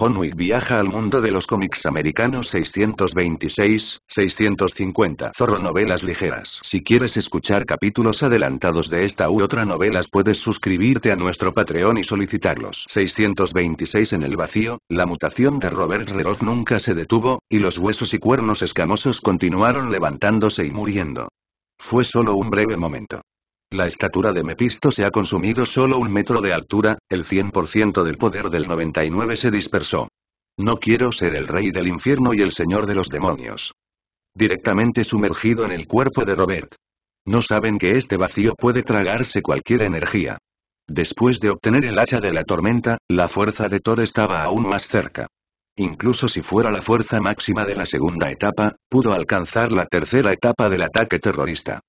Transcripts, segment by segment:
John viaja al mundo de los cómics americanos 626-650 Zorro Novelas Ligeras Si quieres escuchar capítulos adelantados de esta u otra novelas puedes suscribirte a nuestro Patreon y solicitarlos 626 En el vacío, la mutación de Robert Reroth nunca se detuvo, y los huesos y cuernos escamosos continuaron levantándose y muriendo. Fue solo un breve momento. La estatura de Mepisto se ha consumido solo un metro de altura, el 100% del poder del 99 se dispersó. No quiero ser el rey del infierno y el señor de los demonios. Directamente sumergido en el cuerpo de Robert. No saben que este vacío puede tragarse cualquier energía. Después de obtener el hacha de la tormenta, la fuerza de Thor estaba aún más cerca. Incluso si fuera la fuerza máxima de la segunda etapa, pudo alcanzar la tercera etapa del ataque terrorista.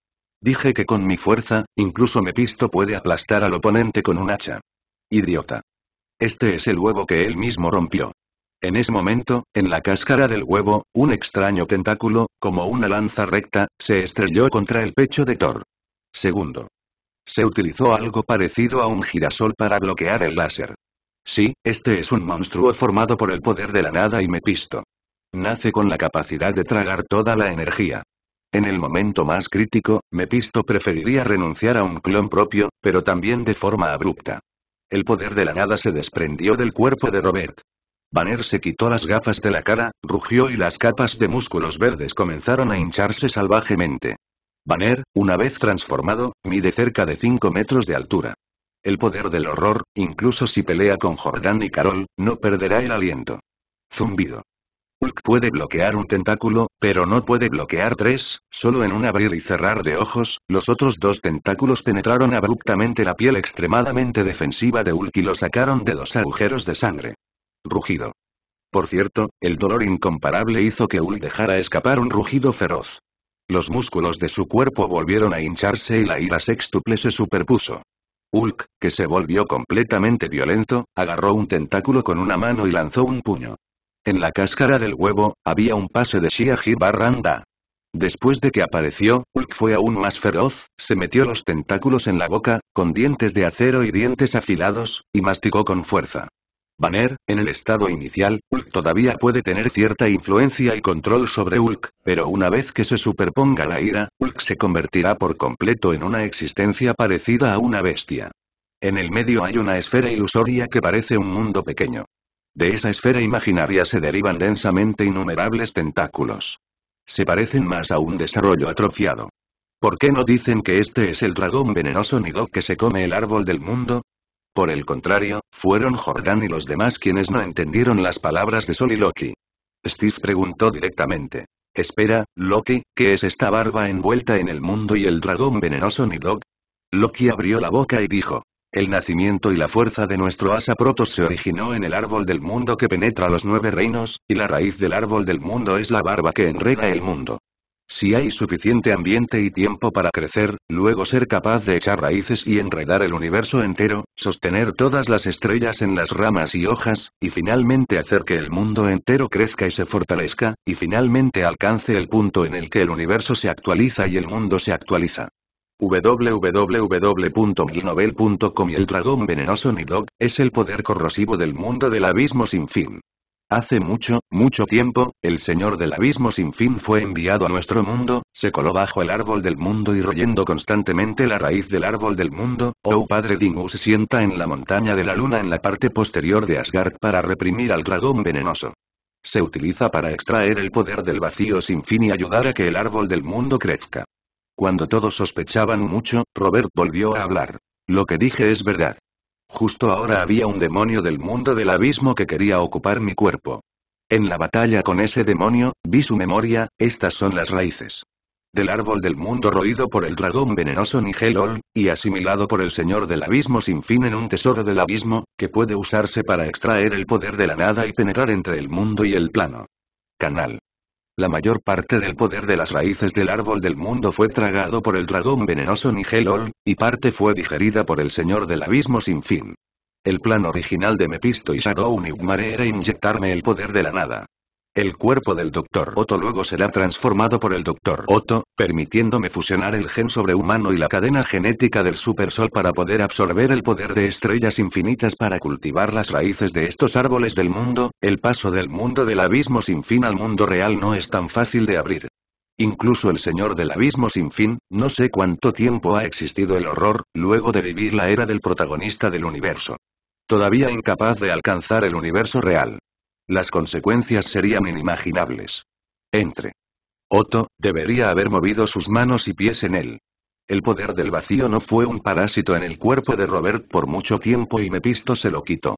Dije que con mi fuerza, incluso Mepisto puede aplastar al oponente con un hacha. Idiota. Este es el huevo que él mismo rompió. En ese momento, en la cáscara del huevo, un extraño tentáculo, como una lanza recta, se estrelló contra el pecho de Thor. Segundo. Se utilizó algo parecido a un girasol para bloquear el láser. Sí, este es un monstruo formado por el poder de la nada y Mepisto. Nace con la capacidad de tragar toda la energía. En el momento más crítico, Mepisto preferiría renunciar a un clon propio, pero también de forma abrupta. El poder de la nada se desprendió del cuerpo de Robert. Banner se quitó las gafas de la cara, rugió y las capas de músculos verdes comenzaron a hincharse salvajemente. Banner, una vez transformado, mide cerca de 5 metros de altura. El poder del horror, incluso si pelea con Jordan y Carol, no perderá el aliento. Zumbido. Hulk puede bloquear un tentáculo, pero no puede bloquear tres, solo en un abrir y cerrar de ojos, los otros dos tentáculos penetraron abruptamente la piel extremadamente defensiva de Hulk y lo sacaron de los agujeros de sangre. Rugido. Por cierto, el dolor incomparable hizo que Hulk dejara escapar un rugido feroz. Los músculos de su cuerpo volvieron a hincharse y la ira sextuple se superpuso. Hulk, que se volvió completamente violento, agarró un tentáculo con una mano y lanzó un puño. En la cáscara del huevo, había un pase de Shiaji Barranda. Después de que apareció, Hulk fue aún más feroz, se metió los tentáculos en la boca, con dientes de acero y dientes afilados, y masticó con fuerza. Banner, en el estado inicial, Hulk todavía puede tener cierta influencia y control sobre Hulk, pero una vez que se superponga la ira, Hulk se convertirá por completo en una existencia parecida a una bestia. En el medio hay una esfera ilusoria que parece un mundo pequeño. De esa esfera imaginaria se derivan densamente innumerables tentáculos. Se parecen más a un desarrollo atrofiado. ¿Por qué no dicen que este es el dragón venenoso Nidog que se come el árbol del mundo? Por el contrario, fueron Jordán y los demás quienes no entendieron las palabras de Sol y Loki. Steve preguntó directamente. Espera, Loki, ¿qué es esta barba envuelta en el mundo y el dragón venenoso Nidog? Loki abrió la boca y dijo. El nacimiento y la fuerza de nuestro asa Protos se originó en el árbol del mundo que penetra los nueve reinos, y la raíz del árbol del mundo es la barba que enreda el mundo. Si hay suficiente ambiente y tiempo para crecer, luego ser capaz de echar raíces y enredar el universo entero, sostener todas las estrellas en las ramas y hojas, y finalmente hacer que el mundo entero crezca y se fortalezca, y finalmente alcance el punto en el que el universo se actualiza y el mundo se actualiza www.milnovel.com y el dragón venenoso Nidog, es el poder corrosivo del mundo del abismo sin fin. Hace mucho, mucho tiempo, el señor del abismo sin fin fue enviado a nuestro mundo, se coló bajo el árbol del mundo y royendo constantemente la raíz del árbol del mundo, Oh Padre Dingu se sienta en la montaña de la luna en la parte posterior de Asgard para reprimir al dragón venenoso. Se utiliza para extraer el poder del vacío sin fin y ayudar a que el árbol del mundo crezca. Cuando todos sospechaban mucho, Robert volvió a hablar. Lo que dije es verdad. Justo ahora había un demonio del mundo del abismo que quería ocupar mi cuerpo. En la batalla con ese demonio, vi su memoria, estas son las raíces. Del árbol del mundo roído por el dragón venenoso Nigelol, y asimilado por el señor del abismo sin fin en un tesoro del abismo, que puede usarse para extraer el poder de la nada y penetrar entre el mundo y el plano. Canal. La mayor parte del poder de las raíces del árbol del mundo fue tragado por el dragón venenoso Nigelol, y parte fue digerida por el señor del abismo sin fin. El plan original de Mepisto y Shadow Nigmare era inyectarme el poder de la nada. El cuerpo del Dr. Otto luego será transformado por el Dr. Otto, permitiéndome fusionar el gen sobrehumano y la cadena genética del Supersol para poder absorber el poder de estrellas infinitas para cultivar las raíces de estos árboles del mundo, el paso del mundo del abismo sin fin al mundo real no es tan fácil de abrir. Incluso el Señor del Abismo sin fin, no sé cuánto tiempo ha existido el horror, luego de vivir la era del protagonista del universo. Todavía incapaz de alcanzar el universo real. Las consecuencias serían inimaginables. Entre. Otto, debería haber movido sus manos y pies en él. El poder del vacío no fue un parásito en el cuerpo de Robert por mucho tiempo y Mepisto se lo quitó.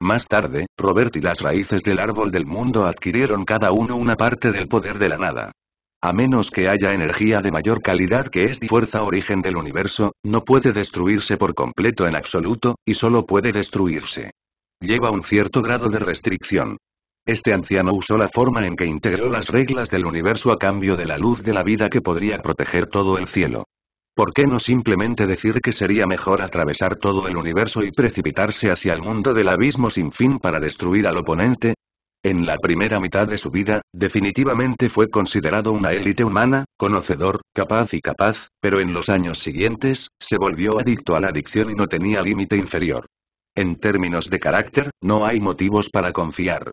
Más tarde, Robert y las raíces del árbol del mundo adquirieron cada uno una parte del poder de la nada. A menos que haya energía de mayor calidad que es de fuerza origen del universo, no puede destruirse por completo en absoluto, y solo puede destruirse. Lleva un cierto grado de restricción. Este anciano usó la forma en que integró las reglas del universo a cambio de la luz de la vida que podría proteger todo el cielo. ¿Por qué no simplemente decir que sería mejor atravesar todo el universo y precipitarse hacia el mundo del abismo sin fin para destruir al oponente? En la primera mitad de su vida, definitivamente fue considerado una élite humana, conocedor, capaz y capaz, pero en los años siguientes, se volvió adicto a la adicción y no tenía límite inferior. En términos de carácter, no hay motivos para confiar.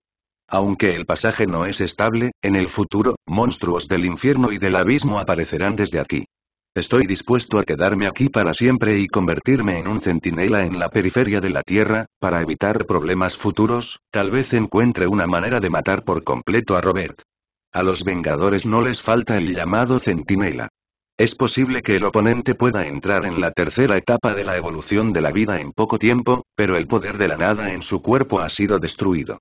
Aunque el pasaje no es estable, en el futuro, monstruos del infierno y del abismo aparecerán desde aquí. Estoy dispuesto a quedarme aquí para siempre y convertirme en un centinela en la periferia de la Tierra, para evitar problemas futuros, tal vez encuentre una manera de matar por completo a Robert. A los Vengadores no les falta el llamado centinela. Es posible que el oponente pueda entrar en la tercera etapa de la evolución de la vida en poco tiempo, pero el poder de la nada en su cuerpo ha sido destruido.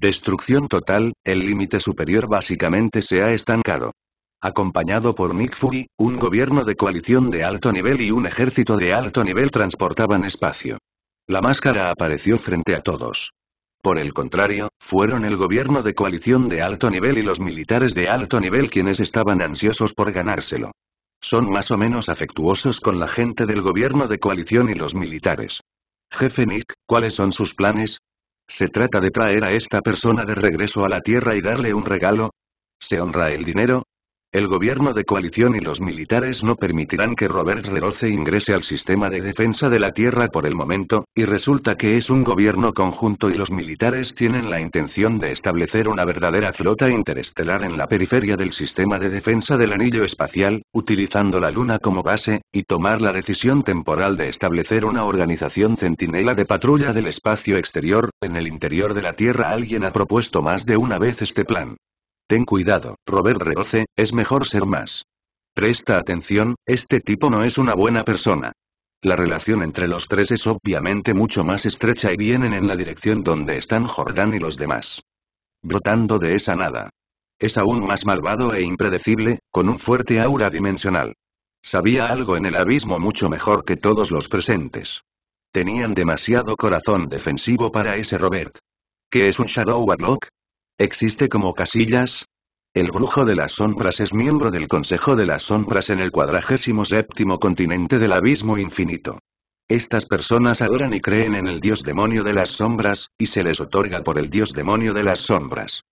Destrucción total, el límite superior básicamente se ha estancado. Acompañado por Nick Fury, un gobierno de coalición de alto nivel y un ejército de alto nivel transportaban espacio. La máscara apareció frente a todos. Por el contrario, fueron el gobierno de coalición de alto nivel y los militares de alto nivel quienes estaban ansiosos por ganárselo. Son más o menos afectuosos con la gente del gobierno de coalición y los militares. Jefe Nick, ¿cuáles son sus planes? ¿Se trata de traer a esta persona de regreso a la Tierra y darle un regalo? ¿Se honra el dinero? El gobierno de coalición y los militares no permitirán que Robert Reroce ingrese al sistema de defensa de la Tierra por el momento, y resulta que es un gobierno conjunto y los militares tienen la intención de establecer una verdadera flota interestelar en la periferia del sistema de defensa del anillo espacial, utilizando la Luna como base, y tomar la decisión temporal de establecer una organización centinela de patrulla del espacio exterior, en el interior de la Tierra alguien ha propuesto más de una vez este plan. Ten cuidado, Robert Reoce, es mejor ser más. Presta atención, este tipo no es una buena persona. La relación entre los tres es obviamente mucho más estrecha y vienen en la dirección donde están Jordán y los demás. Brotando de esa nada. Es aún más malvado e impredecible, con un fuerte aura dimensional. Sabía algo en el abismo mucho mejor que todos los presentes. Tenían demasiado corazón defensivo para ese Robert. ¿Qué es un Shadow Warlock? Existe como casillas. El Brujo de las Sombras es miembro del Consejo de las Sombras en el cuadragésimo séptimo continente del abismo infinito. Estas personas adoran y creen en el dios demonio de las sombras, y se les otorga por el dios demonio de las sombras.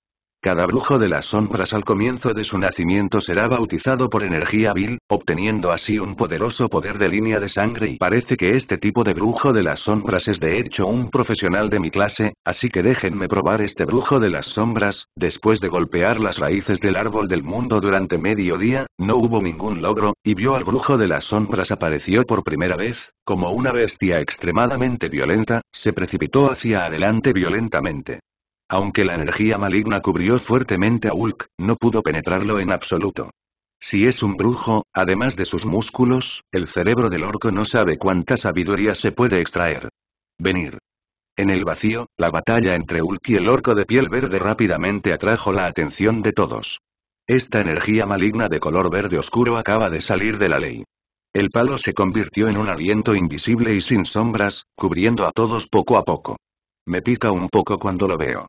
Cada brujo de las sombras al comienzo de su nacimiento será bautizado por energía vil, obteniendo así un poderoso poder de línea de sangre y parece que este tipo de brujo de las sombras es de hecho un profesional de mi clase, así que déjenme probar este brujo de las sombras, después de golpear las raíces del árbol del mundo durante medio día, no hubo ningún logro, y vio al brujo de las sombras apareció por primera vez, como una bestia extremadamente violenta, se precipitó hacia adelante violentamente. Aunque la energía maligna cubrió fuertemente a Hulk, no pudo penetrarlo en absoluto. Si es un brujo, además de sus músculos, el cerebro del orco no sabe cuánta sabiduría se puede extraer. Venir. En el vacío, la batalla entre Hulk y el orco de piel verde rápidamente atrajo la atención de todos. Esta energía maligna de color verde oscuro acaba de salir de la ley. El palo se convirtió en un aliento invisible y sin sombras, cubriendo a todos poco a poco. Me pica un poco cuando lo veo.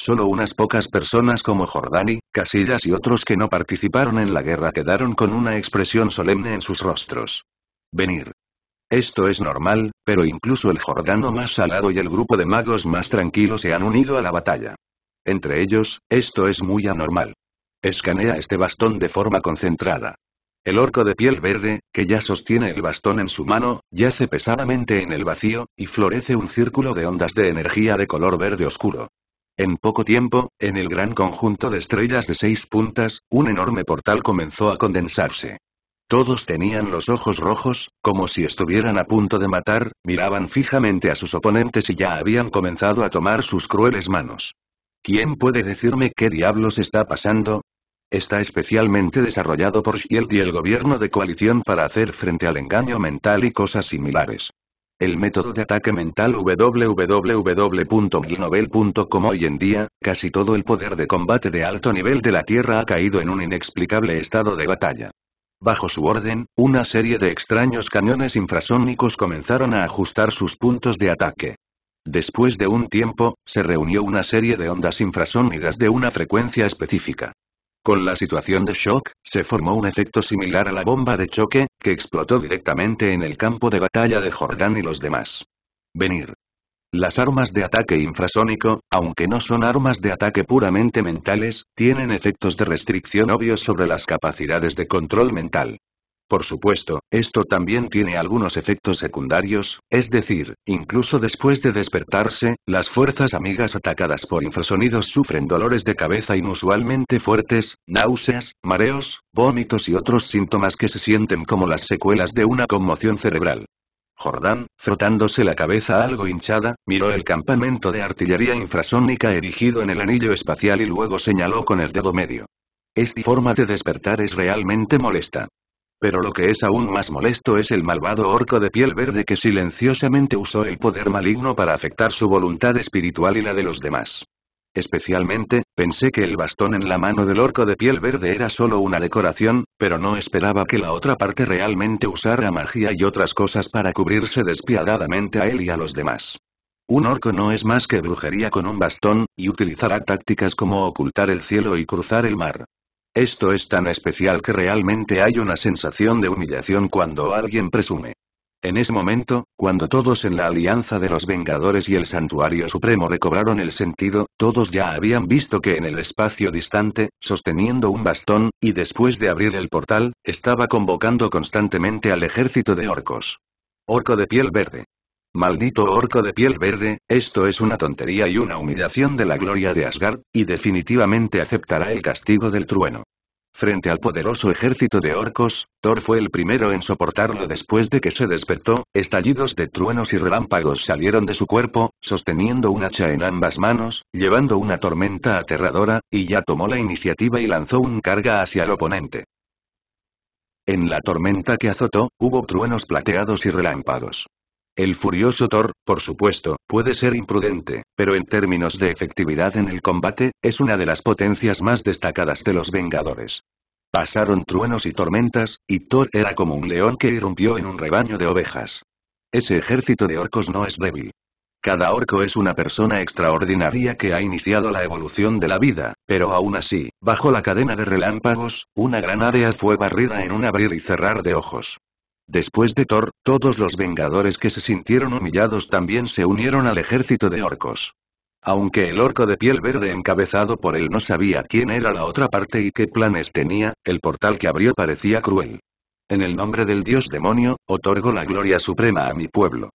Solo unas pocas personas como Jordani, Casillas y otros que no participaron en la guerra quedaron con una expresión solemne en sus rostros. Venir. Esto es normal, pero incluso el Jordano más salado y el grupo de magos más tranquilos se han unido a la batalla. Entre ellos, esto es muy anormal. Escanea este bastón de forma concentrada. El orco de piel verde, que ya sostiene el bastón en su mano, yace pesadamente en el vacío, y florece un círculo de ondas de energía de color verde oscuro. En poco tiempo, en el gran conjunto de estrellas de seis puntas, un enorme portal comenzó a condensarse. Todos tenían los ojos rojos, como si estuvieran a punto de matar, miraban fijamente a sus oponentes y ya habían comenzado a tomar sus crueles manos. ¿Quién puede decirme qué diablos está pasando? Está especialmente desarrollado por Shield y el gobierno de coalición para hacer frente al engaño mental y cosas similares. El método de ataque mental www.glinovel.com Hoy en día, casi todo el poder de combate de alto nivel de la Tierra ha caído en un inexplicable estado de batalla. Bajo su orden, una serie de extraños cañones infrasónicos comenzaron a ajustar sus puntos de ataque. Después de un tiempo, se reunió una serie de ondas infrasónicas de una frecuencia específica. Con la situación de shock, se formó un efecto similar a la bomba de choque, que explotó directamente en el campo de batalla de Jordán y los demás. Venir. Las armas de ataque infrasónico, aunque no son armas de ataque puramente mentales, tienen efectos de restricción obvios sobre las capacidades de control mental. Por supuesto, esto también tiene algunos efectos secundarios, es decir, incluso después de despertarse, las fuerzas amigas atacadas por infrasonidos sufren dolores de cabeza inusualmente fuertes, náuseas, mareos, vómitos y otros síntomas que se sienten como las secuelas de una conmoción cerebral. Jordán, frotándose la cabeza algo hinchada, miró el campamento de artillería infrasónica erigido en el anillo espacial y luego señaló con el dedo medio. Esta forma de despertar es realmente molesta. Pero lo que es aún más molesto es el malvado orco de piel verde que silenciosamente usó el poder maligno para afectar su voluntad espiritual y la de los demás. Especialmente, pensé que el bastón en la mano del orco de piel verde era solo una decoración, pero no esperaba que la otra parte realmente usara magia y otras cosas para cubrirse despiadadamente a él y a los demás. Un orco no es más que brujería con un bastón, y utilizará tácticas como ocultar el cielo y cruzar el mar. Esto es tan especial que realmente hay una sensación de humillación cuando alguien presume. En ese momento, cuando todos en la alianza de los Vengadores y el Santuario Supremo recobraron el sentido, todos ya habían visto que en el espacio distante, sosteniendo un bastón, y después de abrir el portal, estaba convocando constantemente al ejército de orcos. Orco de piel verde. Maldito orco de piel verde, esto es una tontería y una humillación de la gloria de Asgard, y definitivamente aceptará el castigo del trueno. Frente al poderoso ejército de orcos, Thor fue el primero en soportarlo después de que se despertó, estallidos de truenos y relámpagos salieron de su cuerpo, sosteniendo un hacha en ambas manos, llevando una tormenta aterradora, y ya tomó la iniciativa y lanzó un carga hacia el oponente. En la tormenta que azotó, hubo truenos plateados y relámpagos. El furioso Thor, por supuesto, puede ser imprudente, pero en términos de efectividad en el combate, es una de las potencias más destacadas de los Vengadores. Pasaron truenos y tormentas, y Thor era como un león que irrumpió en un rebaño de ovejas. Ese ejército de orcos no es débil. Cada orco es una persona extraordinaria que ha iniciado la evolución de la vida, pero aún así, bajo la cadena de relámpagos, una gran área fue barrida en un abrir y cerrar de ojos. Después de Thor, todos los Vengadores que se sintieron humillados también se unieron al ejército de orcos. Aunque el orco de piel verde encabezado por él no sabía quién era la otra parte y qué planes tenía, el portal que abrió parecía cruel. En el nombre del dios demonio, otorgo la gloria suprema a mi pueblo.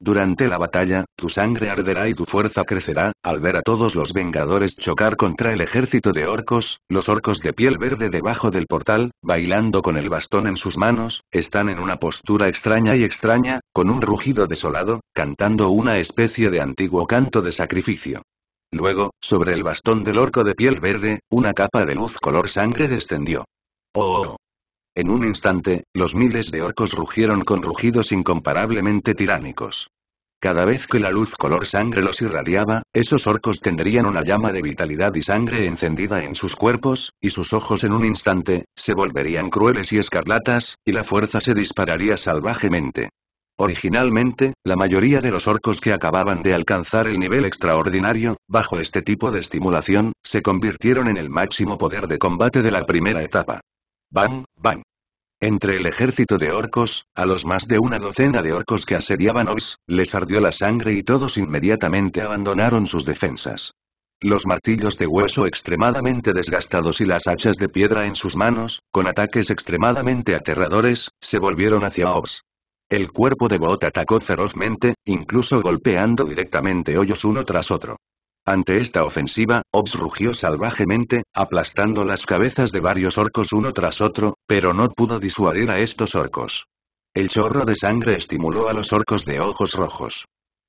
Durante la batalla, tu sangre arderá y tu fuerza crecerá, al ver a todos los Vengadores chocar contra el ejército de orcos, los orcos de piel verde debajo del portal, bailando con el bastón en sus manos, están en una postura extraña y extraña, con un rugido desolado, cantando una especie de antiguo canto de sacrificio. Luego, sobre el bastón del orco de piel verde, una capa de luz color sangre descendió. ¡Oh! oh, oh. En un instante, los miles de orcos rugieron con rugidos incomparablemente tiránicos. Cada vez que la luz color sangre los irradiaba, esos orcos tendrían una llama de vitalidad y sangre encendida en sus cuerpos, y sus ojos en un instante, se volverían crueles y escarlatas, y la fuerza se dispararía salvajemente. Originalmente, la mayoría de los orcos que acababan de alcanzar el nivel extraordinario, bajo este tipo de estimulación, se convirtieron en el máximo poder de combate de la primera etapa. Bang, bang. Entre el ejército de orcos, a los más de una docena de orcos que asediaban Ois, les ardió la sangre y todos inmediatamente abandonaron sus defensas. Los martillos de hueso extremadamente desgastados y las hachas de piedra en sus manos, con ataques extremadamente aterradores, se volvieron hacia Ois. El cuerpo de Bot atacó ferozmente, incluso golpeando directamente hoyos uno tras otro. Ante esta ofensiva, OBS rugió salvajemente, aplastando las cabezas de varios orcos uno tras otro, pero no pudo disuadir a estos orcos. El chorro de sangre estimuló a los orcos de ojos rojos.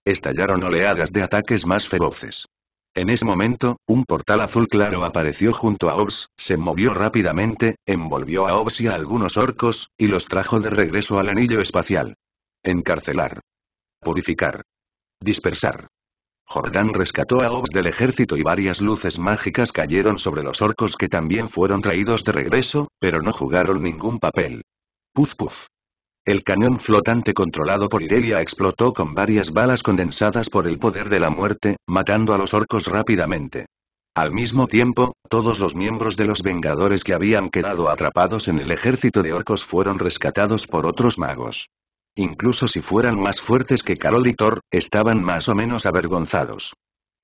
Estallaron oleadas de ataques más feroces. En ese momento, un portal azul claro apareció junto a Obs, se movió rápidamente, envolvió a Obs y a algunos orcos, y los trajo de regreso al anillo espacial. Encarcelar. Purificar. Dispersar. Jordán rescató a Ops del ejército y varias luces mágicas cayeron sobre los orcos que también fueron traídos de regreso, pero no jugaron ningún papel. Puf puf. El cañón flotante controlado por Irelia explotó con varias balas condensadas por el poder de la muerte, matando a los orcos rápidamente. Al mismo tiempo, todos los miembros de los Vengadores que habían quedado atrapados en el ejército de orcos fueron rescatados por otros magos. Incluso si fueran más fuertes que Carol y Thor, estaban más o menos avergonzados.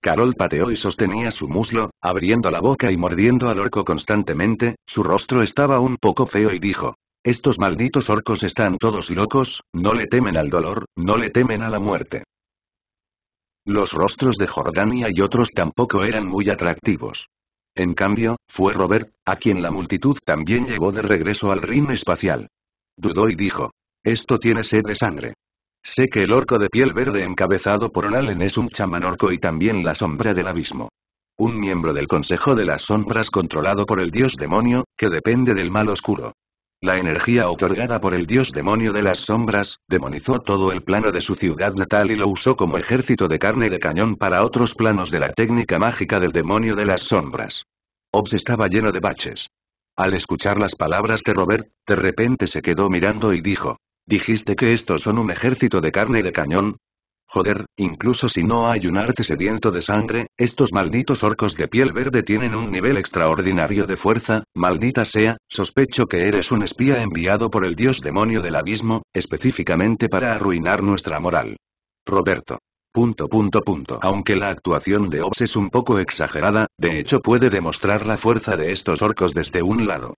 Carol pateó y sostenía su muslo, abriendo la boca y mordiendo al orco constantemente, su rostro estaba un poco feo y dijo, estos malditos orcos están todos locos, no le temen al dolor, no le temen a la muerte. Los rostros de Jordania y otros tampoco eran muy atractivos. En cambio, fue Robert, a quien la multitud también llegó de regreso al ring espacial. Dudó y dijo, esto tiene sed de sangre. Sé que el orco de piel verde encabezado por Onalen es un chamán orco y también la sombra del abismo. Un miembro del Consejo de las Sombras controlado por el dios demonio, que depende del mal oscuro. La energía otorgada por el dios demonio de las sombras, demonizó todo el plano de su ciudad natal y lo usó como ejército de carne de cañón para otros planos de la técnica mágica del demonio de las sombras. Ops estaba lleno de baches. Al escuchar las palabras de Robert, de repente se quedó mirando y dijo, ¿Dijiste que estos son un ejército de carne de cañón? Joder, incluso si no hay un arte sediento de sangre, estos malditos orcos de piel verde tienen un nivel extraordinario de fuerza, maldita sea, sospecho que eres un espía enviado por el dios demonio del abismo, específicamente para arruinar nuestra moral. Roberto. Punto punto punto. Aunque la actuación de Ops es un poco exagerada, de hecho puede demostrar la fuerza de estos orcos desde un lado.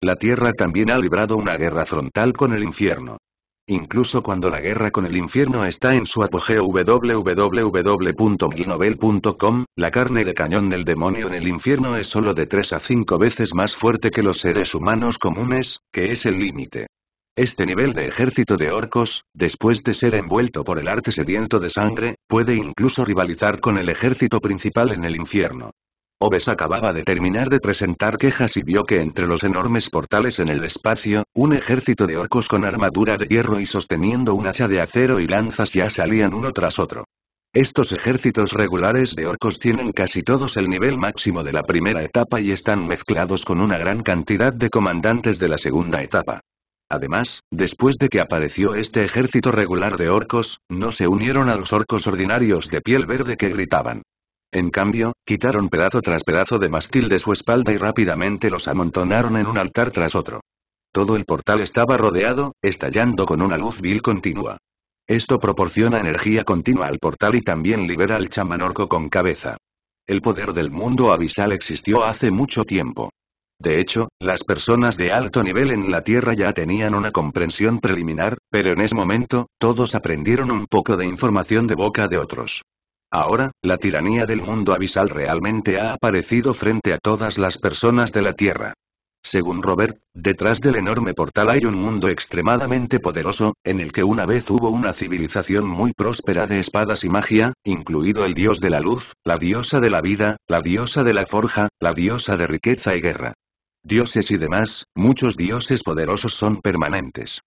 La Tierra también ha librado una guerra frontal con el infierno. Incluso cuando la guerra con el infierno está en su apogeo www.guinovel.com, la carne de cañón del demonio en el infierno es solo de 3 a 5 veces más fuerte que los seres humanos comunes, que es el límite. Este nivel de ejército de orcos, después de ser envuelto por el arte sediento de sangre, puede incluso rivalizar con el ejército principal en el infierno. Oves acababa de terminar de presentar quejas y vio que entre los enormes portales en el espacio, un ejército de orcos con armadura de hierro y sosteniendo un hacha de acero y lanzas ya salían uno tras otro. Estos ejércitos regulares de orcos tienen casi todos el nivel máximo de la primera etapa y están mezclados con una gran cantidad de comandantes de la segunda etapa. Además, después de que apareció este ejército regular de orcos, no se unieron a los orcos ordinarios de piel verde que gritaban. En cambio, quitaron pedazo tras pedazo de mastil de su espalda y rápidamente los amontonaron en un altar tras otro. Todo el portal estaba rodeado, estallando con una luz vil continua. Esto proporciona energía continua al portal y también libera al chamanorco con cabeza. El poder del mundo abisal existió hace mucho tiempo. De hecho, las personas de alto nivel en la Tierra ya tenían una comprensión preliminar, pero en ese momento, todos aprendieron un poco de información de boca de otros. Ahora, la tiranía del mundo abisal realmente ha aparecido frente a todas las personas de la Tierra. Según Robert, detrás del enorme portal hay un mundo extremadamente poderoso, en el que una vez hubo una civilización muy próspera de espadas y magia, incluido el dios de la luz, la diosa de la vida, la diosa de la forja, la diosa de riqueza y guerra. Dioses y demás, muchos dioses poderosos son permanentes.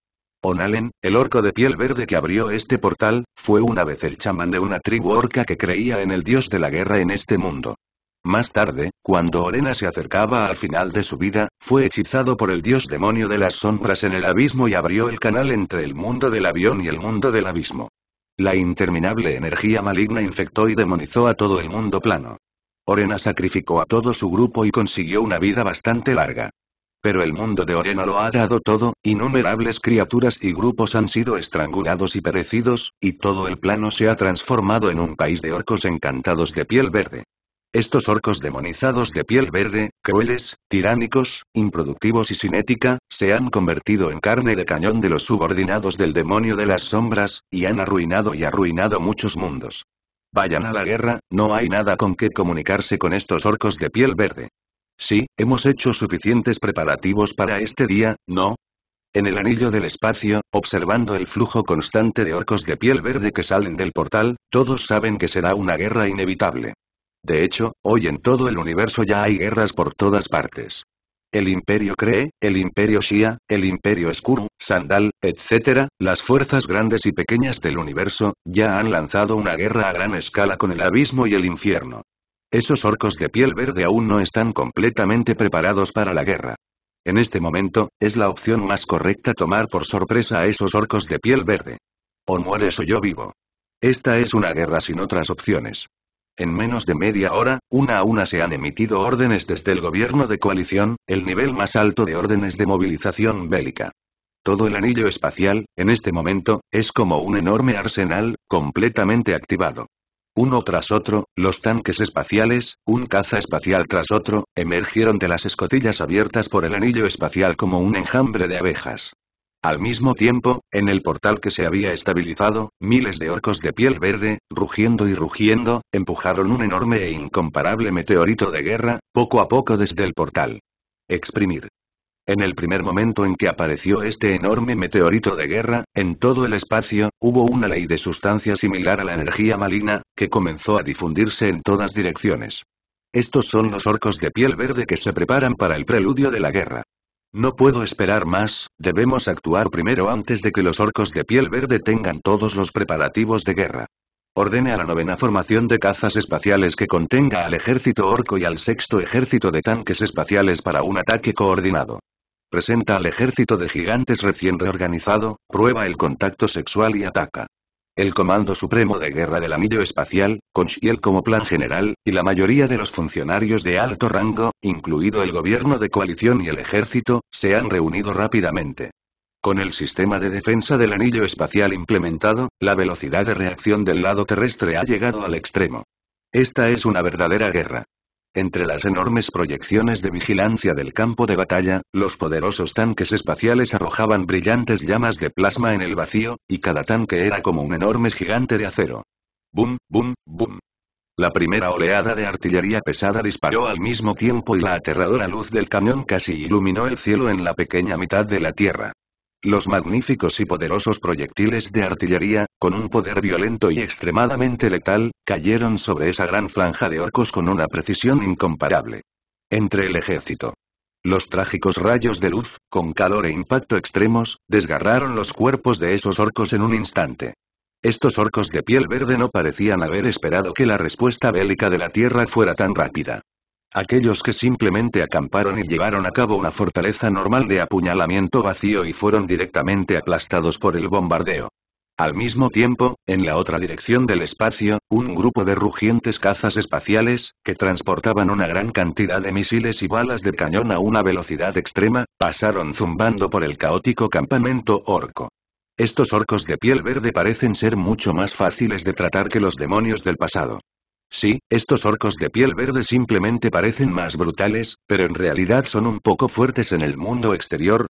Onalen, el orco de piel verde que abrió este portal, fue una vez el chamán de una tribu orca que creía en el dios de la guerra en este mundo. Más tarde, cuando Orena se acercaba al final de su vida, fue hechizado por el dios demonio de las sombras en el abismo y abrió el canal entre el mundo del avión y el mundo del abismo. La interminable energía maligna infectó y demonizó a todo el mundo plano. Orena sacrificó a todo su grupo y consiguió una vida bastante larga. Pero el mundo de Orena lo ha dado todo, innumerables criaturas y grupos han sido estrangulados y perecidos, y todo el plano se ha transformado en un país de orcos encantados de piel verde. Estos orcos demonizados de piel verde, crueles, tiránicos, improductivos y sin ética, se han convertido en carne de cañón de los subordinados del demonio de las sombras, y han arruinado y arruinado muchos mundos. Vayan a la guerra, no hay nada con que comunicarse con estos orcos de piel verde. Sí, hemos hecho suficientes preparativos para este día, ¿no? En el anillo del espacio, observando el flujo constante de orcos de piel verde que salen del portal, todos saben que será una guerra inevitable. De hecho, hoy en todo el universo ya hay guerras por todas partes. El imperio Cree, el imperio Shia, el imperio Skuru, Sandal, etc., las fuerzas grandes y pequeñas del universo, ya han lanzado una guerra a gran escala con el abismo y el infierno. Esos orcos de piel verde aún no están completamente preparados para la guerra. En este momento, es la opción más correcta tomar por sorpresa a esos orcos de piel verde. O mueres o yo vivo. Esta es una guerra sin otras opciones. En menos de media hora, una a una se han emitido órdenes desde el gobierno de coalición, el nivel más alto de órdenes de movilización bélica. Todo el anillo espacial, en este momento, es como un enorme arsenal, completamente activado. Uno tras otro, los tanques espaciales, un caza espacial tras otro, emergieron de las escotillas abiertas por el anillo espacial como un enjambre de abejas. Al mismo tiempo, en el portal que se había estabilizado, miles de orcos de piel verde, rugiendo y rugiendo, empujaron un enorme e incomparable meteorito de guerra, poco a poco desde el portal. Exprimir. En el primer momento en que apareció este enorme meteorito de guerra, en todo el espacio, hubo una ley de sustancia similar a la energía maligna, que comenzó a difundirse en todas direcciones. Estos son los orcos de piel verde que se preparan para el preludio de la guerra. No puedo esperar más, debemos actuar primero antes de que los orcos de piel verde tengan todos los preparativos de guerra. Ordene a la novena formación de cazas espaciales que contenga al ejército orco y al sexto ejército de tanques espaciales para un ataque coordinado presenta al ejército de gigantes recién reorganizado, prueba el contacto sexual y ataca. El Comando Supremo de Guerra del Anillo Espacial, con Shiel como plan general, y la mayoría de los funcionarios de alto rango, incluido el gobierno de coalición y el ejército, se han reunido rápidamente. Con el sistema de defensa del anillo espacial implementado, la velocidad de reacción del lado terrestre ha llegado al extremo. Esta es una verdadera guerra. Entre las enormes proyecciones de vigilancia del campo de batalla, los poderosos tanques espaciales arrojaban brillantes llamas de plasma en el vacío, y cada tanque era como un enorme gigante de acero. ¡Bum, bum, bum! La primera oleada de artillería pesada disparó al mismo tiempo y la aterradora luz del cañón casi iluminó el cielo en la pequeña mitad de la Tierra los magníficos y poderosos proyectiles de artillería, con un poder violento y extremadamente letal, cayeron sobre esa gran franja de orcos con una precisión incomparable. Entre el ejército. Los trágicos rayos de luz, con calor e impacto extremos, desgarraron los cuerpos de esos orcos en un instante. Estos orcos de piel verde no parecían haber esperado que la respuesta bélica de la Tierra fuera tan rápida. Aquellos que simplemente acamparon y llevaron a cabo una fortaleza normal de apuñalamiento vacío y fueron directamente aplastados por el bombardeo. Al mismo tiempo, en la otra dirección del espacio, un grupo de rugientes cazas espaciales, que transportaban una gran cantidad de misiles y balas de cañón a una velocidad extrema, pasaron zumbando por el caótico campamento orco. Estos orcos de piel verde parecen ser mucho más fáciles de tratar que los demonios del pasado. Sí, estos orcos de piel verde simplemente parecen más brutales, pero en realidad son un poco fuertes en el mundo exterior.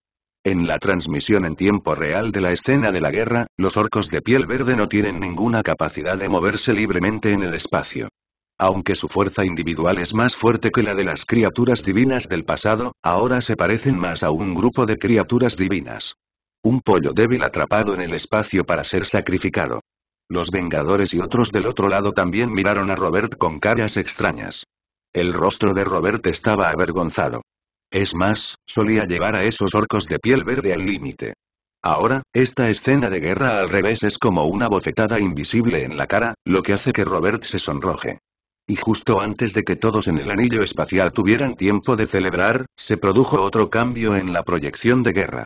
En la transmisión en tiempo real de la escena de la guerra, los orcos de piel verde no tienen ninguna capacidad de moverse libremente en el espacio. Aunque su fuerza individual es más fuerte que la de las criaturas divinas del pasado, ahora se parecen más a un grupo de criaturas divinas. Un pollo débil atrapado en el espacio para ser sacrificado. Los Vengadores y otros del otro lado también miraron a Robert con caras extrañas. El rostro de Robert estaba avergonzado. Es más, solía llevar a esos orcos de piel verde al límite. Ahora, esta escena de guerra al revés es como una bofetada invisible en la cara, lo que hace que Robert se sonroje. Y justo antes de que todos en el anillo espacial tuvieran tiempo de celebrar, se produjo otro cambio en la proyección de guerra.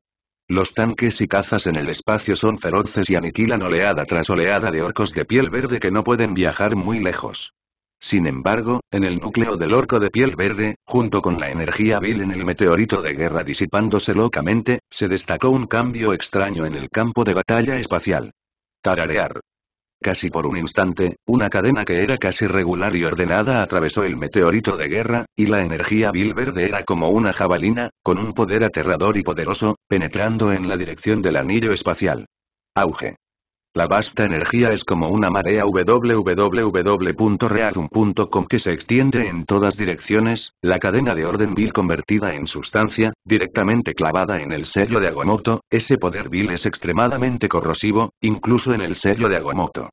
Los tanques y cazas en el espacio son feroces y aniquilan oleada tras oleada de orcos de piel verde que no pueden viajar muy lejos. Sin embargo, en el núcleo del orco de piel verde, junto con la energía vil en el meteorito de guerra disipándose locamente, se destacó un cambio extraño en el campo de batalla espacial. Tararear. Casi por un instante, una cadena que era casi regular y ordenada atravesó el meteorito de guerra, y la energía vil verde era como una jabalina, con un poder aterrador y poderoso, penetrando en la dirección del anillo espacial. Auge. La vasta energía es como una marea www.realum.com que se extiende en todas direcciones, la cadena de orden vil convertida en sustancia, directamente clavada en el sello de Aguamoto, ese poder vil es extremadamente corrosivo, incluso en el sello de Aguamoto.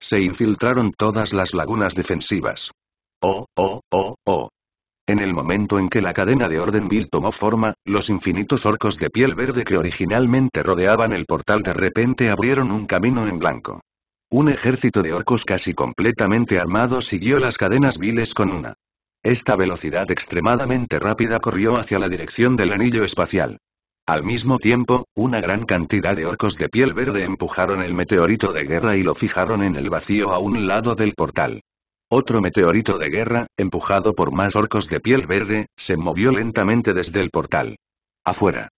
Se infiltraron todas las lagunas defensivas. Oh, oh, oh, oh. En el momento en que la cadena de orden vil tomó forma, los infinitos orcos de piel verde que originalmente rodeaban el portal de repente abrieron un camino en blanco. Un ejército de orcos casi completamente armado siguió las cadenas viles con una. Esta velocidad extremadamente rápida corrió hacia la dirección del anillo espacial. Al mismo tiempo, una gran cantidad de orcos de piel verde empujaron el meteorito de guerra y lo fijaron en el vacío a un lado del portal. Otro meteorito de guerra, empujado por más orcos de piel verde, se movió lentamente desde el portal. Afuera.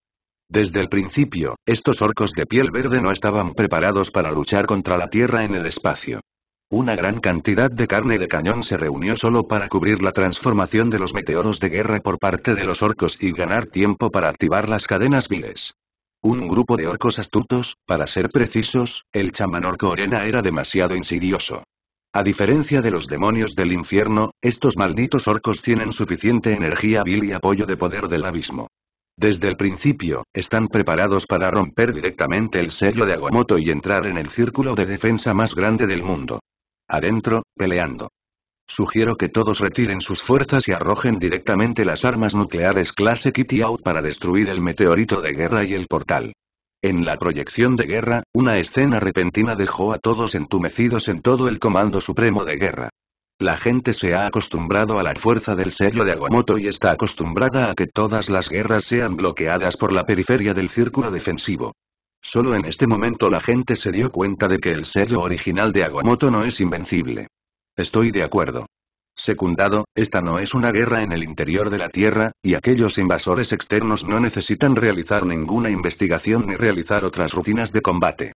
Desde el principio, estos orcos de piel verde no estaban preparados para luchar contra la Tierra en el espacio. Una gran cantidad de carne de cañón se reunió solo para cubrir la transformación de los meteoros de guerra por parte de los orcos y ganar tiempo para activar las cadenas viles. Un grupo de orcos astutos, para ser precisos, el chamán orco Orena era demasiado insidioso. A diferencia de los demonios del infierno, estos malditos orcos tienen suficiente energía vil y apoyo de poder del abismo. Desde el principio, están preparados para romper directamente el sello de Aguamoto y entrar en el círculo de defensa más grande del mundo. Adentro, peleando. Sugiero que todos retiren sus fuerzas y arrojen directamente las armas nucleares clase Kitty Out para destruir el meteorito de guerra y el portal. En la proyección de guerra, una escena repentina dejó a todos entumecidos en todo el Comando Supremo de Guerra. La gente se ha acostumbrado a la fuerza del sello de Aguamoto y está acostumbrada a que todas las guerras sean bloqueadas por la periferia del círculo defensivo. Solo en este momento la gente se dio cuenta de que el sello original de Aguamoto no es invencible. Estoy de acuerdo secundado, esta no es una guerra en el interior de la Tierra, y aquellos invasores externos no necesitan realizar ninguna investigación ni realizar otras rutinas de combate.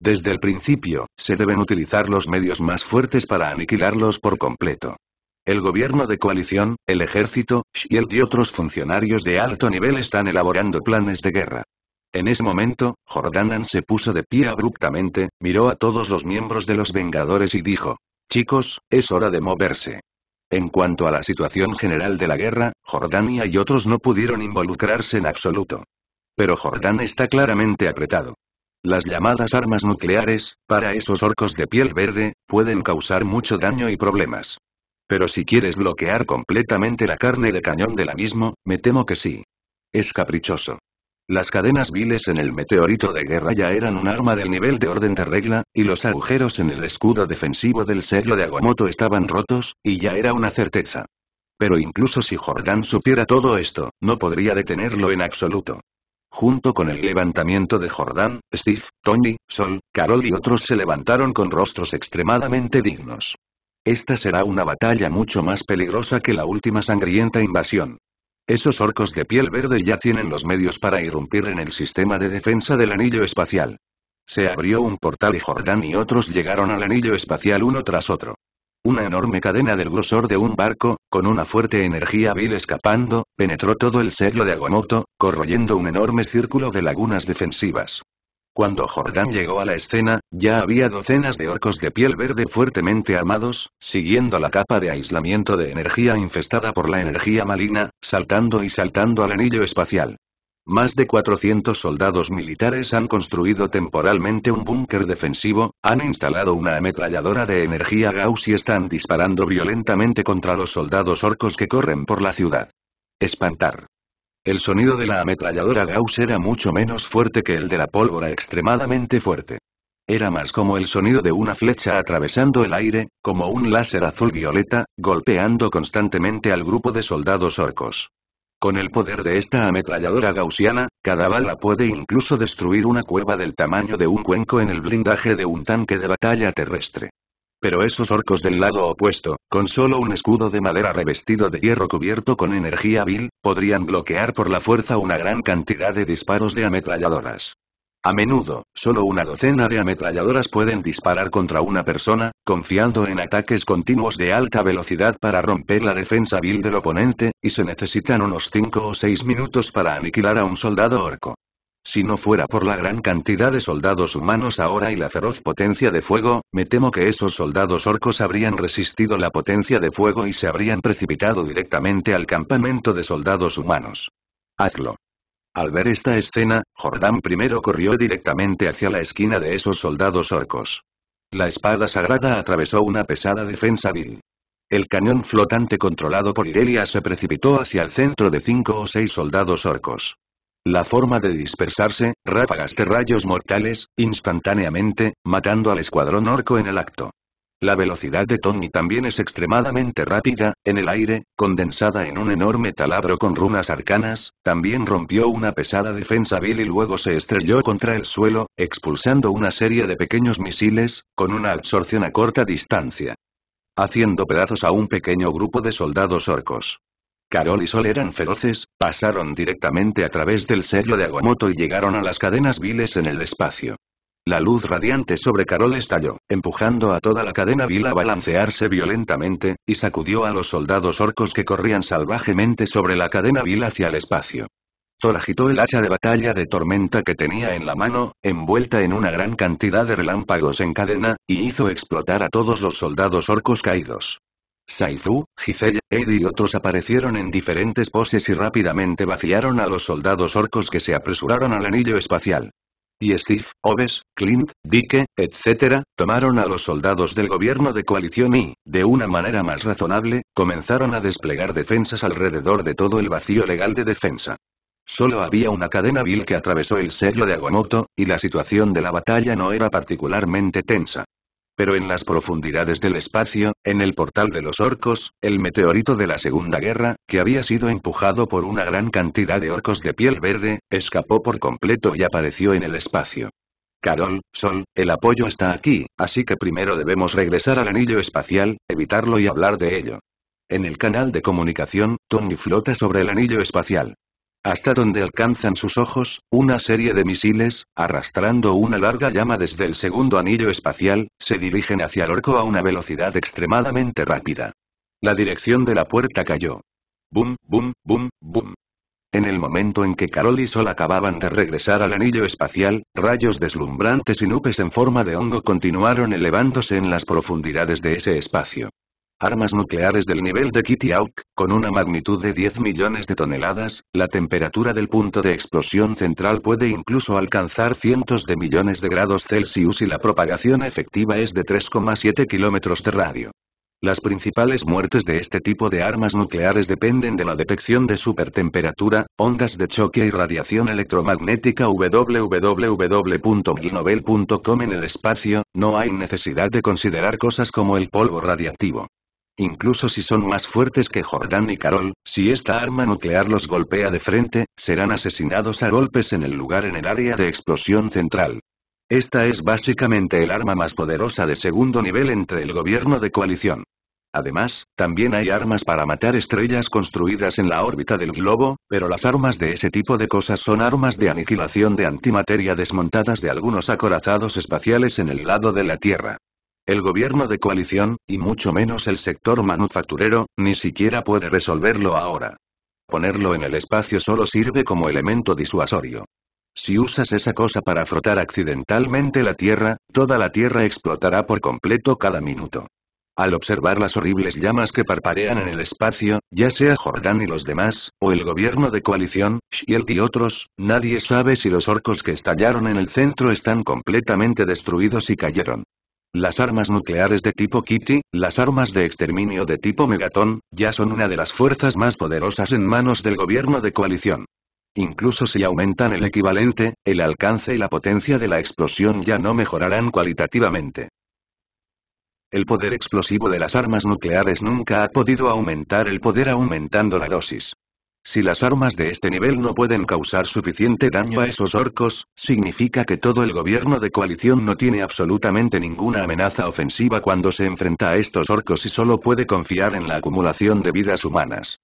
Desde el principio, se deben utilizar los medios más fuertes para aniquilarlos por completo. El gobierno de coalición, el ejército, Shield y otros funcionarios de alto nivel están elaborando planes de guerra. En ese momento, Jordanan se puso de pie abruptamente, miró a todos los miembros de los Vengadores y dijo, Chicos, es hora de moverse. En cuanto a la situación general de la guerra, Jordania y otros no pudieron involucrarse en absoluto. Pero Jordán está claramente apretado. Las llamadas armas nucleares, para esos orcos de piel verde, pueden causar mucho daño y problemas. Pero si quieres bloquear completamente la carne de cañón del abismo, me temo que sí. Es caprichoso. Las cadenas viles en el meteorito de guerra ya eran un arma del nivel de orden de regla, y los agujeros en el escudo defensivo del sello de Aguamoto estaban rotos, y ya era una certeza. Pero incluso si Jordán supiera todo esto, no podría detenerlo en absoluto. Junto con el levantamiento de Jordán, Steve, Tony, Sol, Carol y otros se levantaron con rostros extremadamente dignos. Esta será una batalla mucho más peligrosa que la última sangrienta invasión. Esos orcos de piel verde ya tienen los medios para irrumpir en el sistema de defensa del anillo espacial. Se abrió un portal y Jordán y otros llegaron al anillo espacial uno tras otro. Una enorme cadena del grosor de un barco, con una fuerte energía vil escapando, penetró todo el sello de Agomoto, corroyendo un enorme círculo de lagunas defensivas. Cuando Jordan llegó a la escena, ya había docenas de orcos de piel verde fuertemente armados, siguiendo la capa de aislamiento de energía infestada por la energía maligna, saltando y saltando al anillo espacial. Más de 400 soldados militares han construido temporalmente un búnker defensivo, han instalado una ametralladora de energía Gauss y están disparando violentamente contra los soldados orcos que corren por la ciudad. Espantar. El sonido de la ametralladora Gauss era mucho menos fuerte que el de la pólvora extremadamente fuerte. Era más como el sonido de una flecha atravesando el aire, como un láser azul-violeta, golpeando constantemente al grupo de soldados orcos. Con el poder de esta ametralladora gaussiana, cada bala puede incluso destruir una cueva del tamaño de un cuenco en el blindaje de un tanque de batalla terrestre. Pero esos orcos del lado opuesto, con solo un escudo de madera revestido de hierro cubierto con energía vil, podrían bloquear por la fuerza una gran cantidad de disparos de ametralladoras. A menudo, solo una docena de ametralladoras pueden disparar contra una persona, confiando en ataques continuos de alta velocidad para romper la defensa vil del oponente, y se necesitan unos 5 o 6 minutos para aniquilar a un soldado orco. Si no fuera por la gran cantidad de soldados humanos ahora y la feroz potencia de fuego, me temo que esos soldados orcos habrían resistido la potencia de fuego y se habrían precipitado directamente al campamento de soldados humanos. Hazlo. Al ver esta escena, Jordán primero corrió directamente hacia la esquina de esos soldados orcos. La espada sagrada atravesó una pesada defensa vil. El cañón flotante controlado por Irelia se precipitó hacia el centro de cinco o seis soldados orcos. La forma de dispersarse, ráfagas de rayos mortales, instantáneamente, matando al escuadrón orco en el acto. La velocidad de Tony también es extremadamente rápida, en el aire, condensada en un enorme taladro con runas arcanas, también rompió una pesada defensa vil y luego se estrelló contra el suelo, expulsando una serie de pequeños misiles, con una absorción a corta distancia. Haciendo pedazos a un pequeño grupo de soldados orcos. Carol y Sol eran feroces, pasaron directamente a través del sello de Aguamoto y llegaron a las cadenas viles en el espacio. La luz radiante sobre Carol estalló, empujando a toda la cadena vil a balancearse violentamente, y sacudió a los soldados orcos que corrían salvajemente sobre la cadena vil hacia el espacio. Thor agitó el hacha de batalla de tormenta que tenía en la mano, envuelta en una gran cantidad de relámpagos en cadena, y hizo explotar a todos los soldados orcos caídos. Saizu, Giselle, Eddie y otros aparecieron en diferentes poses y rápidamente vaciaron a los soldados orcos que se apresuraron al anillo espacial. Y Steve, Oves, Clint, Dike, etc., tomaron a los soldados del gobierno de coalición y, de una manera más razonable, comenzaron a desplegar defensas alrededor de todo el vacío legal de defensa. Solo había una cadena vil que atravesó el sello de Aguamoto, y la situación de la batalla no era particularmente tensa. Pero en las profundidades del espacio, en el portal de los orcos, el meteorito de la Segunda Guerra, que había sido empujado por una gran cantidad de orcos de piel verde, escapó por completo y apareció en el espacio. Carol, Sol, el apoyo está aquí, así que primero debemos regresar al anillo espacial, evitarlo y hablar de ello. En el canal de comunicación, Tony flota sobre el anillo espacial hasta donde alcanzan sus ojos, una serie de misiles, arrastrando una larga llama desde el segundo anillo espacial, se dirigen hacia el orco a una velocidad extremadamente rápida. La dirección de la puerta cayó. Bum, bum, bum, bum. En el momento en que Carol y Sol acababan de regresar al anillo espacial, rayos deslumbrantes y nubes en forma de hongo continuaron elevándose en las profundidades de ese espacio armas nucleares del nivel de Kitty Hawk, con una magnitud de 10 millones de toneladas, la temperatura del punto de explosión central puede incluso alcanzar cientos de millones de grados Celsius y la propagación efectiva es de 3,7 kilómetros de radio. Las principales muertes de este tipo de armas nucleares dependen de la detección de supertemperatura, ondas de choque y radiación electromagnética www.milnovel.com En el espacio, no hay necesidad de considerar cosas como el polvo radiactivo. Incluso si son más fuertes que Jordan y Carol, si esta arma nuclear los golpea de frente, serán asesinados a golpes en el lugar en el área de explosión central. Esta es básicamente el arma más poderosa de segundo nivel entre el gobierno de coalición. Además, también hay armas para matar estrellas construidas en la órbita del globo, pero las armas de ese tipo de cosas son armas de aniquilación de antimateria desmontadas de algunos acorazados espaciales en el lado de la Tierra. El gobierno de coalición, y mucho menos el sector manufacturero, ni siquiera puede resolverlo ahora. Ponerlo en el espacio solo sirve como elemento disuasorio. Si usas esa cosa para frotar accidentalmente la Tierra, toda la Tierra explotará por completo cada minuto. Al observar las horribles llamas que parpadean en el espacio, ya sea Jordán y los demás, o el gobierno de coalición, Shield y otros, nadie sabe si los orcos que estallaron en el centro están completamente destruidos y cayeron. Las armas nucleares de tipo Kitty, las armas de exterminio de tipo Megatón, ya son una de las fuerzas más poderosas en manos del gobierno de coalición. Incluso si aumentan el equivalente, el alcance y la potencia de la explosión ya no mejorarán cualitativamente. El poder explosivo de las armas nucleares nunca ha podido aumentar el poder aumentando la dosis. Si las armas de este nivel no pueden causar suficiente daño a esos orcos, significa que todo el gobierno de coalición no tiene absolutamente ninguna amenaza ofensiva cuando se enfrenta a estos orcos y solo puede confiar en la acumulación de vidas humanas.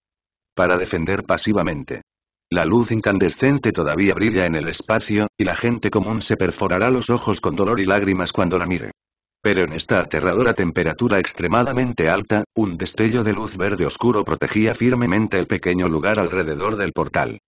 Para defender pasivamente. La luz incandescente todavía brilla en el espacio, y la gente común se perforará los ojos con dolor y lágrimas cuando la mire. Pero en esta aterradora temperatura extremadamente alta, un destello de luz verde oscuro protegía firmemente el pequeño lugar alrededor del portal.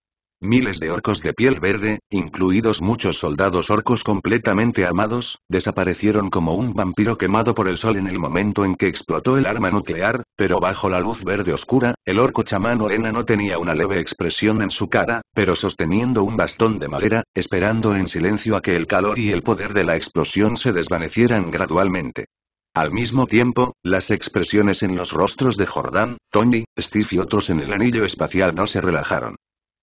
Miles de orcos de piel verde, incluidos muchos soldados orcos completamente amados, desaparecieron como un vampiro quemado por el sol en el momento en que explotó el arma nuclear, pero bajo la luz verde oscura, el orco chamán Orena no tenía una leve expresión en su cara, pero sosteniendo un bastón de madera, esperando en silencio a que el calor y el poder de la explosión se desvanecieran gradualmente. Al mismo tiempo, las expresiones en los rostros de Jordán, Tony, Steve y otros en el anillo espacial no se relajaron.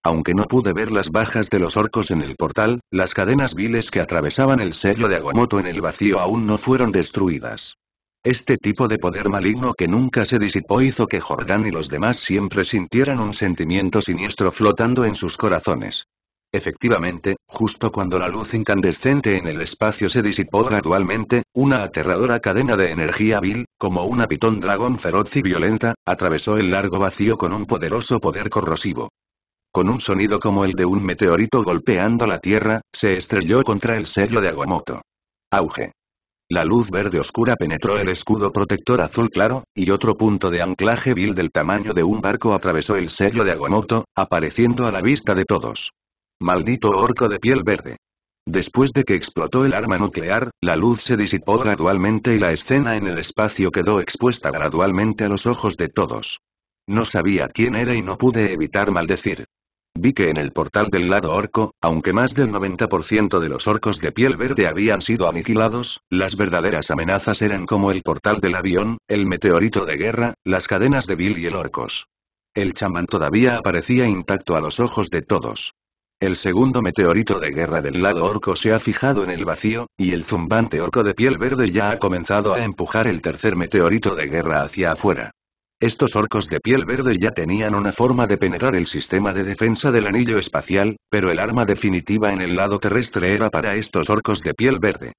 Aunque no pude ver las bajas de los orcos en el portal, las cadenas viles que atravesaban el sello de Aguamoto en el vacío aún no fueron destruidas. Este tipo de poder maligno que nunca se disipó hizo que Jordán y los demás siempre sintieran un sentimiento siniestro flotando en sus corazones. Efectivamente, justo cuando la luz incandescente en el espacio se disipó gradualmente, una aterradora cadena de energía vil, como una pitón dragón feroz y violenta, atravesó el largo vacío con un poderoso poder corrosivo. Con un sonido como el de un meteorito golpeando la Tierra, se estrelló contra el sello de Aguamoto. Auge. La luz verde oscura penetró el escudo protector azul claro, y otro punto de anclaje vil del tamaño de un barco atravesó el sello de Aguamoto, apareciendo a la vista de todos. Maldito orco de piel verde. Después de que explotó el arma nuclear, la luz se disipó gradualmente y la escena en el espacio quedó expuesta gradualmente a los ojos de todos. No sabía quién era y no pude evitar maldecir. Vi que en el portal del lado orco, aunque más del 90% de los orcos de piel verde habían sido aniquilados, las verdaderas amenazas eran como el portal del avión, el meteorito de guerra, las cadenas de Bill y el orcos. El chamán todavía aparecía intacto a los ojos de todos. El segundo meteorito de guerra del lado orco se ha fijado en el vacío, y el zumbante orco de piel verde ya ha comenzado a empujar el tercer meteorito de guerra hacia afuera. Estos orcos de piel verde ya tenían una forma de penetrar el sistema de defensa del anillo espacial, pero el arma definitiva en el lado terrestre era para estos orcos de piel verde.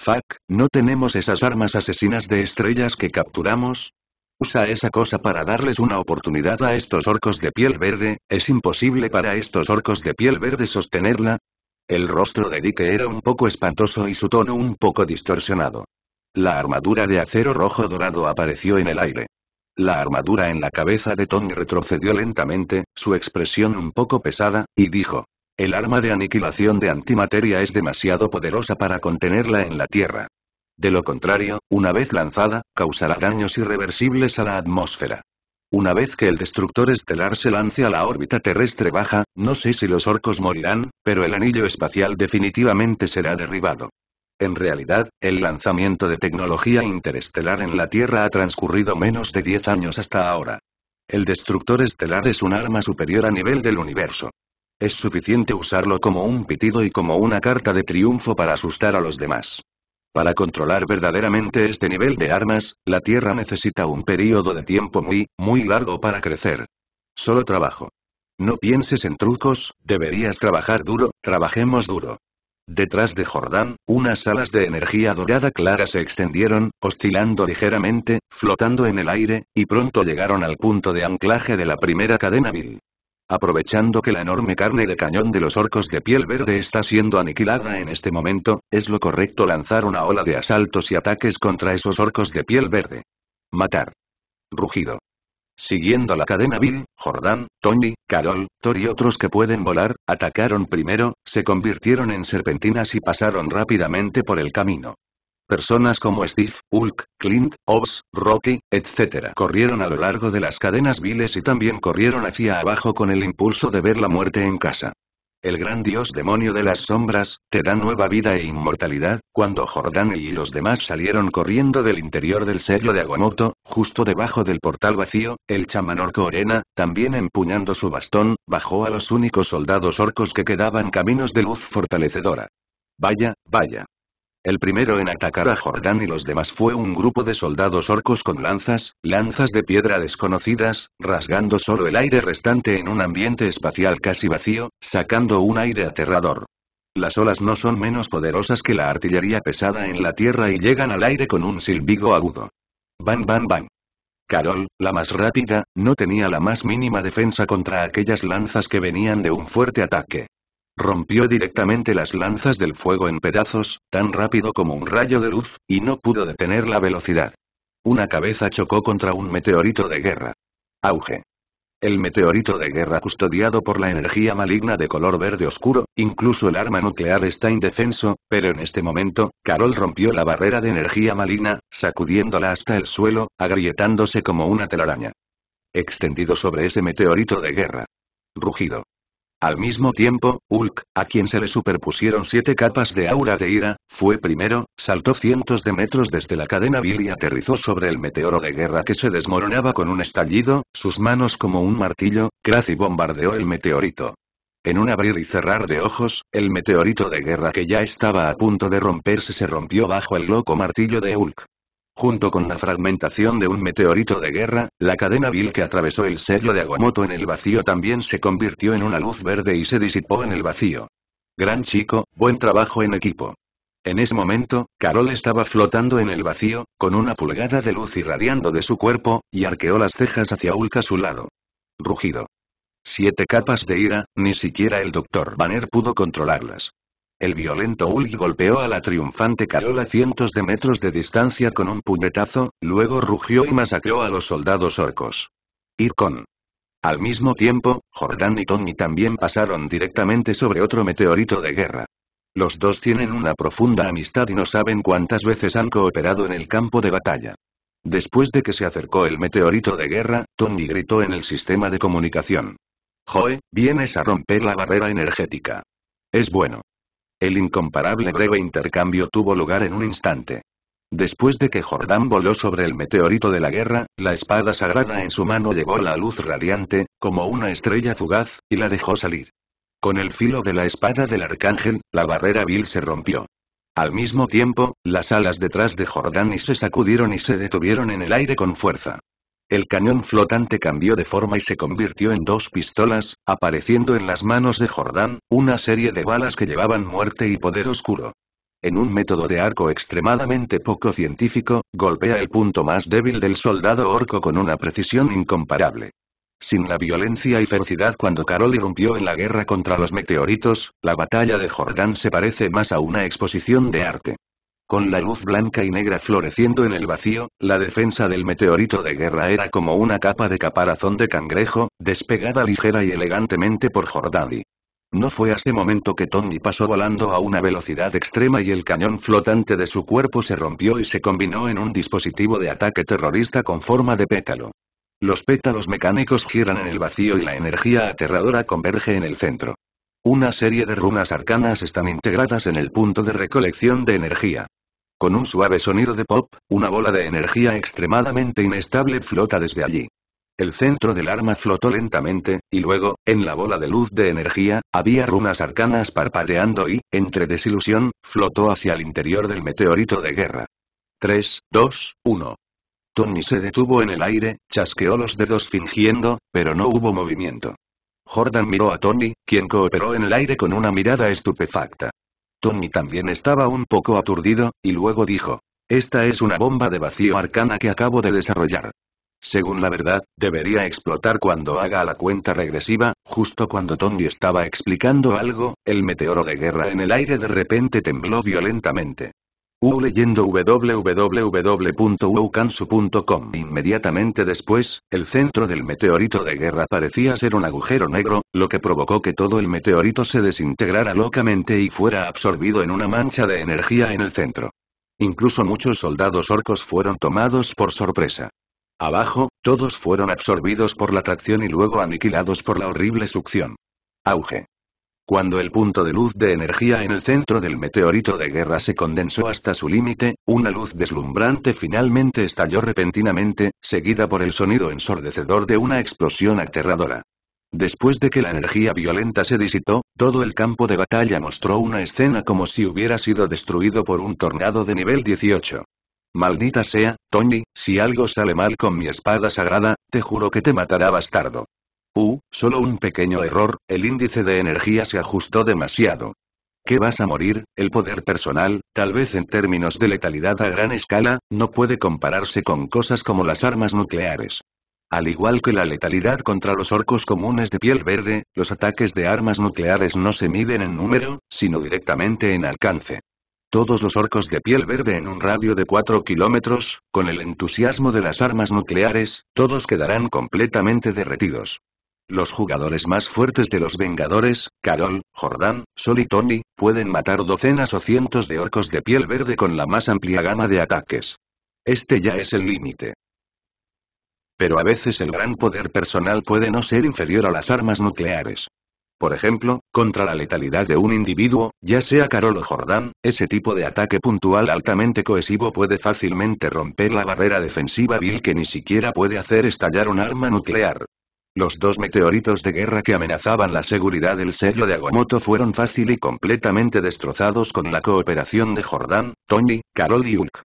Fuck, ¿no tenemos esas armas asesinas de estrellas que capturamos? Usa esa cosa para darles una oportunidad a estos orcos de piel verde, es imposible para estos orcos de piel verde sostenerla. El rostro de Dike era un poco espantoso y su tono un poco distorsionado. La armadura de acero rojo dorado apareció en el aire. La armadura en la cabeza de Tony retrocedió lentamente, su expresión un poco pesada, y dijo. El arma de aniquilación de antimateria es demasiado poderosa para contenerla en la Tierra. De lo contrario, una vez lanzada, causará daños irreversibles a la atmósfera. Una vez que el destructor estelar se lance a la órbita terrestre baja, no sé si los orcos morirán, pero el anillo espacial definitivamente será derribado. En realidad, el lanzamiento de tecnología interestelar en la Tierra ha transcurrido menos de 10 años hasta ahora. El destructor estelar es un arma superior a nivel del universo. Es suficiente usarlo como un pitido y como una carta de triunfo para asustar a los demás. Para controlar verdaderamente este nivel de armas, la Tierra necesita un período de tiempo muy, muy largo para crecer. Solo trabajo. No pienses en trucos, deberías trabajar duro, trabajemos duro. Detrás de Jordán, unas alas de energía dorada clara se extendieron, oscilando ligeramente, flotando en el aire, y pronto llegaron al punto de anclaje de la primera cadena vil. Aprovechando que la enorme carne de cañón de los orcos de piel verde está siendo aniquilada en este momento, es lo correcto lanzar una ola de asaltos y ataques contra esos orcos de piel verde. Matar. Rugido. Siguiendo la cadena Bill, Jordan, Tony, Carol, Thor y otros que pueden volar, atacaron primero, se convirtieron en serpentinas y pasaron rápidamente por el camino. Personas como Steve, Hulk, Clint, Oz, Rocky, etc. corrieron a lo largo de las cadenas viles y también corrieron hacia abajo con el impulso de ver la muerte en casa el gran dios demonio de las sombras, te da nueva vida e inmortalidad, cuando Jordani y los demás salieron corriendo del interior del sello de Aguamoto, justo debajo del portal vacío, el chamán orco Orena, también empuñando su bastón, bajó a los únicos soldados orcos que quedaban caminos de luz fortalecedora. Vaya, vaya. El primero en atacar a Jordán y los demás fue un grupo de soldados orcos con lanzas, lanzas de piedra desconocidas, rasgando solo el aire restante en un ambiente espacial casi vacío, sacando un aire aterrador. Las olas no son menos poderosas que la artillería pesada en la tierra y llegan al aire con un silbido agudo. Bam bam bam. Carol, la más rápida, no tenía la más mínima defensa contra aquellas lanzas que venían de un fuerte ataque rompió directamente las lanzas del fuego en pedazos, tan rápido como un rayo de luz, y no pudo detener la velocidad. Una cabeza chocó contra un meteorito de guerra. Auge. El meteorito de guerra custodiado por la energía maligna de color verde oscuro, incluso el arma nuclear está indefenso, pero en este momento, Carol rompió la barrera de energía maligna, sacudiéndola hasta el suelo, agrietándose como una telaraña. Extendido sobre ese meteorito de guerra. Rugido. Al mismo tiempo, Hulk, a quien se le superpusieron siete capas de aura de ira, fue primero, saltó cientos de metros desde la cadena Bill y aterrizó sobre el meteoro de guerra que se desmoronaba con un estallido, sus manos como un martillo, y bombardeó el meteorito. En un abrir y cerrar de ojos, el meteorito de guerra que ya estaba a punto de romperse se rompió bajo el loco martillo de Hulk. Junto con la fragmentación de un meteorito de guerra, la cadena vil que atravesó el sello de Agomoto en el vacío también se convirtió en una luz verde y se disipó en el vacío. Gran chico, buen trabajo en equipo. En ese momento, Carol estaba flotando en el vacío, con una pulgada de luz irradiando de su cuerpo, y arqueó las cejas hacia Ulka a su lado. Rugido. Siete capas de ira, ni siquiera el doctor Banner pudo controlarlas. El violento Uli golpeó a la triunfante Carola cientos de metros de distancia con un puñetazo, luego rugió y masacró a los soldados orcos. Ir con. Al mismo tiempo, Jordan y Tony también pasaron directamente sobre otro meteorito de guerra. Los dos tienen una profunda amistad y no saben cuántas veces han cooperado en el campo de batalla. Después de que se acercó el meteorito de guerra, Tony gritó en el sistema de comunicación. Joe, vienes a romper la barrera energética. Es bueno. El incomparable breve intercambio tuvo lugar en un instante. Después de que Jordán voló sobre el meteorito de la guerra, la espada sagrada en su mano llevó la luz radiante, como una estrella fugaz, y la dejó salir. Con el filo de la espada del arcángel, la barrera vil se rompió. Al mismo tiempo, las alas detrás de Jordán y se sacudieron y se detuvieron en el aire con fuerza. El cañón flotante cambió de forma y se convirtió en dos pistolas, apareciendo en las manos de Jordán, una serie de balas que llevaban muerte y poder oscuro. En un método de arco extremadamente poco científico, golpea el punto más débil del soldado orco con una precisión incomparable. Sin la violencia y ferocidad cuando Carol irrumpió en la guerra contra los meteoritos, la batalla de Jordán se parece más a una exposición de arte. Con la luz blanca y negra floreciendo en el vacío, la defensa del meteorito de guerra era como una capa de caparazón de cangrejo, despegada ligera y elegantemente por Jordani. No fue a ese momento que Tony pasó volando a una velocidad extrema y el cañón flotante de su cuerpo se rompió y se combinó en un dispositivo de ataque terrorista con forma de pétalo. Los pétalos mecánicos giran en el vacío y la energía aterradora converge en el centro. Una serie de runas arcanas están integradas en el punto de recolección de energía. Con un suave sonido de pop, una bola de energía extremadamente inestable flota desde allí. El centro del arma flotó lentamente, y luego, en la bola de luz de energía, había runas arcanas parpadeando y, entre desilusión, flotó hacia el interior del meteorito de guerra. 3, 2, 1. Tony se detuvo en el aire, chasqueó los dedos fingiendo, pero no hubo movimiento. Jordan miró a Tony, quien cooperó en el aire con una mirada estupefacta. Tony también estaba un poco aturdido, y luego dijo. Esta es una bomba de vacío arcana que acabo de desarrollar. Según la verdad, debería explotar cuando haga la cuenta regresiva, justo cuando Tony estaba explicando algo, el meteoro de guerra en el aire de repente tembló violentamente. U leyendo www.ukansu.com Inmediatamente después, el centro del meteorito de guerra parecía ser un agujero negro, lo que provocó que todo el meteorito se desintegrara locamente y fuera absorbido en una mancha de energía en el centro. Incluso muchos soldados orcos fueron tomados por sorpresa. Abajo, todos fueron absorbidos por la tracción y luego aniquilados por la horrible succión. Auge. Cuando el punto de luz de energía en el centro del meteorito de guerra se condensó hasta su límite, una luz deslumbrante finalmente estalló repentinamente, seguida por el sonido ensordecedor de una explosión aterradora. Después de que la energía violenta se disipó, todo el campo de batalla mostró una escena como si hubiera sido destruido por un tornado de nivel 18. Maldita sea, Tony, si algo sale mal con mi espada sagrada, te juro que te matará bastardo. U, solo un pequeño error, el índice de energía se ajustó demasiado. ¿Qué vas a morir? El poder personal, tal vez en términos de letalidad a gran escala, no puede compararse con cosas como las armas nucleares. Al igual que la letalidad contra los orcos comunes de piel verde, los ataques de armas nucleares no se miden en número, sino directamente en alcance. Todos los orcos de piel verde en un radio de 4 kilómetros, con el entusiasmo de las armas nucleares, todos quedarán completamente derretidos. Los jugadores más fuertes de los Vengadores, Carol, Jordan, Sol y Tony, pueden matar docenas o cientos de orcos de piel verde con la más amplia gama de ataques. Este ya es el límite. Pero a veces el gran poder personal puede no ser inferior a las armas nucleares. Por ejemplo, contra la letalidad de un individuo, ya sea Carol o Jordan, ese tipo de ataque puntual altamente cohesivo puede fácilmente romper la barrera defensiva vil que ni siquiera puede hacer estallar un arma nuclear. Los dos meteoritos de guerra que amenazaban la seguridad del sello de Aguamoto fueron fácil y completamente destrozados con la cooperación de Jordan, Tony, Carol y Hulk.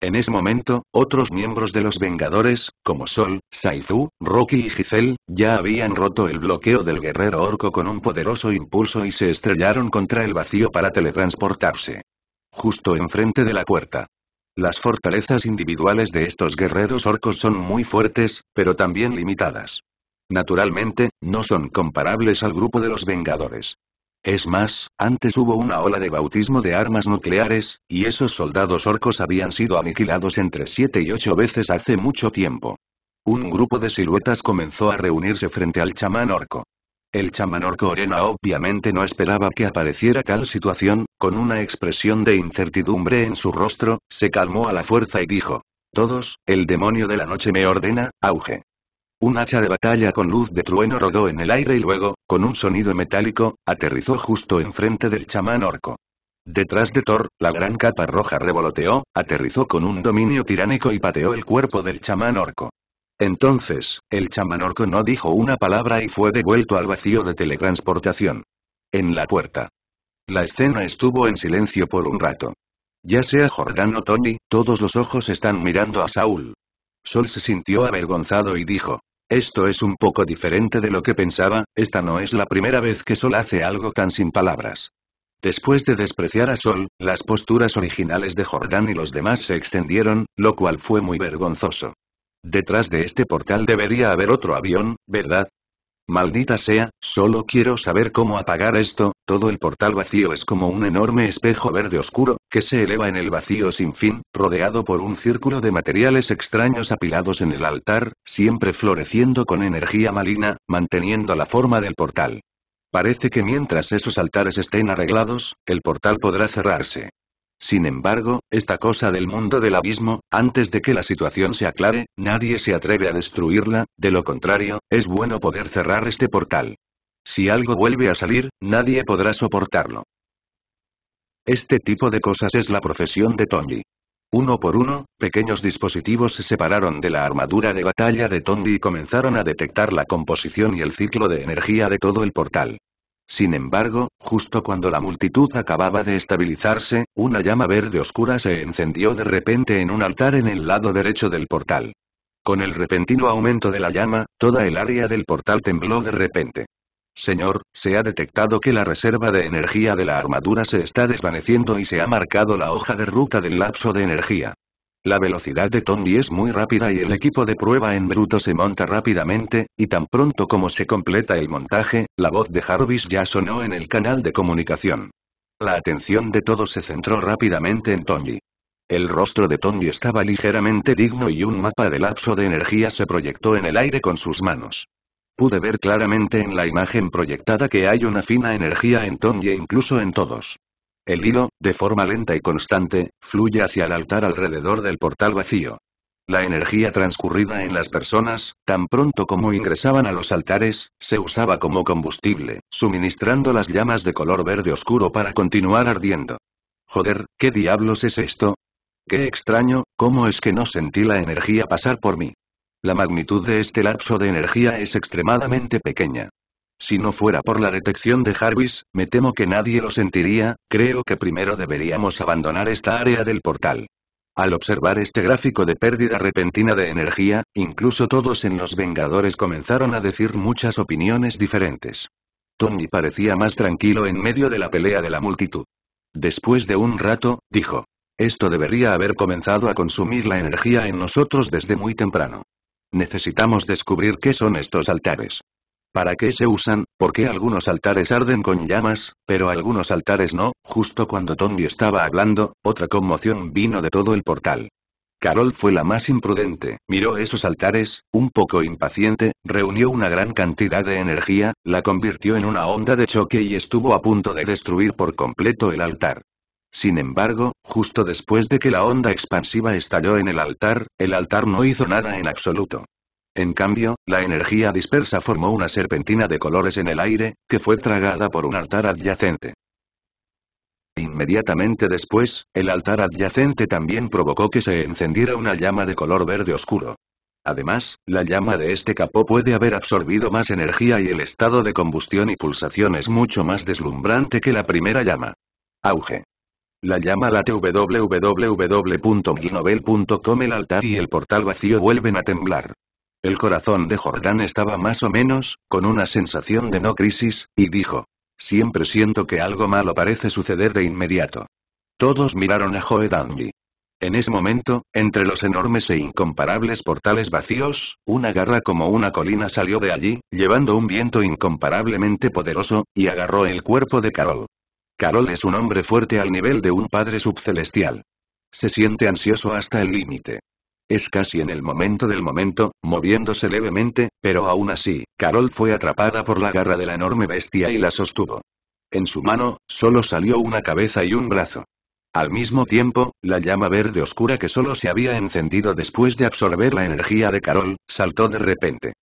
En ese momento, otros miembros de los Vengadores, como Sol, Saizu, Rocky y Giselle, ya habían roto el bloqueo del guerrero orco con un poderoso impulso y se estrellaron contra el vacío para teletransportarse. Justo enfrente de la puerta. Las fortalezas individuales de estos guerreros orcos son muy fuertes, pero también limitadas. Naturalmente, no son comparables al grupo de los Vengadores. Es más, antes hubo una ola de bautismo de armas nucleares, y esos soldados orcos habían sido aniquilados entre siete y ocho veces hace mucho tiempo. Un grupo de siluetas comenzó a reunirse frente al chamán orco. El chamán orco Orena obviamente no esperaba que apareciera tal situación, con una expresión de incertidumbre en su rostro, se calmó a la fuerza y dijo. Todos, el demonio de la noche me ordena, auge. Un hacha de batalla con luz de trueno rodó en el aire y luego, con un sonido metálico, aterrizó justo enfrente del chamán orco. Detrás de Thor, la gran capa roja revoloteó, aterrizó con un dominio tiránico y pateó el cuerpo del chamán orco. Entonces, el chamán orco no dijo una palabra y fue devuelto al vacío de teletransportación. En la puerta. La escena estuvo en silencio por un rato. Ya sea Jordán o Tony, todos los ojos están mirando a Saúl. Sol se sintió avergonzado y dijo, esto es un poco diferente de lo que pensaba, esta no es la primera vez que Sol hace algo tan sin palabras. Después de despreciar a Sol, las posturas originales de Jordán y los demás se extendieron, lo cual fue muy vergonzoso. Detrás de este portal debería haber otro avión, ¿verdad? Maldita sea, solo quiero saber cómo apagar esto, todo el portal vacío es como un enorme espejo verde oscuro, que se eleva en el vacío sin fin, rodeado por un círculo de materiales extraños apilados en el altar, siempre floreciendo con energía maligna, manteniendo la forma del portal. Parece que mientras esos altares estén arreglados, el portal podrá cerrarse. Sin embargo, esta cosa del mundo del abismo, antes de que la situación se aclare, nadie se atreve a destruirla, de lo contrario, es bueno poder cerrar este portal. Si algo vuelve a salir, nadie podrá soportarlo. Este tipo de cosas es la profesión de Tondi. Uno por uno, pequeños dispositivos se separaron de la armadura de batalla de Tondi y comenzaron a detectar la composición y el ciclo de energía de todo el portal. Sin embargo, justo cuando la multitud acababa de estabilizarse, una llama verde oscura se encendió de repente en un altar en el lado derecho del portal. Con el repentino aumento de la llama, toda el área del portal tembló de repente. Señor, se ha detectado que la reserva de energía de la armadura se está desvaneciendo y se ha marcado la hoja de ruta del lapso de energía. La velocidad de Tondi es muy rápida y el equipo de prueba en bruto se monta rápidamente, y tan pronto como se completa el montaje, la voz de Jarvis ya sonó en el canal de comunicación. La atención de todos se centró rápidamente en Tony. El rostro de Tony estaba ligeramente digno y un mapa de lapso de energía se proyectó en el aire con sus manos. Pude ver claramente en la imagen proyectada que hay una fina energía en Tony e incluso en todos. El hilo, de forma lenta y constante, fluye hacia el altar alrededor del portal vacío. La energía transcurrida en las personas, tan pronto como ingresaban a los altares, se usaba como combustible, suministrando las llamas de color verde oscuro para continuar ardiendo. Joder, ¿qué diablos es esto? Qué extraño, ¿cómo es que no sentí la energía pasar por mí? La magnitud de este lapso de energía es extremadamente pequeña. Si no fuera por la detección de Jarvis, me temo que nadie lo sentiría, creo que primero deberíamos abandonar esta área del portal. Al observar este gráfico de pérdida repentina de energía, incluso todos en los Vengadores comenzaron a decir muchas opiniones diferentes. Tony parecía más tranquilo en medio de la pelea de la multitud. Después de un rato, dijo. Esto debería haber comenzado a consumir la energía en nosotros desde muy temprano. Necesitamos descubrir qué son estos altares. ¿Para qué se usan? por qué algunos altares arden con llamas, pero algunos altares no? Justo cuando Tony estaba hablando, otra conmoción vino de todo el portal. Carol fue la más imprudente, miró esos altares, un poco impaciente, reunió una gran cantidad de energía, la convirtió en una onda de choque y estuvo a punto de destruir por completo el altar. Sin embargo, justo después de que la onda expansiva estalló en el altar, el altar no hizo nada en absoluto. En cambio, la energía dispersa formó una serpentina de colores en el aire, que fue tragada por un altar adyacente. Inmediatamente después, el altar adyacente también provocó que se encendiera una llama de color verde oscuro. Además, la llama de este capó puede haber absorbido más energía y el estado de combustión y pulsación es mucho más deslumbrante que la primera llama. Auge. La llama late www.milnovel.com El altar y el portal vacío vuelven a temblar. El corazón de Jordán estaba más o menos, con una sensación de no crisis, y dijo. Siempre siento que algo malo parece suceder de inmediato. Todos miraron a Dandy. En ese momento, entre los enormes e incomparables portales vacíos, una garra como una colina salió de allí, llevando un viento incomparablemente poderoso, y agarró el cuerpo de Carol. Carol es un hombre fuerte al nivel de un padre subcelestial. Se siente ansioso hasta el límite. Es casi en el momento del momento, moviéndose levemente, pero aún así, Carol fue atrapada por la garra de la enorme bestia y la sostuvo. En su mano, solo salió una cabeza y un brazo. Al mismo tiempo, la llama verde oscura que solo se había encendido después de absorber la energía de Carol, saltó de repente.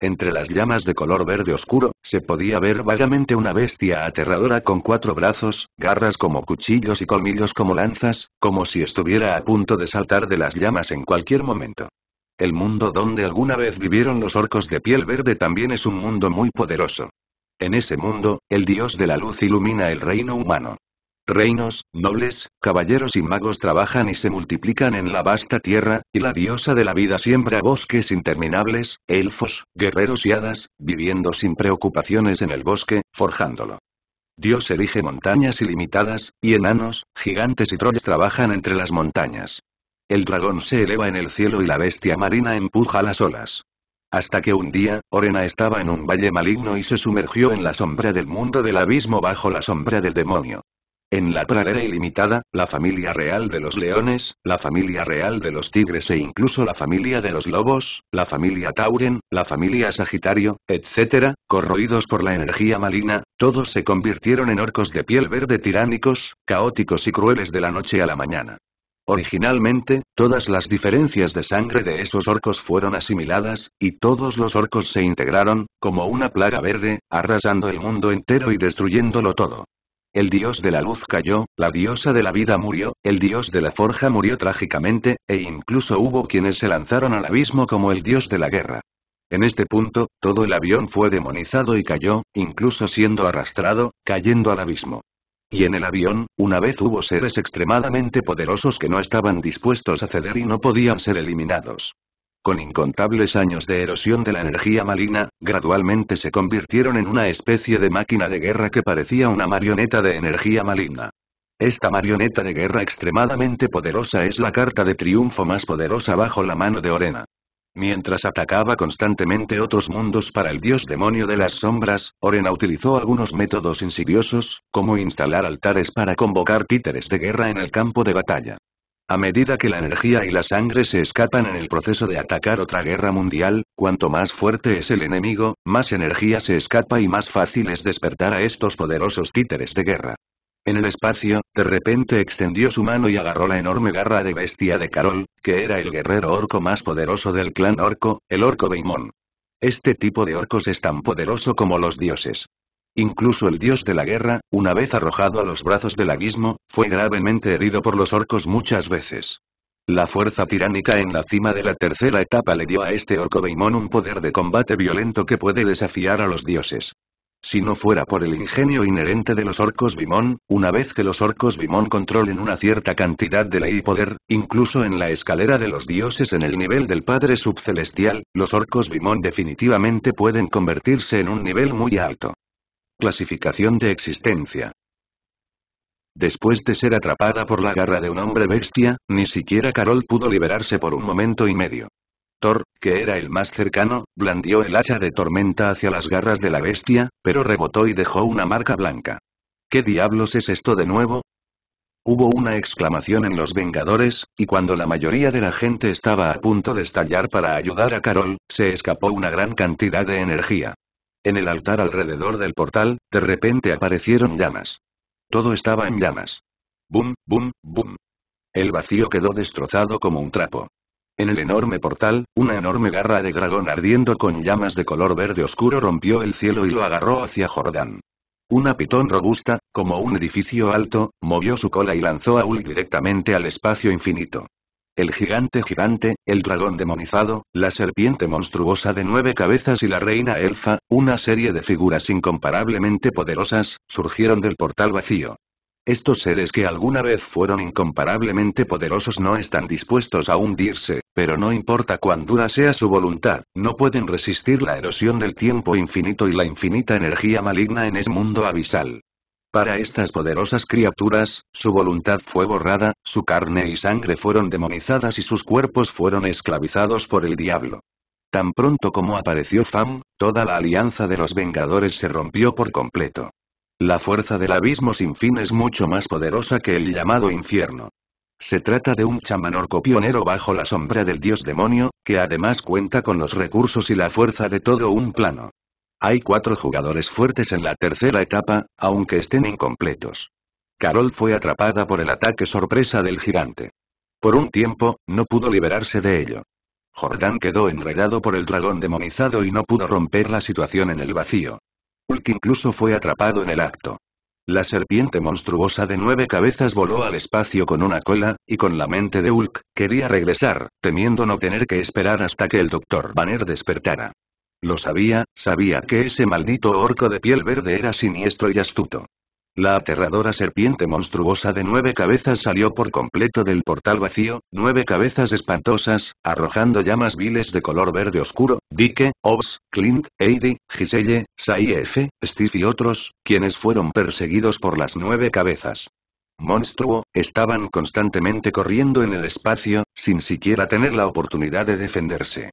Entre las llamas de color verde oscuro, se podía ver vagamente una bestia aterradora con cuatro brazos, garras como cuchillos y colmillos como lanzas, como si estuviera a punto de saltar de las llamas en cualquier momento. El mundo donde alguna vez vivieron los orcos de piel verde también es un mundo muy poderoso. En ese mundo, el dios de la luz ilumina el reino humano reinos, nobles, caballeros y magos trabajan y se multiplican en la vasta tierra, y la diosa de la vida siembra bosques interminables, elfos, guerreros y hadas, viviendo sin preocupaciones en el bosque, forjándolo. Dios erige montañas ilimitadas, y enanos, gigantes y trolls trabajan entre las montañas. El dragón se eleva en el cielo y la bestia marina empuja las olas. Hasta que un día, Orena estaba en un valle maligno y se sumergió en la sombra del mundo del abismo bajo la sombra del demonio. En la pradera ilimitada, la familia real de los leones, la familia real de los tigres e incluso la familia de los lobos, la familia Tauren, la familia Sagitario, etc., corroídos por la energía maligna, todos se convirtieron en orcos de piel verde tiránicos, caóticos y crueles de la noche a la mañana. Originalmente, todas las diferencias de sangre de esos orcos fueron asimiladas, y todos los orcos se integraron, como una plaga verde, arrasando el mundo entero y destruyéndolo todo. El dios de la luz cayó, la diosa de la vida murió, el dios de la forja murió trágicamente, e incluso hubo quienes se lanzaron al abismo como el dios de la guerra. En este punto, todo el avión fue demonizado y cayó, incluso siendo arrastrado, cayendo al abismo. Y en el avión, una vez hubo seres extremadamente poderosos que no estaban dispuestos a ceder y no podían ser eliminados con incontables años de erosión de la energía maligna, gradualmente se convirtieron en una especie de máquina de guerra que parecía una marioneta de energía maligna. Esta marioneta de guerra extremadamente poderosa es la carta de triunfo más poderosa bajo la mano de Orena. Mientras atacaba constantemente otros mundos para el dios demonio de las sombras, Orena utilizó algunos métodos insidiosos, como instalar altares para convocar títeres de guerra en el campo de batalla. A medida que la energía y la sangre se escapan en el proceso de atacar otra guerra mundial, cuanto más fuerte es el enemigo, más energía se escapa y más fácil es despertar a estos poderosos títeres de guerra. En el espacio, de repente extendió su mano y agarró la enorme garra de bestia de Carol, que era el guerrero orco más poderoso del clan orco, el orco Beimon. Este tipo de orcos es tan poderoso como los dioses. Incluso el dios de la guerra, una vez arrojado a los brazos del abismo, fue gravemente herido por los orcos muchas veces. La fuerza tiránica en la cima de la tercera etapa le dio a este orco bimón un poder de combate violento que puede desafiar a los dioses. Si no fuera por el ingenio inherente de los orcos Bimón, una vez que los orcos Bimón controlen una cierta cantidad de ley y poder, incluso en la escalera de los dioses en el nivel del Padre Subcelestial, los orcos Bimón definitivamente pueden convertirse en un nivel muy alto. Clasificación de existencia. Después de ser atrapada por la garra de un hombre bestia, ni siquiera Carol pudo liberarse por un momento y medio. Thor, que era el más cercano, blandió el hacha de tormenta hacia las garras de la bestia, pero rebotó y dejó una marca blanca. ¿Qué diablos es esto de nuevo? Hubo una exclamación en los Vengadores, y cuando la mayoría de la gente estaba a punto de estallar para ayudar a Carol, se escapó una gran cantidad de energía. En el altar alrededor del portal, de repente aparecieron llamas. Todo estaba en llamas. Bum, bum, bum. El vacío quedó destrozado como un trapo. En el enorme portal, una enorme garra de dragón ardiendo con llamas de color verde oscuro rompió el cielo y lo agarró hacia Jordán. Una pitón robusta, como un edificio alto, movió su cola y lanzó a Ul directamente al espacio infinito el gigante gigante, el dragón demonizado, la serpiente monstruosa de nueve cabezas y la reina elfa, una serie de figuras incomparablemente poderosas, surgieron del portal vacío. Estos seres que alguna vez fueron incomparablemente poderosos no están dispuestos a hundirse, pero no importa cuán dura sea su voluntad, no pueden resistir la erosión del tiempo infinito y la infinita energía maligna en ese mundo abisal. Para estas poderosas criaturas, su voluntad fue borrada, su carne y sangre fueron demonizadas y sus cuerpos fueron esclavizados por el diablo. Tan pronto como apareció Fam, toda la alianza de los Vengadores se rompió por completo. La fuerza del abismo sin fin es mucho más poderosa que el llamado infierno. Se trata de un chamanorco pionero bajo la sombra del dios demonio, que además cuenta con los recursos y la fuerza de todo un plano. Hay cuatro jugadores fuertes en la tercera etapa, aunque estén incompletos. Carol fue atrapada por el ataque sorpresa del gigante. Por un tiempo, no pudo liberarse de ello. Jordan quedó enredado por el dragón demonizado y no pudo romper la situación en el vacío. Hulk incluso fue atrapado en el acto. La serpiente monstruosa de nueve cabezas voló al espacio con una cola, y con la mente de Hulk, quería regresar, temiendo no tener que esperar hasta que el doctor Banner despertara. Lo sabía, sabía que ese maldito orco de piel verde era siniestro y astuto. La aterradora serpiente monstruosa de nueve cabezas salió por completo del portal vacío, nueve cabezas espantosas, arrojando llamas viles de color verde oscuro, Dike, OBS, Clint, Heidi, Giselle, Saif, Steve y otros, quienes fueron perseguidos por las nueve cabezas. Monstruo, estaban constantemente corriendo en el espacio, sin siquiera tener la oportunidad de defenderse.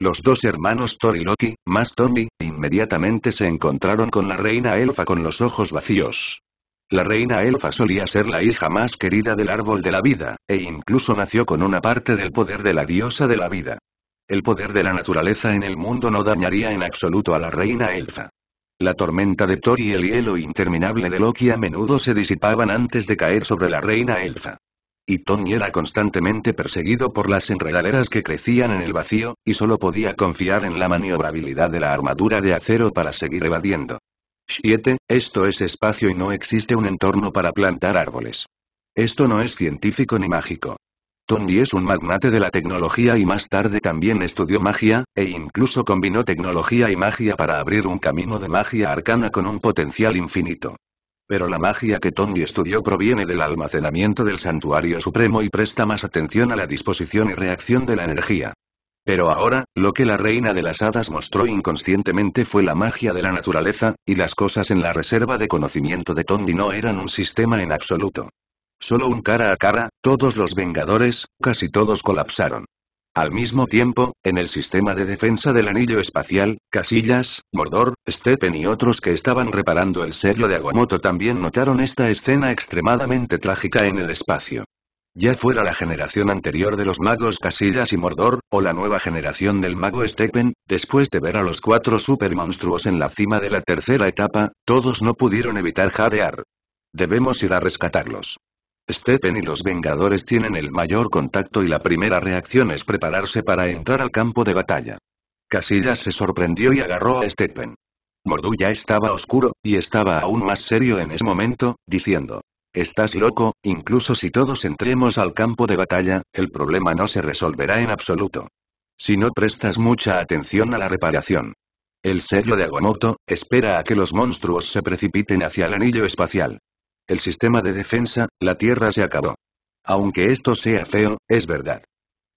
Los dos hermanos Thor y Loki, más Tommy, inmediatamente se encontraron con la reina elfa con los ojos vacíos. La reina elfa solía ser la hija más querida del árbol de la vida, e incluso nació con una parte del poder de la diosa de la vida. El poder de la naturaleza en el mundo no dañaría en absoluto a la reina elfa. La tormenta de Thor y el hielo interminable de Loki a menudo se disipaban antes de caer sobre la reina elfa y Tony era constantemente perseguido por las enredaderas que crecían en el vacío, y solo podía confiar en la maniobrabilidad de la armadura de acero para seguir evadiendo. 7. Esto es espacio y no existe un entorno para plantar árboles. Esto no es científico ni mágico. Tony es un magnate de la tecnología y más tarde también estudió magia, e incluso combinó tecnología y magia para abrir un camino de magia arcana con un potencial infinito. Pero la magia que Tondi estudió proviene del almacenamiento del santuario supremo y presta más atención a la disposición y reacción de la energía. Pero ahora, lo que la reina de las hadas mostró inconscientemente fue la magia de la naturaleza, y las cosas en la reserva de conocimiento de Tondi no eran un sistema en absoluto. Solo un cara a cara, todos los vengadores, casi todos colapsaron. Al mismo tiempo, en el sistema de defensa del anillo espacial, Casillas, Mordor, Steppen y otros que estaban reparando el sello de Aguamoto también notaron esta escena extremadamente trágica en el espacio. Ya fuera la generación anterior de los magos Casillas y Mordor, o la nueva generación del mago Steppen, después de ver a los cuatro monstruos en la cima de la tercera etapa, todos no pudieron evitar jadear. Debemos ir a rescatarlos. Stephen y los Vengadores tienen el mayor contacto y la primera reacción es prepararse para entrar al campo de batalla. Casillas se sorprendió y agarró a Stephen. Mordu ya estaba oscuro, y estaba aún más serio en ese momento, diciendo, Estás loco, incluso si todos entremos al campo de batalla, el problema no se resolverá en absoluto. Si no prestas mucha atención a la reparación. El serio de Aguamoto, espera a que los monstruos se precipiten hacia el anillo espacial el sistema de defensa, la Tierra se acabó. Aunque esto sea feo, es verdad.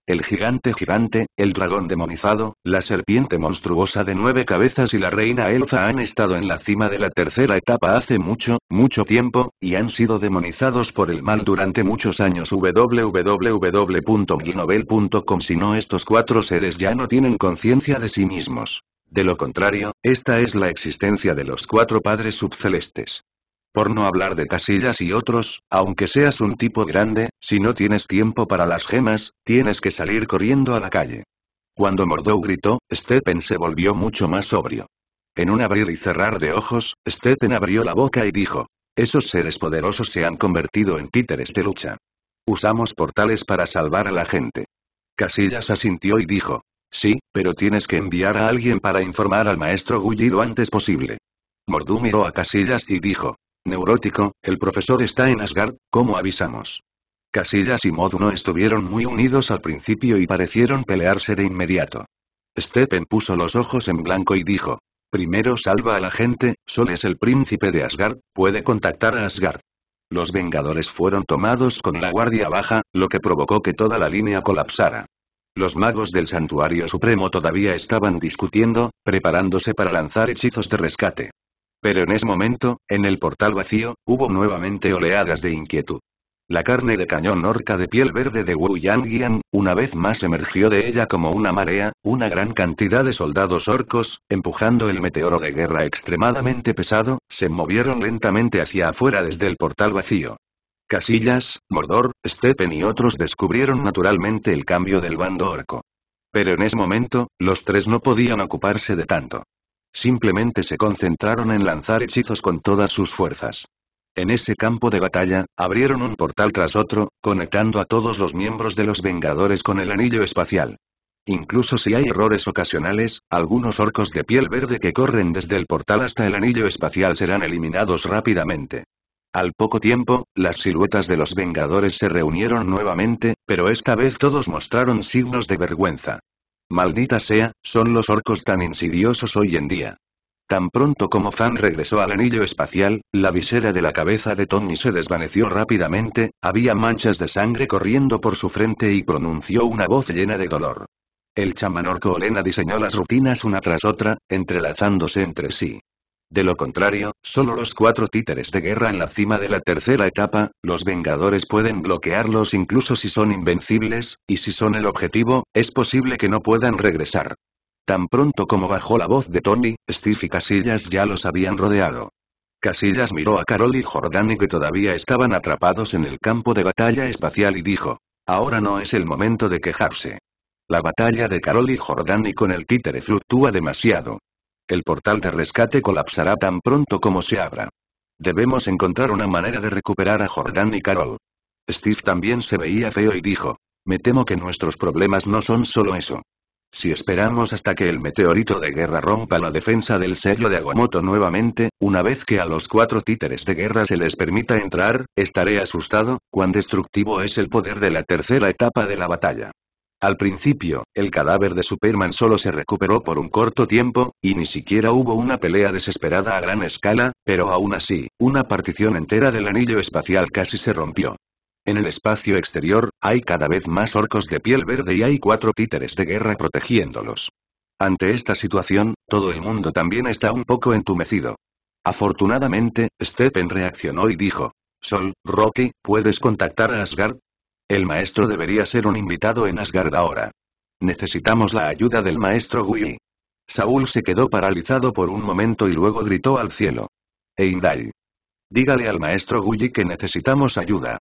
El gigante gigante, el dragón demonizado, la serpiente monstruosa de nueve cabezas y la reina Elfa han estado en la cima de la tercera etapa hace mucho, mucho tiempo, y han sido demonizados por el mal durante muchos años www.glinovel.com si no estos cuatro seres ya no tienen conciencia de sí mismos. De lo contrario, esta es la existencia de los cuatro padres subcelestes. Por no hablar de casillas y otros, aunque seas un tipo grande, si no tienes tiempo para las gemas, tienes que salir corriendo a la calle. Cuando Mordou gritó, Stephen se volvió mucho más sobrio. En un abrir y cerrar de ojos, Stephen abrió la boca y dijo, esos seres poderosos se han convertido en títeres de lucha. Usamos portales para salvar a la gente. Casillas asintió y dijo, sí, pero tienes que enviar a alguien para informar al maestro lo antes posible. Mordú miró a Casillas y dijo, Neurótico, el profesor está en Asgard, como avisamos. Casillas y moduno no estuvieron muy unidos al principio y parecieron pelearse de inmediato. Stephen puso los ojos en blanco y dijo. Primero salva a la gente, Sol es el príncipe de Asgard, puede contactar a Asgard. Los Vengadores fueron tomados con la guardia baja, lo que provocó que toda la línea colapsara. Los magos del Santuario Supremo todavía estaban discutiendo, preparándose para lanzar hechizos de rescate. Pero en ese momento, en el portal vacío, hubo nuevamente oleadas de inquietud. La carne de cañón orca de piel verde de Wu Yangian, una vez más emergió de ella como una marea, una gran cantidad de soldados orcos, empujando el meteoro de guerra extremadamente pesado, se movieron lentamente hacia afuera desde el portal vacío. Casillas, Mordor, Steppen y otros descubrieron naturalmente el cambio del bando orco. Pero en ese momento, los tres no podían ocuparse de tanto. Simplemente se concentraron en lanzar hechizos con todas sus fuerzas. En ese campo de batalla, abrieron un portal tras otro, conectando a todos los miembros de los Vengadores con el anillo espacial. Incluso si hay errores ocasionales, algunos orcos de piel verde que corren desde el portal hasta el anillo espacial serán eliminados rápidamente. Al poco tiempo, las siluetas de los Vengadores se reunieron nuevamente, pero esta vez todos mostraron signos de vergüenza. Maldita sea, son los orcos tan insidiosos hoy en día. Tan pronto como Fan regresó al anillo espacial, la visera de la cabeza de Tony se desvaneció rápidamente, había manchas de sangre corriendo por su frente y pronunció una voz llena de dolor. El chamán orco Olena diseñó las rutinas una tras otra, entrelazándose entre sí. De lo contrario, solo los cuatro títeres de guerra en la cima de la tercera etapa, los Vengadores pueden bloquearlos incluso si son invencibles, y si son el objetivo, es posible que no puedan regresar. Tan pronto como bajó la voz de Tony, Steve y Casillas ya los habían rodeado. Casillas miró a Carol y Jordani que todavía estaban atrapados en el campo de batalla espacial y dijo, ahora no es el momento de quejarse. La batalla de Carol y Jordani con el títere fluctúa demasiado, el portal de rescate colapsará tan pronto como se abra. Debemos encontrar una manera de recuperar a Jordan y Carol. Steve también se veía feo y dijo, me temo que nuestros problemas no son solo eso. Si esperamos hasta que el meteorito de guerra rompa la defensa del sello de Aguamoto nuevamente, una vez que a los cuatro títeres de guerra se les permita entrar, estaré asustado, cuán destructivo es el poder de la tercera etapa de la batalla. Al principio, el cadáver de Superman solo se recuperó por un corto tiempo, y ni siquiera hubo una pelea desesperada a gran escala, pero aún así, una partición entera del anillo espacial casi se rompió. En el espacio exterior, hay cada vez más orcos de piel verde y hay cuatro títeres de guerra protegiéndolos. Ante esta situación, todo el mundo también está un poco entumecido. Afortunadamente, Stephen reaccionó y dijo, Sol, Rocky, ¿puedes contactar a Asgard? El maestro debería ser un invitado en Asgard ahora. Necesitamos la ayuda del maestro Gui. Saúl se quedó paralizado por un momento y luego gritó al cielo. Eindal. Dígale al maestro Gulli que necesitamos ayuda.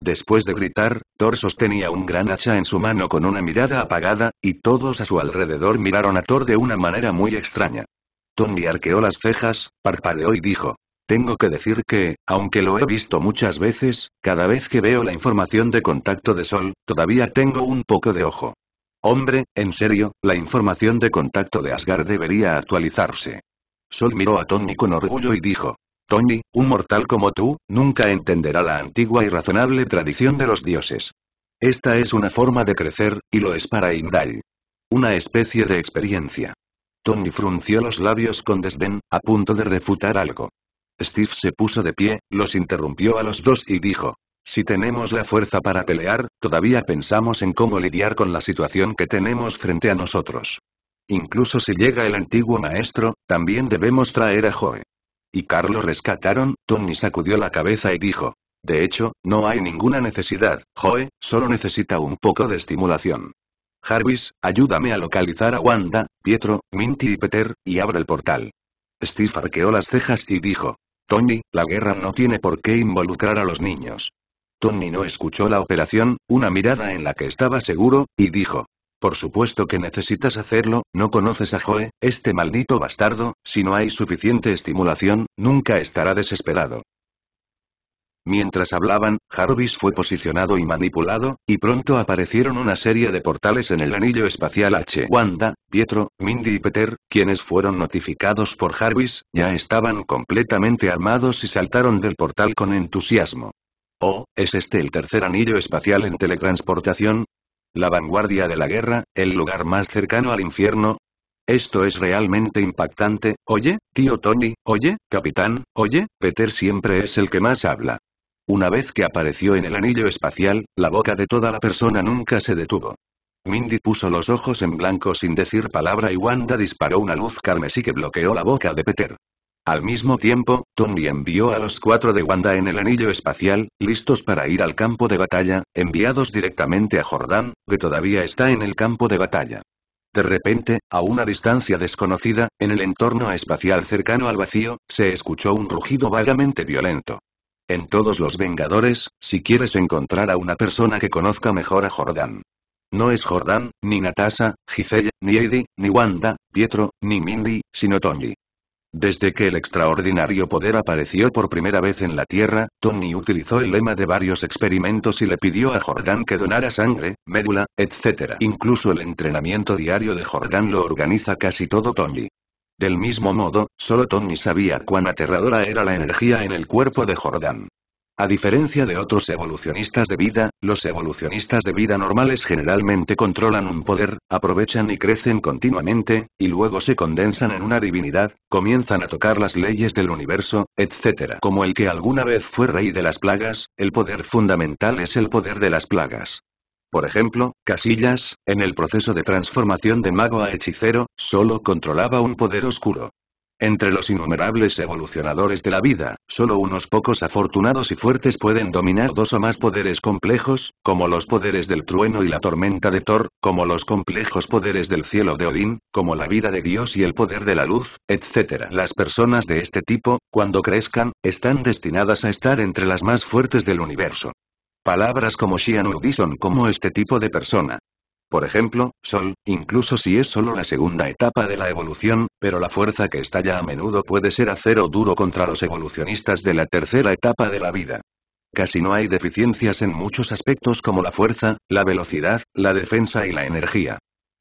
Después de gritar, Thor sostenía un gran hacha en su mano con una mirada apagada, y todos a su alrededor miraron a Thor de una manera muy extraña. Tony arqueó las cejas, parpadeó y dijo. Tengo que decir que, aunque lo he visto muchas veces, cada vez que veo la información de contacto de Sol, todavía tengo un poco de ojo. Hombre, en serio, la información de contacto de Asgard debería actualizarse. Sol miró a Tony con orgullo y dijo. Tony, un mortal como tú, nunca entenderá la antigua y razonable tradición de los dioses. Esta es una forma de crecer, y lo es para Indal. Una especie de experiencia. Tony frunció los labios con desdén, a punto de refutar algo. Steve se puso de pie, los interrumpió a los dos y dijo. Si tenemos la fuerza para pelear, todavía pensamos en cómo lidiar con la situación que tenemos frente a nosotros. Incluso si llega el antiguo maestro, también debemos traer a Joe. Y Carlos rescataron, Tony sacudió la cabeza y dijo. De hecho, no hay ninguna necesidad, Joe, solo necesita un poco de estimulación. Jarvis, ayúdame a localizar a Wanda, Pietro, Minty y Peter, y abre el portal. Steve arqueó las cejas y dijo. Tony, la guerra no tiene por qué involucrar a los niños. Tony no escuchó la operación, una mirada en la que estaba seguro, y dijo. Por supuesto que necesitas hacerlo, no conoces a Joe, este maldito bastardo, si no hay suficiente estimulación, nunca estará desesperado. Mientras hablaban, Jarvis fue posicionado y manipulado, y pronto aparecieron una serie de portales en el anillo espacial H. Wanda, Pietro, Mindy y Peter, quienes fueron notificados por Jarvis, ya estaban completamente armados y saltaron del portal con entusiasmo. Oh, ¿es este el tercer anillo espacial en teletransportación? ¿La vanguardia de la guerra, el lugar más cercano al infierno? Esto es realmente impactante, oye, tío Tony, oye, capitán, oye, Peter siempre es el que más habla. Una vez que apareció en el anillo espacial, la boca de toda la persona nunca se detuvo. Mindy puso los ojos en blanco sin decir palabra y Wanda disparó una luz carmesí que bloqueó la boca de Peter. Al mismo tiempo, Tony envió a los cuatro de Wanda en el anillo espacial, listos para ir al campo de batalla, enviados directamente a Jordán, que todavía está en el campo de batalla. De repente, a una distancia desconocida, en el entorno espacial cercano al vacío, se escuchó un rugido vagamente violento. En todos los Vengadores, si quieres encontrar a una persona que conozca mejor a Jordán. No es Jordán, ni Natasha, Giselle, ni Eddie, ni Wanda, Pietro, ni Mindy, sino Tony. Desde que el extraordinario poder apareció por primera vez en la Tierra, Tony utilizó el lema de varios experimentos y le pidió a Jordán que donara sangre, médula, etc. Incluso el entrenamiento diario de Jordán lo organiza casi todo Tony. Del mismo modo, solo Tommy sabía cuán aterradora era la energía en el cuerpo de Jordan. A diferencia de otros evolucionistas de vida, los evolucionistas de vida normales generalmente controlan un poder, aprovechan y crecen continuamente, y luego se condensan en una divinidad, comienzan a tocar las leyes del universo, etc. Como el que alguna vez fue rey de las plagas, el poder fundamental es el poder de las plagas. Por ejemplo, Casillas, en el proceso de transformación de mago a hechicero, solo controlaba un poder oscuro. Entre los innumerables evolucionadores de la vida, solo unos pocos afortunados y fuertes pueden dominar dos o más poderes complejos, como los poderes del trueno y la tormenta de Thor, como los complejos poderes del cielo de Odín, como la vida de Dios y el poder de la luz, etc. Las personas de este tipo, cuando crezcan, están destinadas a estar entre las más fuertes del universo. Palabras como Xianudi son como este tipo de persona. Por ejemplo, Sol, incluso si es solo la segunda etapa de la evolución, pero la fuerza que estalla a menudo puede ser acero duro contra los evolucionistas de la tercera etapa de la vida. Casi no hay deficiencias en muchos aspectos como la fuerza, la velocidad, la defensa y la energía.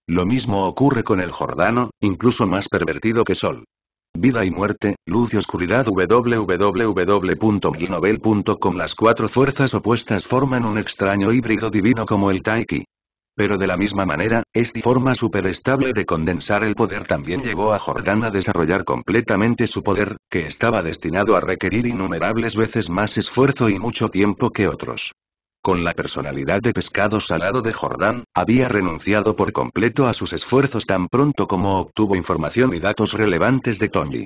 Lo mismo ocurre con el Jordano, incluso más pervertido que Sol. Vida y muerte, luz y oscuridad www.ginovel.com Las cuatro fuerzas opuestas forman un extraño híbrido divino como el Taiki. Pero de la misma manera, esta forma superestable de condensar el poder también llevó a Jordán a desarrollar completamente su poder, que estaba destinado a requerir innumerables veces más esfuerzo y mucho tiempo que otros. Con la personalidad de pescado salado de Jordán, había renunciado por completo a sus esfuerzos tan pronto como obtuvo información y datos relevantes de Tony.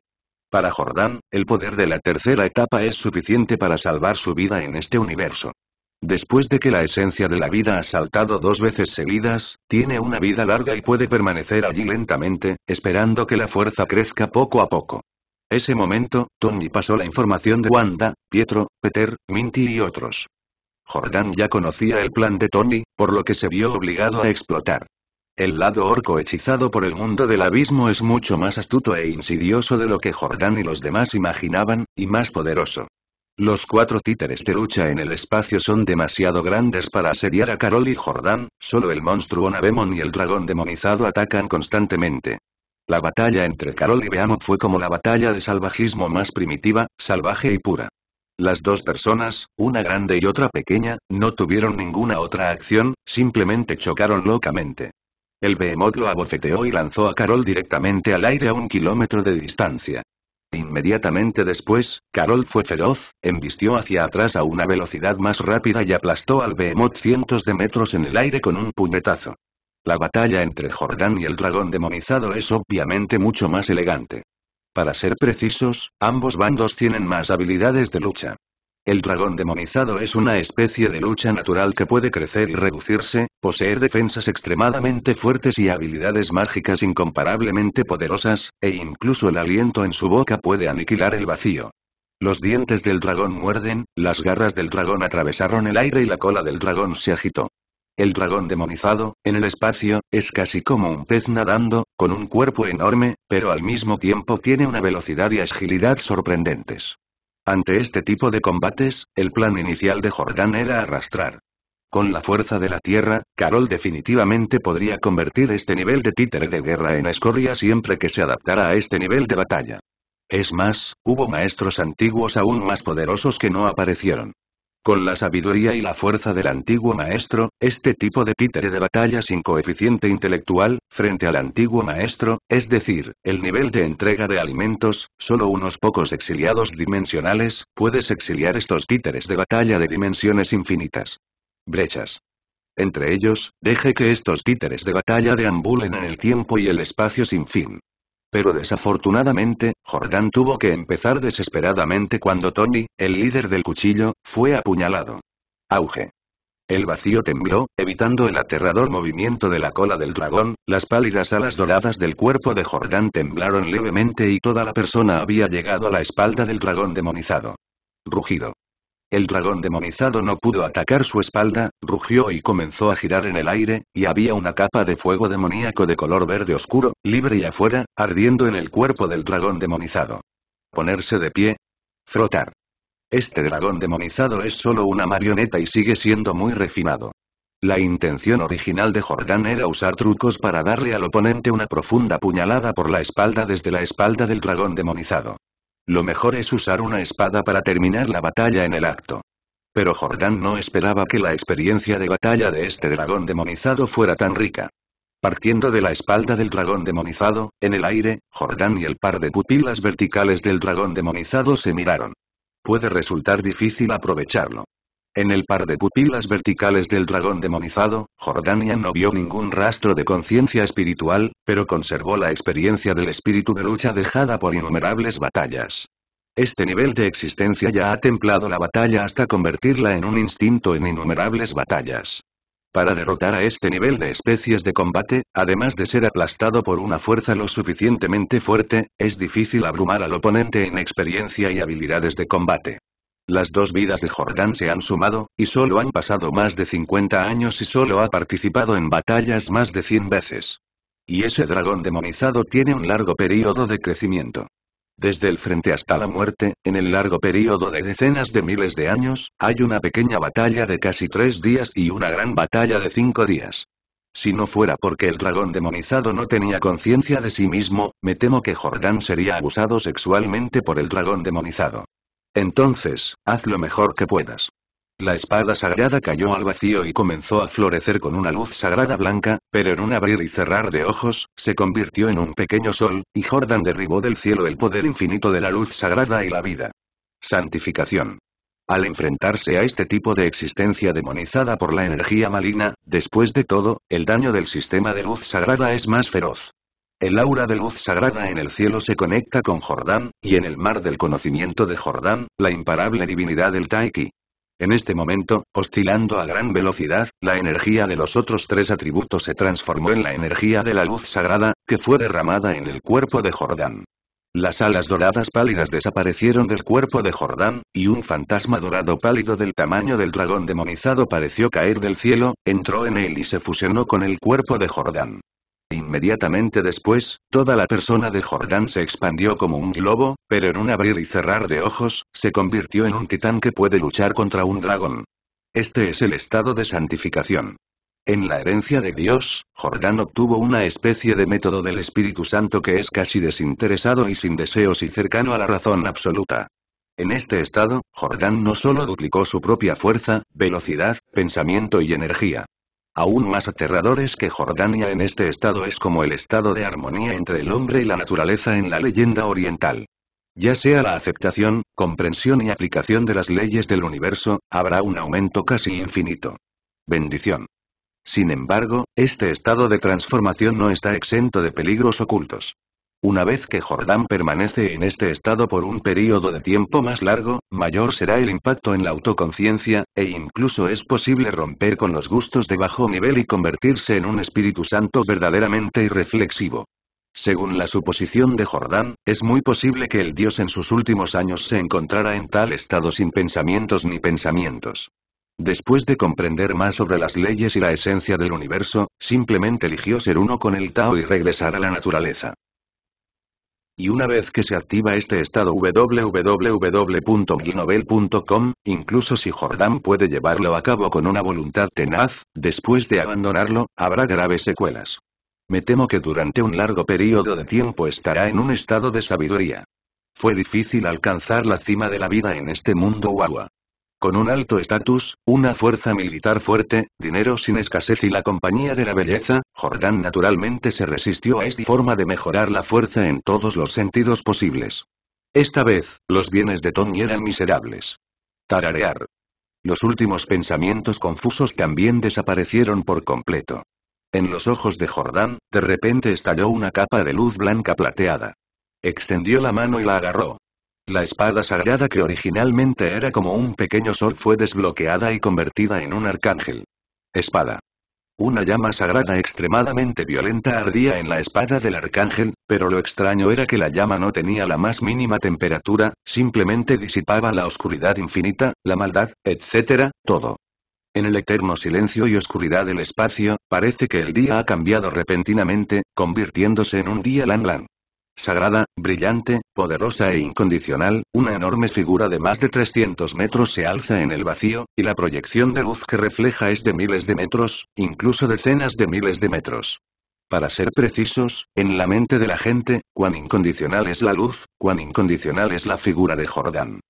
Para Jordán, el poder de la tercera etapa es suficiente para salvar su vida en este universo. Después de que la esencia de la vida ha saltado dos veces seguidas, tiene una vida larga y puede permanecer allí lentamente, esperando que la fuerza crezca poco a poco. Ese momento, Tony pasó la información de Wanda, Pietro, Peter, Minty y otros. Jordán ya conocía el plan de Tony, por lo que se vio obligado a explotar. El lado orco hechizado por el mundo del abismo es mucho más astuto e insidioso de lo que Jordán y los demás imaginaban, y más poderoso. Los cuatro títeres de lucha en el espacio son demasiado grandes para asediar a Carol y Jordán, solo el monstruo Navemon y el dragón demonizado atacan constantemente. La batalla entre Carol y Beamon fue como la batalla de salvajismo más primitiva, salvaje y pura. Las dos personas, una grande y otra pequeña, no tuvieron ninguna otra acción, simplemente chocaron locamente. El behemoth lo abofeteó y lanzó a Carol directamente al aire a un kilómetro de distancia. Inmediatamente después, Carol fue feroz, embistió hacia atrás a una velocidad más rápida y aplastó al behemoth cientos de metros en el aire con un puñetazo. La batalla entre Jordán y el dragón demonizado es obviamente mucho más elegante. Para ser precisos, ambos bandos tienen más habilidades de lucha. El dragón demonizado es una especie de lucha natural que puede crecer y reducirse, poseer defensas extremadamente fuertes y habilidades mágicas incomparablemente poderosas, e incluso el aliento en su boca puede aniquilar el vacío. Los dientes del dragón muerden, las garras del dragón atravesaron el aire y la cola del dragón se agitó. El dragón demonizado, en el espacio, es casi como un pez nadando, con un cuerpo enorme, pero al mismo tiempo tiene una velocidad y agilidad sorprendentes. Ante este tipo de combates, el plan inicial de Jordán era arrastrar. Con la fuerza de la tierra, Carol definitivamente podría convertir este nivel de títere de guerra en escoria siempre que se adaptara a este nivel de batalla. Es más, hubo maestros antiguos aún más poderosos que no aparecieron. Con la sabiduría y la fuerza del antiguo maestro, este tipo de títere de batalla sin coeficiente intelectual, frente al antiguo maestro, es decir, el nivel de entrega de alimentos, solo unos pocos exiliados dimensionales, puedes exiliar estos títeres de batalla de dimensiones infinitas. Brechas. Entre ellos, deje que estos títeres de batalla deambulen en el tiempo y el espacio sin fin. Pero desafortunadamente, Jordán tuvo que empezar desesperadamente cuando Tony, el líder del cuchillo, fue apuñalado. Auge. El vacío tembló, evitando el aterrador movimiento de la cola del dragón, las pálidas alas doradas del cuerpo de Jordán temblaron levemente y toda la persona había llegado a la espalda del dragón demonizado. Rugido. El dragón demonizado no pudo atacar su espalda, rugió y comenzó a girar en el aire, y había una capa de fuego demoníaco de color verde oscuro, libre y afuera, ardiendo en el cuerpo del dragón demonizado. Ponerse de pie. Frotar. Este dragón demonizado es solo una marioneta y sigue siendo muy refinado. La intención original de Jordán era usar trucos para darle al oponente una profunda puñalada por la espalda desde la espalda del dragón demonizado. Lo mejor es usar una espada para terminar la batalla en el acto. Pero Jordán no esperaba que la experiencia de batalla de este dragón demonizado fuera tan rica. Partiendo de la espalda del dragón demonizado, en el aire, Jordán y el par de pupilas verticales del dragón demonizado se miraron. Puede resultar difícil aprovecharlo. En el par de pupilas verticales del dragón demonizado, Jordania no vio ningún rastro de conciencia espiritual, pero conservó la experiencia del espíritu de lucha dejada por innumerables batallas. Este nivel de existencia ya ha templado la batalla hasta convertirla en un instinto en innumerables batallas. Para derrotar a este nivel de especies de combate, además de ser aplastado por una fuerza lo suficientemente fuerte, es difícil abrumar al oponente en experiencia y habilidades de combate. Las dos vidas de Jordán se han sumado, y solo han pasado más de 50 años y solo ha participado en batallas más de 100 veces. Y ese dragón demonizado tiene un largo periodo de crecimiento. Desde el frente hasta la muerte, en el largo periodo de decenas de miles de años, hay una pequeña batalla de casi tres días y una gran batalla de cinco días. Si no fuera porque el dragón demonizado no tenía conciencia de sí mismo, me temo que Jordán sería abusado sexualmente por el dragón demonizado. Entonces, haz lo mejor que puedas. La espada sagrada cayó al vacío y comenzó a florecer con una luz sagrada blanca, pero en un abrir y cerrar de ojos, se convirtió en un pequeño sol, y Jordan derribó del cielo el poder infinito de la luz sagrada y la vida. Santificación. Al enfrentarse a este tipo de existencia demonizada por la energía maligna, después de todo, el daño del sistema de luz sagrada es más feroz. El aura de luz sagrada en el cielo se conecta con Jordán, y en el mar del conocimiento de Jordán, la imparable divinidad del Taiki. En este momento, oscilando a gran velocidad, la energía de los otros tres atributos se transformó en la energía de la luz sagrada, que fue derramada en el cuerpo de Jordán. Las alas doradas pálidas desaparecieron del cuerpo de Jordán, y un fantasma dorado pálido del tamaño del dragón demonizado pareció caer del cielo, entró en él y se fusionó con el cuerpo de Jordán. Inmediatamente después, toda la persona de Jordán se expandió como un globo, pero en un abrir y cerrar de ojos, se convirtió en un titán que puede luchar contra un dragón. Este es el estado de santificación. En la herencia de Dios, Jordán obtuvo una especie de método del Espíritu Santo que es casi desinteresado y sin deseos y cercano a la razón absoluta. En este estado, Jordán no solo duplicó su propia fuerza, velocidad, pensamiento y energía, aún más aterradores que Jordania en este estado es como el estado de armonía entre el hombre y la naturaleza en la leyenda oriental. Ya sea la aceptación, comprensión y aplicación de las leyes del universo, habrá un aumento casi infinito. Bendición. Sin embargo, este estado de transformación no está exento de peligros ocultos. Una vez que Jordán permanece en este estado por un período de tiempo más largo, mayor será el impacto en la autoconciencia, e incluso es posible romper con los gustos de bajo nivel y convertirse en un espíritu santo verdaderamente irreflexivo. Según la suposición de Jordán, es muy posible que el dios en sus últimos años se encontrara en tal estado sin pensamientos ni pensamientos. Después de comprender más sobre las leyes y la esencia del universo, simplemente eligió ser uno con el Tao y regresar a la naturaleza. Y una vez que se activa este estado www.glinovel.com, incluso si Jordan puede llevarlo a cabo con una voluntad tenaz, después de abandonarlo, habrá graves secuelas. Me temo que durante un largo periodo de tiempo estará en un estado de sabiduría. Fue difícil alcanzar la cima de la vida en este mundo guagua con un alto estatus, una fuerza militar fuerte, dinero sin escasez y la compañía de la belleza, Jordán naturalmente se resistió a esta forma de mejorar la fuerza en todos los sentidos posibles. Esta vez, los bienes de Tony eran miserables. Tararear. Los últimos pensamientos confusos también desaparecieron por completo. En los ojos de Jordán, de repente estalló una capa de luz blanca plateada. Extendió la mano y la agarró. La espada sagrada que originalmente era como un pequeño sol fue desbloqueada y convertida en un arcángel. Espada. Una llama sagrada extremadamente violenta ardía en la espada del arcángel, pero lo extraño era que la llama no tenía la más mínima temperatura, simplemente disipaba la oscuridad infinita, la maldad, etc., todo. En el eterno silencio y oscuridad del espacio, parece que el día ha cambiado repentinamente, convirtiéndose en un día lan lan sagrada, brillante, poderosa e incondicional, una enorme figura de más de 300 metros se alza en el vacío, y la proyección de luz que refleja es de miles de metros, incluso decenas de miles de metros. Para ser precisos, en la mente de la gente, cuán incondicional es la luz, cuán incondicional es la figura de Jordán.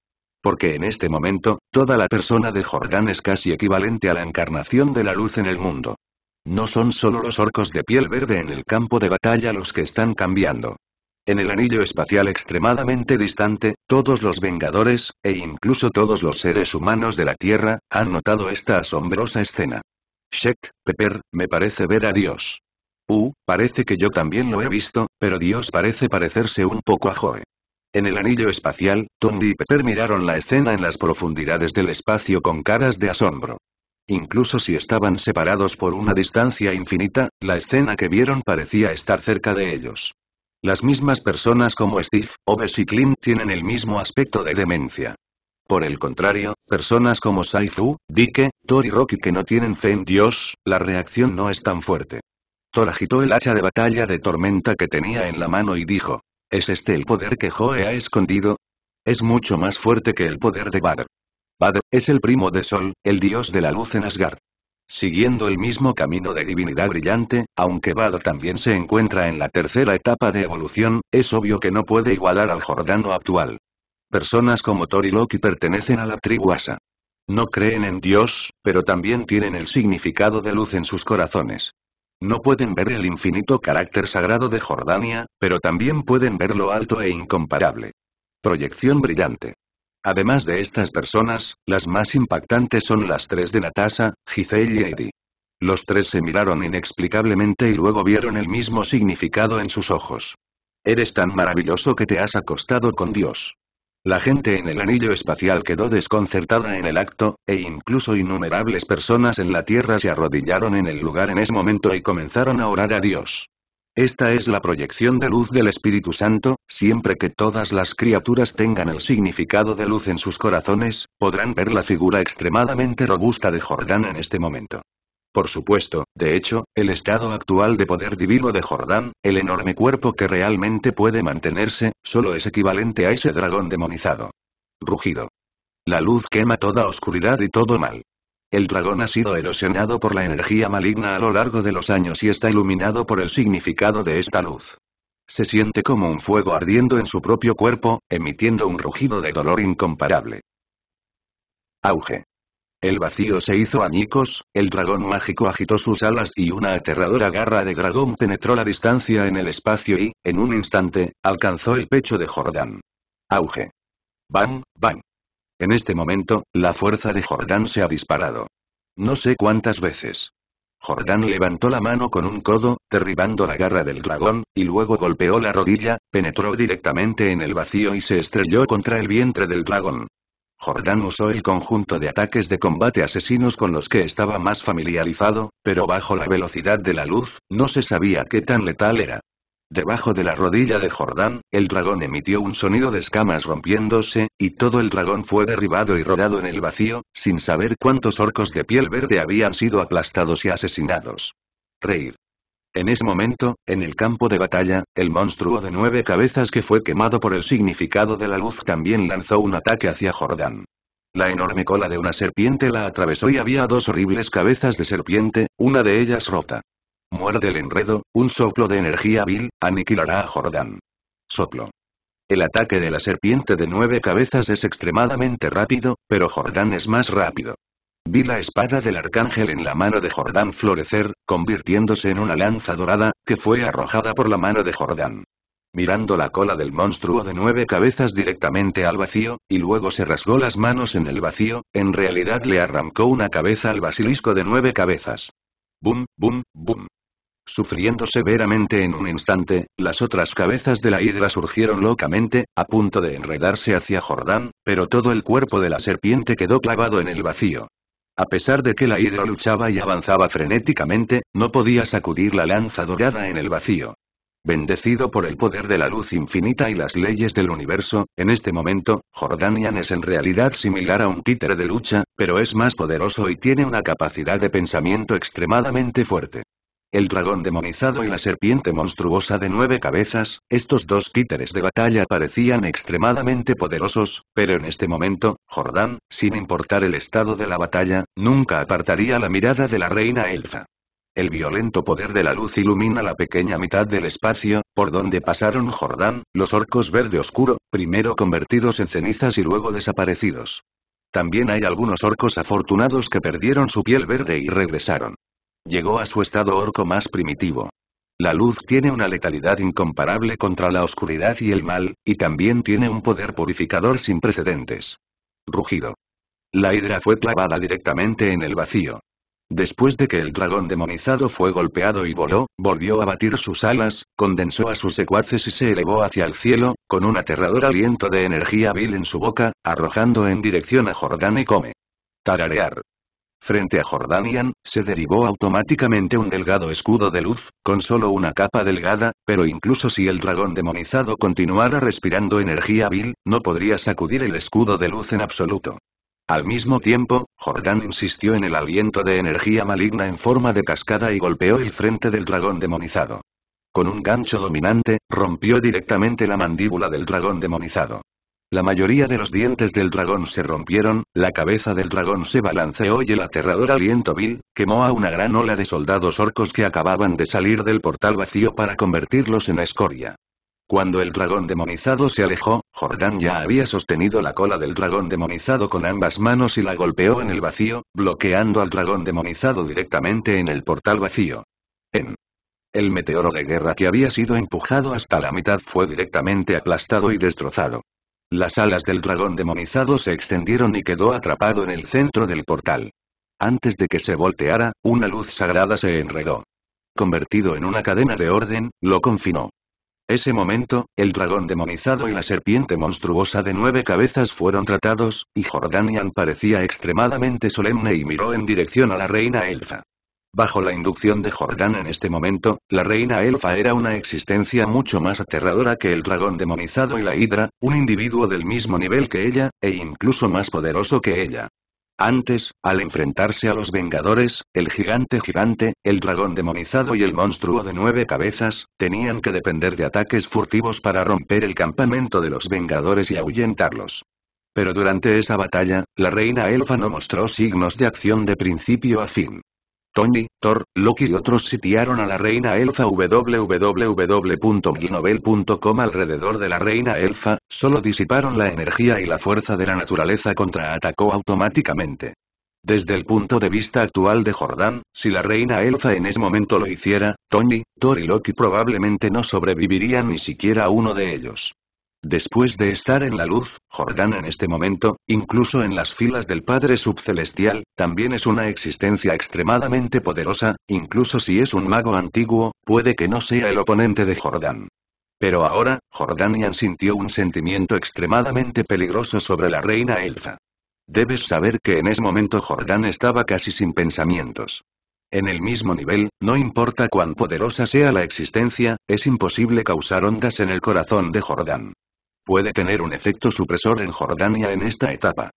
Porque en este momento, toda la persona de Jordán es casi equivalente a la encarnación de la luz en el mundo. No son solo los orcos de piel verde en el campo de batalla los que están cambiando. En el anillo espacial extremadamente distante, todos los Vengadores, e incluso todos los seres humanos de la Tierra, han notado esta asombrosa escena. Shek, Pepper, me parece ver a Dios. Uh, parece que yo también lo he visto, pero Dios parece parecerse un poco a Joe. En el anillo espacial, Tondi y Pepper miraron la escena en las profundidades del espacio con caras de asombro. Incluso si estaban separados por una distancia infinita, la escena que vieron parecía estar cerca de ellos. Las mismas personas como Steve, Oves y Klim tienen el mismo aspecto de demencia. Por el contrario, personas como Saifu, Dike, Thor y Rocky que no tienen fe en Dios, la reacción no es tan fuerte. Thor agitó el hacha de batalla de tormenta que tenía en la mano y dijo, ¿es este el poder que Joe ha escondido? Es mucho más fuerte que el poder de Badr. Badr, es el primo de Sol, el dios de la luz en Asgard. Siguiendo el mismo camino de divinidad brillante, aunque Bado también se encuentra en la tercera etapa de evolución, es obvio que no puede igualar al Jordano actual. Personas como y Loki pertenecen a la tribu No creen en Dios, pero también tienen el significado de luz en sus corazones. No pueden ver el infinito carácter sagrado de Jordania, pero también pueden ver lo alto e incomparable. Proyección brillante. Además de estas personas, las más impactantes son las tres de Natasha, Giselle y Eddie. Los tres se miraron inexplicablemente y luego vieron el mismo significado en sus ojos. Eres tan maravilloso que te has acostado con Dios. La gente en el anillo espacial quedó desconcertada en el acto, e incluso innumerables personas en la Tierra se arrodillaron en el lugar en ese momento y comenzaron a orar a Dios. Esta es la proyección de luz del Espíritu Santo, siempre que todas las criaturas tengan el significado de luz en sus corazones, podrán ver la figura extremadamente robusta de Jordán en este momento. Por supuesto, de hecho, el estado actual de poder divino de Jordán, el enorme cuerpo que realmente puede mantenerse, solo es equivalente a ese dragón demonizado. Rugido. La luz quema toda oscuridad y todo mal. El dragón ha sido erosionado por la energía maligna a lo largo de los años y está iluminado por el significado de esta luz. Se siente como un fuego ardiendo en su propio cuerpo, emitiendo un rugido de dolor incomparable. Auge. El vacío se hizo añicos, el dragón mágico agitó sus alas y una aterradora garra de dragón penetró la distancia en el espacio y, en un instante, alcanzó el pecho de Jordán. Auge. Bang, bang. En este momento, la fuerza de Jordán se ha disparado. No sé cuántas veces. Jordán levantó la mano con un codo, derribando la garra del dragón, y luego golpeó la rodilla, penetró directamente en el vacío y se estrelló contra el vientre del dragón. Jordán usó el conjunto de ataques de combate asesinos con los que estaba más familiarizado, pero bajo la velocidad de la luz, no se sabía qué tan letal era. Debajo de la rodilla de Jordán, el dragón emitió un sonido de escamas rompiéndose, y todo el dragón fue derribado y rodado en el vacío, sin saber cuántos orcos de piel verde habían sido aplastados y asesinados. Reír. En ese momento, en el campo de batalla, el monstruo de nueve cabezas que fue quemado por el significado de la luz también lanzó un ataque hacia Jordán. La enorme cola de una serpiente la atravesó y había dos horribles cabezas de serpiente, una de ellas rota. Muerde el enredo, un soplo de energía vil, aniquilará a Jordán. Soplo. El ataque de la serpiente de nueve cabezas es extremadamente rápido, pero Jordán es más rápido. Vi la espada del arcángel en la mano de Jordán florecer, convirtiéndose en una lanza dorada, que fue arrojada por la mano de Jordán. Mirando la cola del monstruo de nueve cabezas directamente al vacío, y luego se rasgó las manos en el vacío, en realidad le arrancó una cabeza al basilisco de nueve cabezas. Bum, bum, bum. Sufriendo severamente en un instante, las otras cabezas de la hidra surgieron locamente, a punto de enredarse hacia Jordán, pero todo el cuerpo de la serpiente quedó clavado en el vacío. A pesar de que la hidra luchaba y avanzaba frenéticamente, no podía sacudir la lanza dorada en el vacío. Bendecido por el poder de la luz infinita y las leyes del universo, en este momento, Jordanian es en realidad similar a un títere de lucha, pero es más poderoso y tiene una capacidad de pensamiento extremadamente fuerte. El dragón demonizado y la serpiente monstruosa de nueve cabezas, estos dos títeres de batalla parecían extremadamente poderosos, pero en este momento, Jordán, sin importar el estado de la batalla, nunca apartaría la mirada de la reina elfa. El violento poder de la luz ilumina la pequeña mitad del espacio, por donde pasaron Jordán, los orcos verde oscuro, primero convertidos en cenizas y luego desaparecidos. También hay algunos orcos afortunados que perdieron su piel verde y regresaron. Llegó a su estado orco más primitivo. La luz tiene una letalidad incomparable contra la oscuridad y el mal, y también tiene un poder purificador sin precedentes. Rugido. La hidra fue clavada directamente en el vacío. Después de que el dragón demonizado fue golpeado y voló, volvió a batir sus alas, condensó a sus secuaces y se elevó hacia el cielo, con un aterrador aliento de energía vil en su boca, arrojando en dirección a Jordán y Come. Tararear. Frente a Jordanian, se derivó automáticamente un delgado escudo de luz, con solo una capa delgada, pero incluso si el dragón demonizado continuara respirando energía vil, no podría sacudir el escudo de luz en absoluto. Al mismo tiempo, Jordan insistió en el aliento de energía maligna en forma de cascada y golpeó el frente del dragón demonizado. Con un gancho dominante, rompió directamente la mandíbula del dragón demonizado. La mayoría de los dientes del dragón se rompieron, la cabeza del dragón se balanceó y el aterrador aliento vil, quemó a una gran ola de soldados orcos que acababan de salir del portal vacío para convertirlos en escoria. Cuando el dragón demonizado se alejó, Jordán ya había sostenido la cola del dragón demonizado con ambas manos y la golpeó en el vacío, bloqueando al dragón demonizado directamente en el portal vacío. En el meteoro de guerra que había sido empujado hasta la mitad fue directamente aplastado y destrozado. Las alas del dragón demonizado se extendieron y quedó atrapado en el centro del portal. Antes de que se volteara, una luz sagrada se enredó. Convertido en una cadena de orden, lo confinó. Ese momento, el dragón demonizado y la serpiente monstruosa de nueve cabezas fueron tratados, y Jordanian parecía extremadamente solemne y miró en dirección a la reina elfa. Bajo la inducción de Jordán en este momento, la reina elfa era una existencia mucho más aterradora que el dragón demonizado y la hidra, un individuo del mismo nivel que ella, e incluso más poderoso que ella. Antes, al enfrentarse a los Vengadores, el gigante gigante, el dragón demonizado y el monstruo de nueve cabezas, tenían que depender de ataques furtivos para romper el campamento de los Vengadores y ahuyentarlos. Pero durante esa batalla, la reina elfa no mostró signos de acción de principio a fin. Tony, Thor, Loki y otros sitiaron a la reina elfa www.glinovel.com alrededor de la reina elfa, solo disiparon la energía y la fuerza de la naturaleza contraatacó automáticamente. Desde el punto de vista actual de Jordán, si la reina elfa en ese momento lo hiciera, Tony, Thor y Loki probablemente no sobrevivirían ni siquiera a uno de ellos. Después de estar en la luz, Jordán en este momento, incluso en las filas del Padre Subcelestial, también es una existencia extremadamente poderosa, incluso si es un mago antiguo, puede que no sea el oponente de Jordán. Pero ahora, Jordanian sintió un sentimiento extremadamente peligroso sobre la reina Elfa. Debes saber que en ese momento Jordán estaba casi sin pensamientos. En el mismo nivel, no importa cuán poderosa sea la existencia, es imposible causar ondas en el corazón de Jordán puede tener un efecto supresor en Jordania en esta etapa.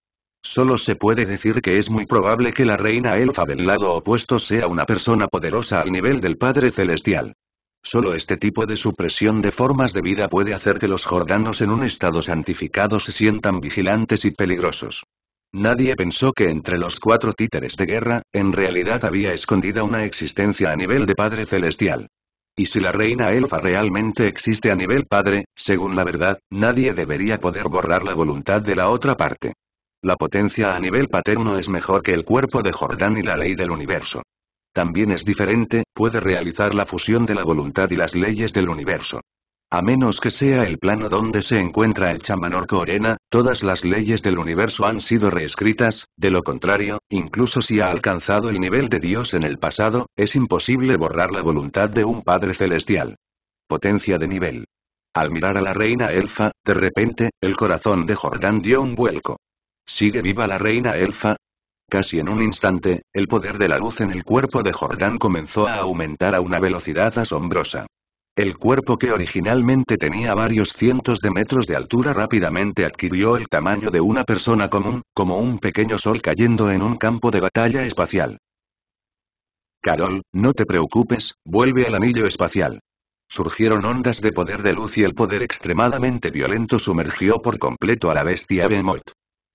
Solo se puede decir que es muy probable que la reina elfa del lado opuesto sea una persona poderosa al nivel del Padre Celestial. Solo este tipo de supresión de formas de vida puede hacer que los jordanos en un estado santificado se sientan vigilantes y peligrosos. Nadie pensó que entre los cuatro títeres de guerra, en realidad había escondida una existencia a nivel de Padre Celestial y si la reina elfa realmente existe a nivel padre, según la verdad, nadie debería poder borrar la voluntad de la otra parte. La potencia a nivel paterno es mejor que el cuerpo de Jordán y la ley del universo. También es diferente, puede realizar la fusión de la voluntad y las leyes del universo. A menos que sea el plano donde se encuentra el chamán Orco todas las leyes del universo han sido reescritas, de lo contrario, incluso si ha alcanzado el nivel de Dios en el pasado, es imposible borrar la voluntad de un Padre Celestial. Potencia de nivel. Al mirar a la reina elfa, de repente, el corazón de Jordán dio un vuelco. ¿Sigue viva la reina elfa? Casi en un instante, el poder de la luz en el cuerpo de Jordán comenzó a aumentar a una velocidad asombrosa. El cuerpo que originalmente tenía varios cientos de metros de altura rápidamente adquirió el tamaño de una persona común, como un pequeño sol cayendo en un campo de batalla espacial. Carol, no te preocupes, vuelve al anillo espacial. Surgieron ondas de poder de luz y el poder extremadamente violento sumergió por completo a la bestia Behemoth.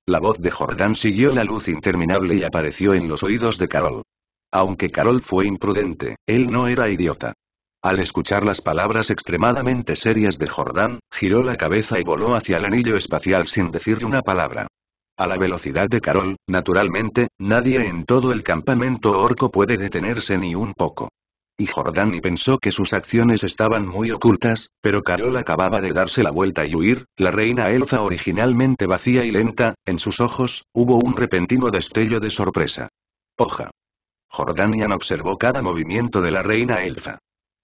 La voz de Jordán siguió la luz interminable y apareció en los oídos de Carol. Aunque Carol fue imprudente, él no era idiota. Al escuchar las palabras extremadamente serias de Jordán, giró la cabeza y voló hacia el anillo espacial sin decirle una palabra. A la velocidad de Carol, naturalmente, nadie en todo el campamento orco puede detenerse ni un poco. Y y pensó que sus acciones estaban muy ocultas, pero Carol acababa de darse la vuelta y huir, la reina elfa originalmente vacía y lenta, en sus ojos, hubo un repentino destello de sorpresa. Hoja. Jordanian observó cada movimiento de la reina elfa.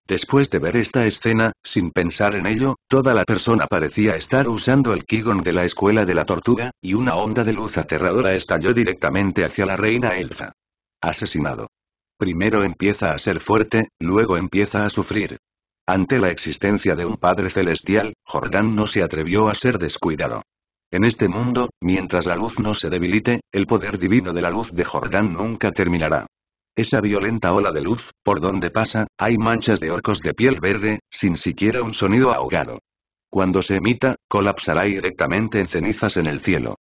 Después de ver esta escena, sin pensar en ello, toda la persona parecía estar usando el Kigon de la escuela de la tortuga, y una onda de luz aterradora estalló directamente hacia la reina Elfa. Asesinado. Primero empieza a ser fuerte, luego empieza a sufrir. Ante la existencia de un Padre Celestial, Jordán no se atrevió a ser descuidado. En este mundo, mientras la luz no se debilite, el poder divino de la luz de Jordán nunca terminará. Esa violenta ola de luz, por donde pasa, hay manchas de orcos de piel verde, sin siquiera un sonido ahogado. Cuando se emita, colapsará directamente en cenizas en el cielo.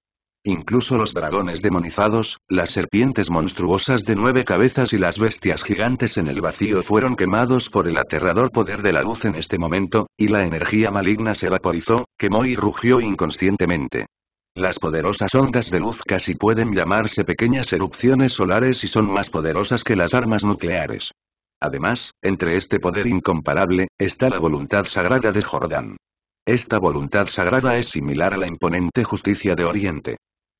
Incluso los dragones demonizados, las serpientes monstruosas de nueve cabezas y las bestias gigantes en el vacío fueron quemados por el aterrador poder de la luz en este momento, y la energía maligna se vaporizó, quemó y rugió inconscientemente. Las poderosas ondas de luz casi pueden llamarse pequeñas erupciones solares y son más poderosas que las armas nucleares. Además, entre este poder incomparable, está la voluntad sagrada de Jordán. Esta voluntad sagrada es similar a la imponente justicia de Oriente.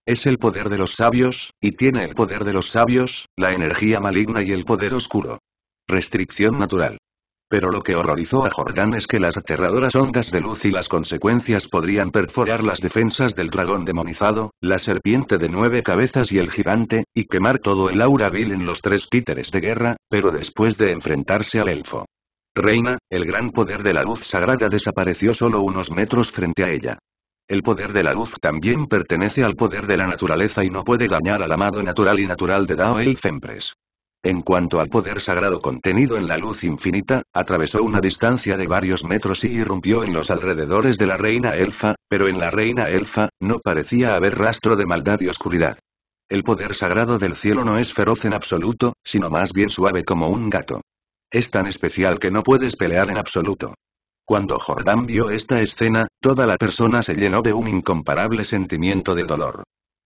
Es el poder de los sabios, y tiene el poder de los sabios, la energía maligna y el poder oscuro. Restricción natural. Pero lo que horrorizó a Jordán es que las aterradoras ondas de luz y las consecuencias podrían perforar las defensas del dragón demonizado, la serpiente de nueve cabezas y el gigante, y quemar todo el aura vil en los tres títeres de guerra, pero después de enfrentarse al elfo. Reina, el gran poder de la luz sagrada desapareció solo unos metros frente a ella. El poder de la luz también pertenece al poder de la naturaleza y no puede dañar al amado natural y natural de Dao Elfempres. En cuanto al poder sagrado contenido en la luz infinita, atravesó una distancia de varios metros y irrumpió en los alrededores de la reina elfa, pero en la reina elfa, no parecía haber rastro de maldad y oscuridad. El poder sagrado del cielo no es feroz en absoluto, sino más bien suave como un gato. Es tan especial que no puedes pelear en absoluto. Cuando Jordán vio esta escena, toda la persona se llenó de un incomparable sentimiento de dolor.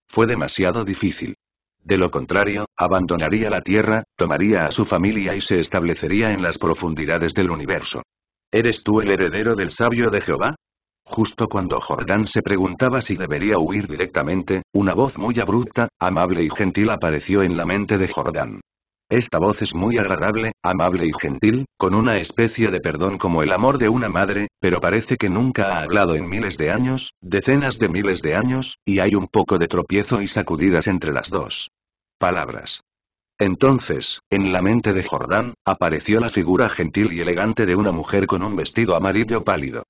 Fue demasiado difícil. De lo contrario, abandonaría la Tierra, tomaría a su familia y se establecería en las profundidades del universo. ¿Eres tú el heredero del sabio de Jehová? Justo cuando Jordán se preguntaba si debería huir directamente, una voz muy abrupta, amable y gentil apareció en la mente de Jordán. Esta voz es muy agradable, amable y gentil, con una especie de perdón como el amor de una madre, pero parece que nunca ha hablado en miles de años, decenas de miles de años, y hay un poco de tropiezo y sacudidas entre las dos. Palabras. Entonces, en la mente de Jordán, apareció la figura gentil y elegante de una mujer con un vestido amarillo pálido.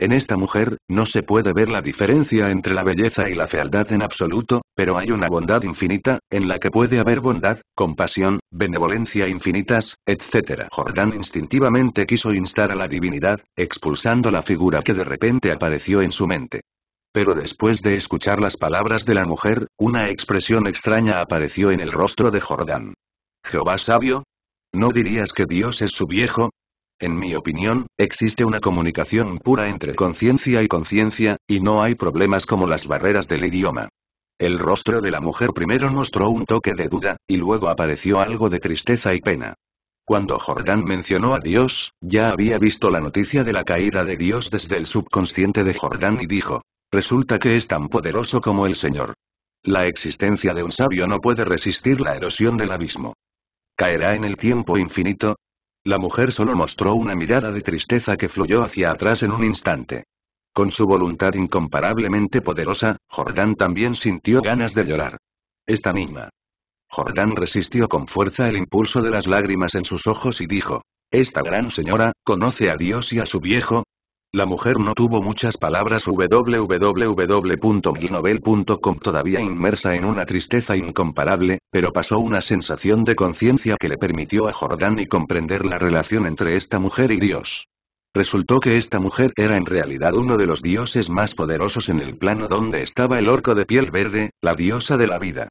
En esta mujer, no se puede ver la diferencia entre la belleza y la fealdad en absoluto, pero hay una bondad infinita, en la que puede haber bondad, compasión, benevolencia infinitas, etc. Jordán instintivamente quiso instar a la divinidad, expulsando la figura que de repente apareció en su mente. Pero después de escuchar las palabras de la mujer, una expresión extraña apareció en el rostro de Jordán. Jehová sabio, ¿No dirías que Dios es su viejo? En mi opinión, existe una comunicación pura entre conciencia y conciencia, y no hay problemas como las barreras del idioma. El rostro de la mujer primero mostró un toque de duda, y luego apareció algo de tristeza y pena. Cuando Jordán mencionó a Dios, ya había visto la noticia de la caída de Dios desde el subconsciente de Jordán y dijo, resulta que es tan poderoso como el Señor. La existencia de un sabio no puede resistir la erosión del abismo. Caerá en el tiempo infinito, la mujer solo mostró una mirada de tristeza que fluyó hacia atrás en un instante. Con su voluntad incomparablemente poderosa, Jordán también sintió ganas de llorar. Esta misma. Jordán resistió con fuerza el impulso de las lágrimas en sus ojos y dijo, Esta gran señora, conoce a Dios y a su viejo, la mujer no tuvo muchas palabras www.glinovel.com todavía inmersa en una tristeza incomparable, pero pasó una sensación de conciencia que le permitió a y comprender la relación entre esta mujer y Dios. Resultó que esta mujer era en realidad uno de los dioses más poderosos en el plano donde estaba el orco de piel verde, la diosa de la vida.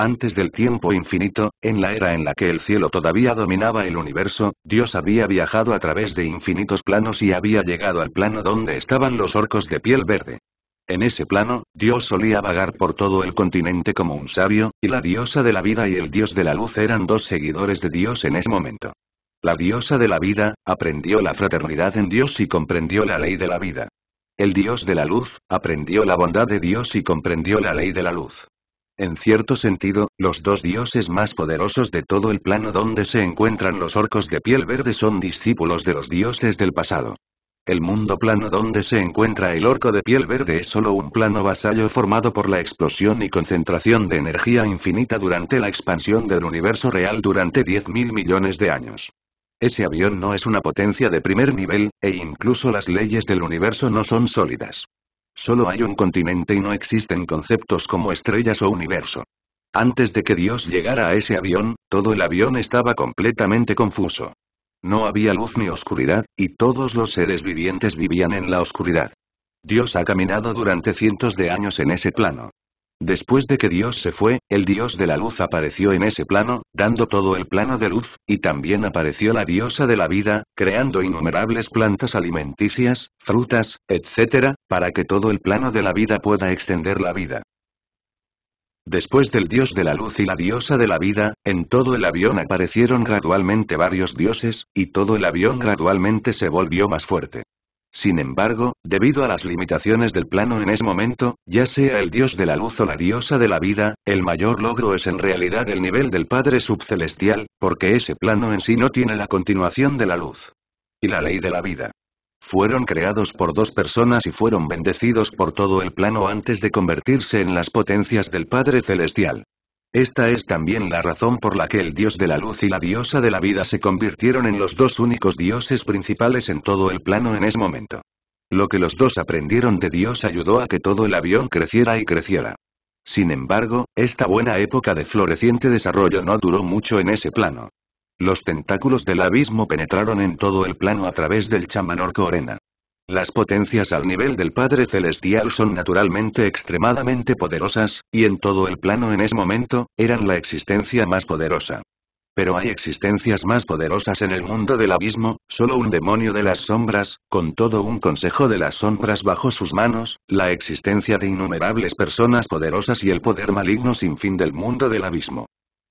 Antes del tiempo infinito, en la era en la que el cielo todavía dominaba el universo, Dios había viajado a través de infinitos planos y había llegado al plano donde estaban los orcos de piel verde. En ese plano, Dios solía vagar por todo el continente como un sabio, y la diosa de la vida y el dios de la luz eran dos seguidores de Dios en ese momento. La diosa de la vida, aprendió la fraternidad en Dios y comprendió la ley de la vida. El dios de la luz, aprendió la bondad de Dios y comprendió la ley de la luz en cierto sentido, los dos dioses más poderosos de todo el plano donde se encuentran los orcos de piel verde son discípulos de los dioses del pasado. El mundo plano donde se encuentra el orco de piel verde es solo un plano vasallo formado por la explosión y concentración de energía infinita durante la expansión del universo real durante 10.000 millones de años. Ese avión no es una potencia de primer nivel, e incluso las leyes del universo no son sólidas. Solo hay un continente y no existen conceptos como estrellas o universo. Antes de que Dios llegara a ese avión, todo el avión estaba completamente confuso. No había luz ni oscuridad, y todos los seres vivientes vivían en la oscuridad. Dios ha caminado durante cientos de años en ese plano. Después de que Dios se fue, el Dios de la luz apareció en ese plano, dando todo el plano de luz, y también apareció la diosa de la vida, creando innumerables plantas alimenticias, frutas, etc., para que todo el plano de la vida pueda extender la vida. Después del dios de la luz y la diosa de la vida, en todo el avión aparecieron gradualmente varios dioses, y todo el avión gradualmente se volvió más fuerte. Sin embargo, debido a las limitaciones del plano en ese momento, ya sea el dios de la luz o la diosa de la vida, el mayor logro es en realidad el nivel del Padre subcelestial, porque ese plano en sí no tiene la continuación de la luz. Y la ley de la vida. Fueron creados por dos personas y fueron bendecidos por todo el plano antes de convertirse en las potencias del Padre Celestial. Esta es también la razón por la que el dios de la luz y la diosa de la vida se convirtieron en los dos únicos dioses principales en todo el plano en ese momento. Lo que los dos aprendieron de Dios ayudó a que todo el avión creciera y creciera. Sin embargo, esta buena época de floreciente desarrollo no duró mucho en ese plano. Los tentáculos del abismo penetraron en todo el plano a través del chamanor Orena. Las potencias al nivel del Padre Celestial son naturalmente extremadamente poderosas, y en todo el plano en ese momento, eran la existencia más poderosa. Pero hay existencias más poderosas en el mundo del abismo, solo un demonio de las sombras, con todo un consejo de las sombras bajo sus manos, la existencia de innumerables personas poderosas y el poder maligno sin fin del mundo del abismo.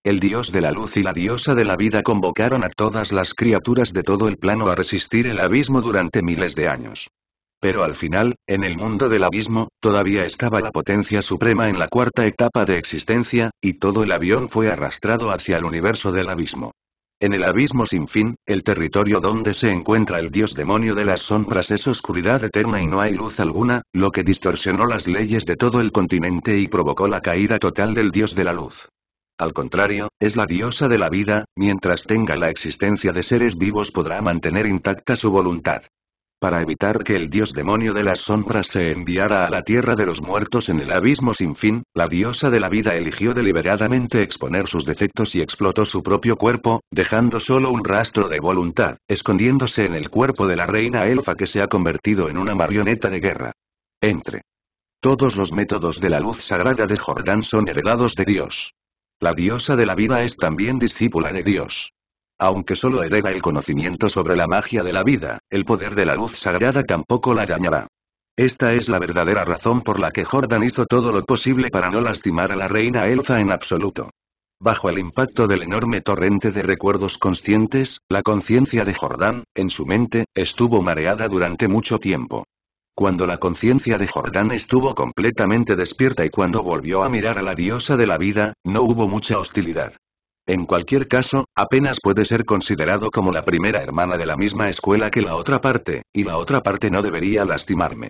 El dios de la luz y la diosa de la vida convocaron a todas las criaturas de todo el plano a resistir el abismo durante miles de años. Pero al final, en el mundo del abismo, todavía estaba la potencia suprema en la cuarta etapa de existencia, y todo el avión fue arrastrado hacia el universo del abismo. En el abismo sin fin, el territorio donde se encuentra el dios demonio de las sombras es oscuridad eterna y no hay luz alguna, lo que distorsionó las leyes de todo el continente y provocó la caída total del dios de la luz. Al contrario, es la diosa de la vida, mientras tenga la existencia de seres vivos podrá mantener intacta su voluntad. Para evitar que el dios demonio de las sombras se enviara a la tierra de los muertos en el abismo sin fin, la diosa de la vida eligió deliberadamente exponer sus defectos y explotó su propio cuerpo, dejando solo un rastro de voluntad, escondiéndose en el cuerpo de la reina elfa que se ha convertido en una marioneta de guerra. Entre. Todos los métodos de la luz sagrada de Jordán son heredados de Dios. La diosa de la vida es también discípula de Dios. Aunque solo hereda el conocimiento sobre la magia de la vida, el poder de la luz sagrada tampoco la dañará. Esta es la verdadera razón por la que Jordan hizo todo lo posible para no lastimar a la reina Elza en absoluto. Bajo el impacto del enorme torrente de recuerdos conscientes, la conciencia de Jordán, en su mente, estuvo mareada durante mucho tiempo. Cuando la conciencia de Jordán estuvo completamente despierta y cuando volvió a mirar a la diosa de la vida, no hubo mucha hostilidad. En cualquier caso, apenas puede ser considerado como la primera hermana de la misma escuela que la otra parte, y la otra parte no debería lastimarme.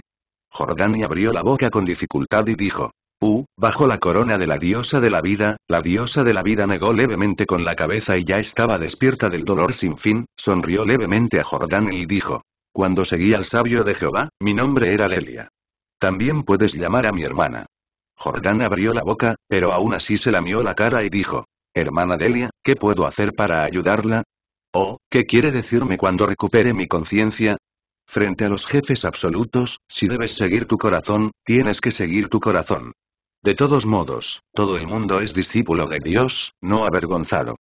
y abrió la boca con dificultad y dijo, Uh, bajo la corona de la diosa de la vida, la diosa de la vida negó levemente con la cabeza y ya estaba despierta del dolor sin fin, sonrió levemente a Jordán y dijo, cuando seguí al sabio de Jehová, mi nombre era Lelia. También puedes llamar a mi hermana. Jordán abrió la boca, pero aún así se lamió la cara y dijo, Hermana Delia, ¿qué puedo hacer para ayudarla? O, «Oh, ¿qué quiere decirme cuando recupere mi conciencia? Frente a los jefes absolutos, si debes seguir tu corazón, tienes que seguir tu corazón. De todos modos, todo el mundo es discípulo de Dios, no avergonzado.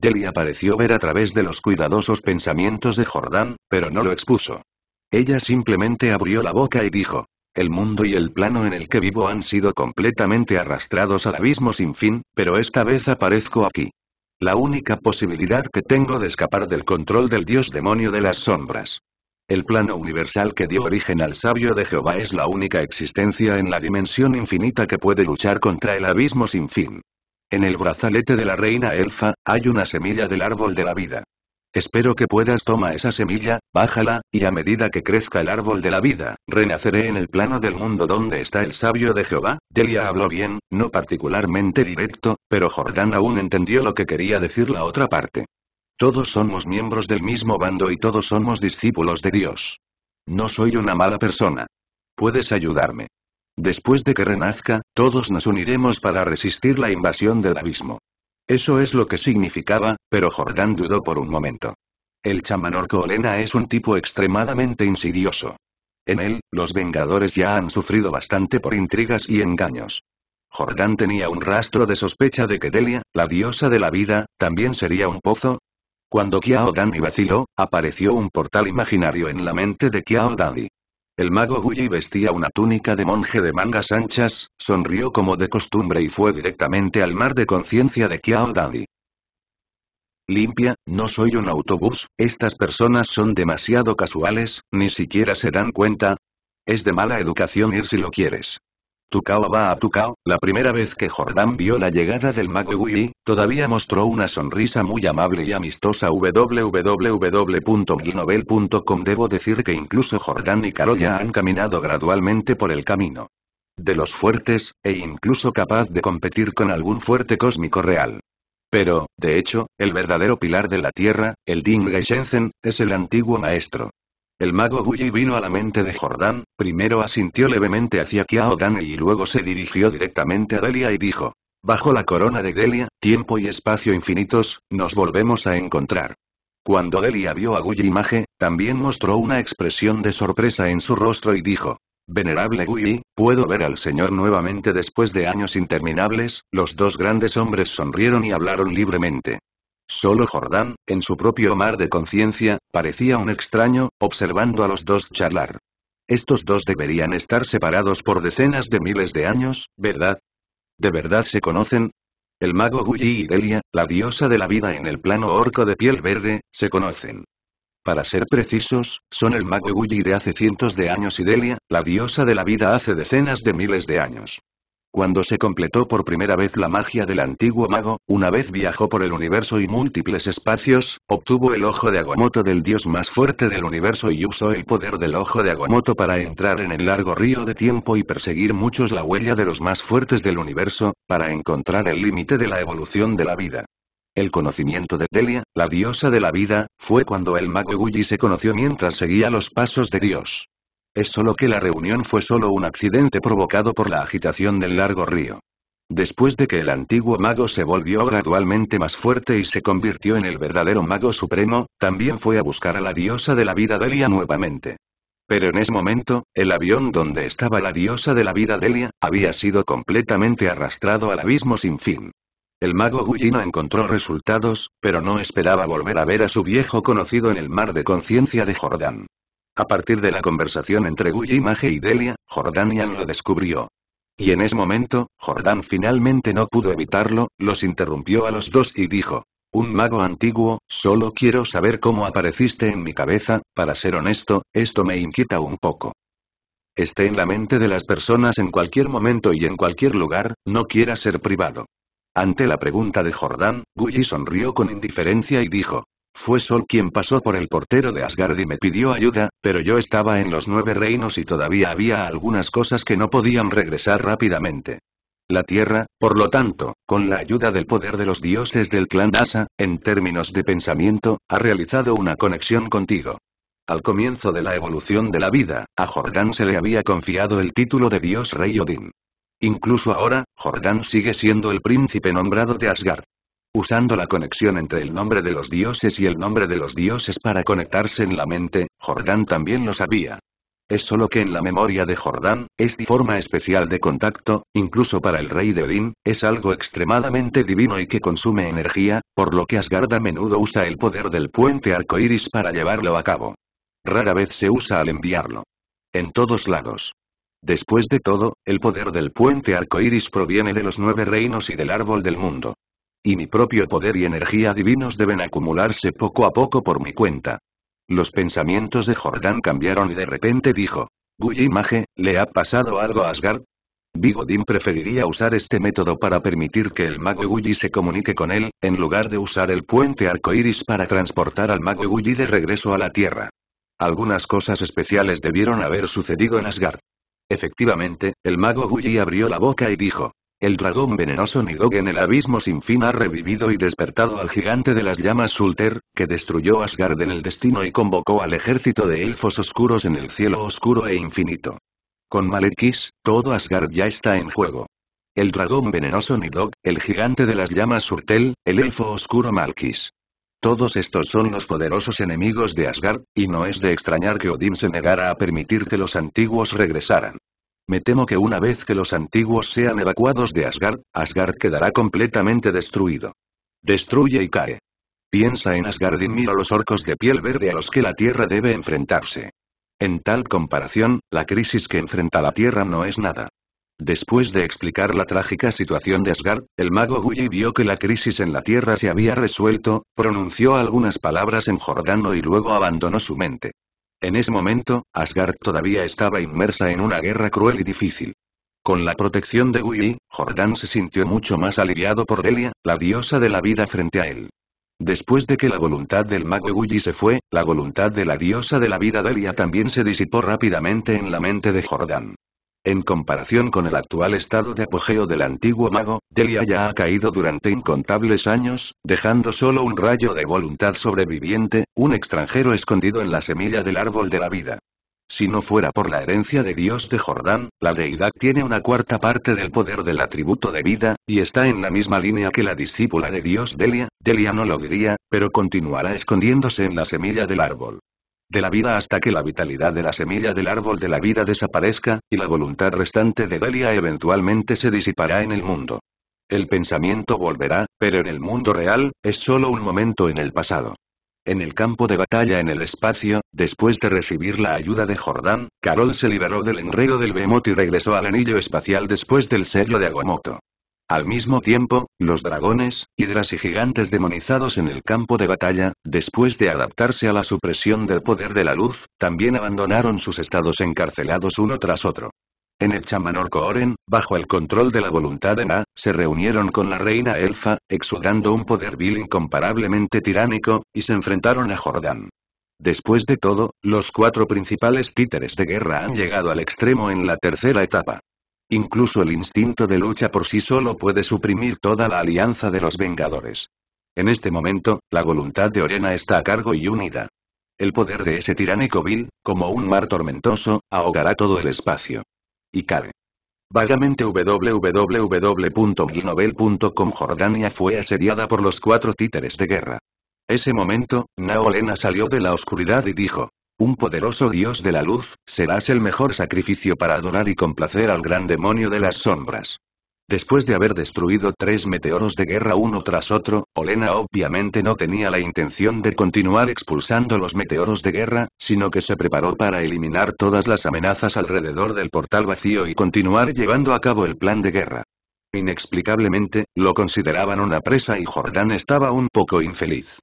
Delia pareció ver a través de los cuidadosos pensamientos de Jordán, pero no lo expuso. Ella simplemente abrió la boca y dijo, el mundo y el plano en el que vivo han sido completamente arrastrados al abismo sin fin, pero esta vez aparezco aquí. La única posibilidad que tengo de escapar del control del dios demonio de las sombras. El plano universal que dio origen al sabio de Jehová es la única existencia en la dimensión infinita que puede luchar contra el abismo sin fin. En el brazalete de la reina elfa, hay una semilla del árbol de la vida. Espero que puedas toma esa semilla, bájala, y a medida que crezca el árbol de la vida, renaceré en el plano del mundo donde está el sabio de Jehová. Delia habló bien, no particularmente directo, pero Jordán aún entendió lo que quería decir la otra parte. Todos somos miembros del mismo bando y todos somos discípulos de Dios. No soy una mala persona. Puedes ayudarme. Después de que renazca, todos nos uniremos para resistir la invasión del abismo. Eso es lo que significaba, pero Jordán dudó por un momento. El chamanorco Olena es un tipo extremadamente insidioso. En él, los Vengadores ya han sufrido bastante por intrigas y engaños. Jordán tenía un rastro de sospecha de que Delia, la diosa de la vida, también sería un pozo. Cuando Kiao Dani vaciló, apareció un portal imaginario en la mente de Kiao Dani. El mago Huyi vestía una túnica de monje de mangas anchas, sonrió como de costumbre y fue directamente al mar de conciencia de Kiao Daddy. Limpia, no soy un autobús, estas personas son demasiado casuales, ni siquiera se dan cuenta. Es de mala educación ir si lo quieres. Tukao va a Tukao, la primera vez que Jordán vio la llegada del mago Wii, todavía mostró una sonrisa muy amable y amistosa www.milnovel.com Debo decir que incluso Jordán y ya han caminado gradualmente por el camino. De los fuertes, e incluso capaz de competir con algún fuerte cósmico real. Pero, de hecho, el verdadero pilar de la Tierra, el Ding Shenzen, es el antiguo maestro. El mago Guyi vino a la mente de Jordán, primero asintió levemente hacia Kiao y luego se dirigió directamente a Delia y dijo. Bajo la corona de Delia, tiempo y espacio infinitos, nos volvemos a encontrar. Cuando Delia vio a Guyi Mage, también mostró una expresión de sorpresa en su rostro y dijo. Venerable Guyi, puedo ver al señor nuevamente después de años interminables, los dos grandes hombres sonrieron y hablaron libremente. Solo Jordán, en su propio mar de conciencia, parecía un extraño, observando a los dos charlar. Estos dos deberían estar separados por decenas de miles de años, ¿verdad? ¿De verdad se conocen? El mago Gulli y Delia, la diosa de la vida en el plano orco de piel verde, se conocen. Para ser precisos, son el mago Gulli de hace cientos de años y Delia, la diosa de la vida hace decenas de miles de años. Cuando se completó por primera vez la magia del antiguo mago, una vez viajó por el universo y múltiples espacios, obtuvo el ojo de Aguamoto del dios más fuerte del universo y usó el poder del ojo de Agomoto para entrar en el largo río de tiempo y perseguir muchos la huella de los más fuertes del universo, para encontrar el límite de la evolución de la vida. El conocimiento de Delia, la diosa de la vida, fue cuando el mago Guji se conoció mientras seguía los pasos de Dios. Es solo que la reunión fue solo un accidente provocado por la agitación del largo río. Después de que el antiguo mago se volvió gradualmente más fuerte y se convirtió en el verdadero mago supremo, también fue a buscar a la diosa de la vida Delia nuevamente. Pero en ese momento, el avión donde estaba la diosa de la vida Delia, había sido completamente arrastrado al abismo sin fin. El mago Gullino encontró resultados, pero no esperaba volver a ver a su viejo conocido en el mar de conciencia de Jordán. A partir de la conversación entre Guy Mage y Delia, Jordanian lo descubrió. Y en ese momento, Jordan finalmente no pudo evitarlo, los interrumpió a los dos y dijo. Un mago antiguo, solo quiero saber cómo apareciste en mi cabeza, para ser honesto, esto me inquieta un poco. Esté en la mente de las personas en cualquier momento y en cualquier lugar, no quiera ser privado. Ante la pregunta de Jordán, Guy sonrió con indiferencia y dijo, fue Sol quien pasó por el portero de Asgard y me pidió ayuda, pero yo estaba en los nueve reinos y todavía había algunas cosas que no podían regresar rápidamente. La Tierra, por lo tanto, con la ayuda del poder de los dioses del clan Asa, en términos de pensamiento, ha realizado una conexión contigo. Al comienzo de la evolución de la vida, a Jordán se le había confiado el título de dios rey Odín. Incluso ahora, Jordán sigue siendo el príncipe nombrado de Asgard. Usando la conexión entre el nombre de los dioses y el nombre de los dioses para conectarse en la mente, Jordán también lo sabía. Es solo que en la memoria de Jordán, esta forma especial de contacto, incluso para el rey de Odín, es algo extremadamente divino y que consume energía, por lo que Asgard a menudo usa el poder del puente arcoíris para llevarlo a cabo. Rara vez se usa al enviarlo. En todos lados. Después de todo, el poder del puente arcoíris proviene de los nueve reinos y del árbol del mundo. Y mi propio poder y energía divinos deben acumularse poco a poco por mi cuenta. Los pensamientos de Jordán cambiaron y de repente dijo. Guy Mage, ¿le ha pasado algo a Asgard? Bigodin preferiría usar este método para permitir que el mago Gulli se comunique con él, en lugar de usar el puente arcoiris para transportar al mago Gulli de regreso a la Tierra. Algunas cosas especiales debieron haber sucedido en Asgard. Efectivamente, el mago Gulli abrió la boca y dijo, el dragón venenoso Nidog en el abismo sin fin ha revivido y despertado al gigante de las llamas Sulter, que destruyó Asgard en el destino y convocó al ejército de elfos oscuros en el cielo oscuro e infinito. Con Malekis, todo Asgard ya está en juego. El dragón venenoso Nidog, el gigante de las llamas Surtel, el elfo oscuro Malkis. Todos estos son los poderosos enemigos de Asgard, y no es de extrañar que Odín se negara a permitir que los antiguos regresaran. Me temo que una vez que los antiguos sean evacuados de Asgard, Asgard quedará completamente destruido. Destruye y cae. Piensa en Asgard y mira los orcos de piel verde a los que la Tierra debe enfrentarse. En tal comparación, la crisis que enfrenta la Tierra no es nada. Después de explicar la trágica situación de Asgard, el mago Gulli vio que la crisis en la Tierra se había resuelto, pronunció algunas palabras en jordano y luego abandonó su mente. En ese momento, Asgard todavía estaba inmersa en una guerra cruel y difícil. Con la protección de Uli, Jordán se sintió mucho más aliviado por Delia, la diosa de la vida frente a él. Después de que la voluntad del mago Guilly se fue, la voluntad de la diosa de la vida Delia también se disipó rápidamente en la mente de Jordán. En comparación con el actual estado de apogeo del antiguo mago, Delia ya ha caído durante incontables años, dejando solo un rayo de voluntad sobreviviente, un extranjero escondido en la semilla del árbol de la vida. Si no fuera por la herencia de Dios de Jordán, la deidad tiene una cuarta parte del poder del atributo de vida, y está en la misma línea que la discípula de Dios Delia, Delia no lo diría, pero continuará escondiéndose en la semilla del árbol de la vida hasta que la vitalidad de la semilla del árbol de la vida desaparezca, y la voluntad restante de Delia eventualmente se disipará en el mundo. El pensamiento volverá, pero en el mundo real, es solo un momento en el pasado. En el campo de batalla en el espacio, después de recibir la ayuda de Jordán, Carol se liberó del enredo del Behemoth y regresó al anillo espacial después del sello de Aguamoto. Al mismo tiempo, los dragones, hidras y gigantes demonizados en el campo de batalla, después de adaptarse a la supresión del poder de la luz, también abandonaron sus estados encarcelados uno tras otro. En el chamanor Oren, bajo el control de la voluntad de Na, se reunieron con la reina elfa, exudando un poder vil incomparablemente tiránico, y se enfrentaron a Jordán. Después de todo, los cuatro principales títeres de guerra han llegado al extremo en la tercera etapa. Incluso el instinto de lucha por sí solo puede suprimir toda la alianza de los Vengadores. En este momento, la voluntad de Orena está a cargo y unida. El poder de ese tiránico vil, como un mar tormentoso, ahogará todo el espacio. Y cae. Vagamente www.glinovel.com Jordania fue asediada por los cuatro títeres de guerra. Ese momento, Naolena salió de la oscuridad y dijo, un poderoso dios de la luz, serás el mejor sacrificio para adorar y complacer al gran demonio de las sombras. Después de haber destruido tres meteoros de guerra uno tras otro, Olena obviamente no tenía la intención de continuar expulsando los meteoros de guerra, sino que se preparó para eliminar todas las amenazas alrededor del portal vacío y continuar llevando a cabo el plan de guerra. Inexplicablemente, lo consideraban una presa y Jordán estaba un poco infeliz.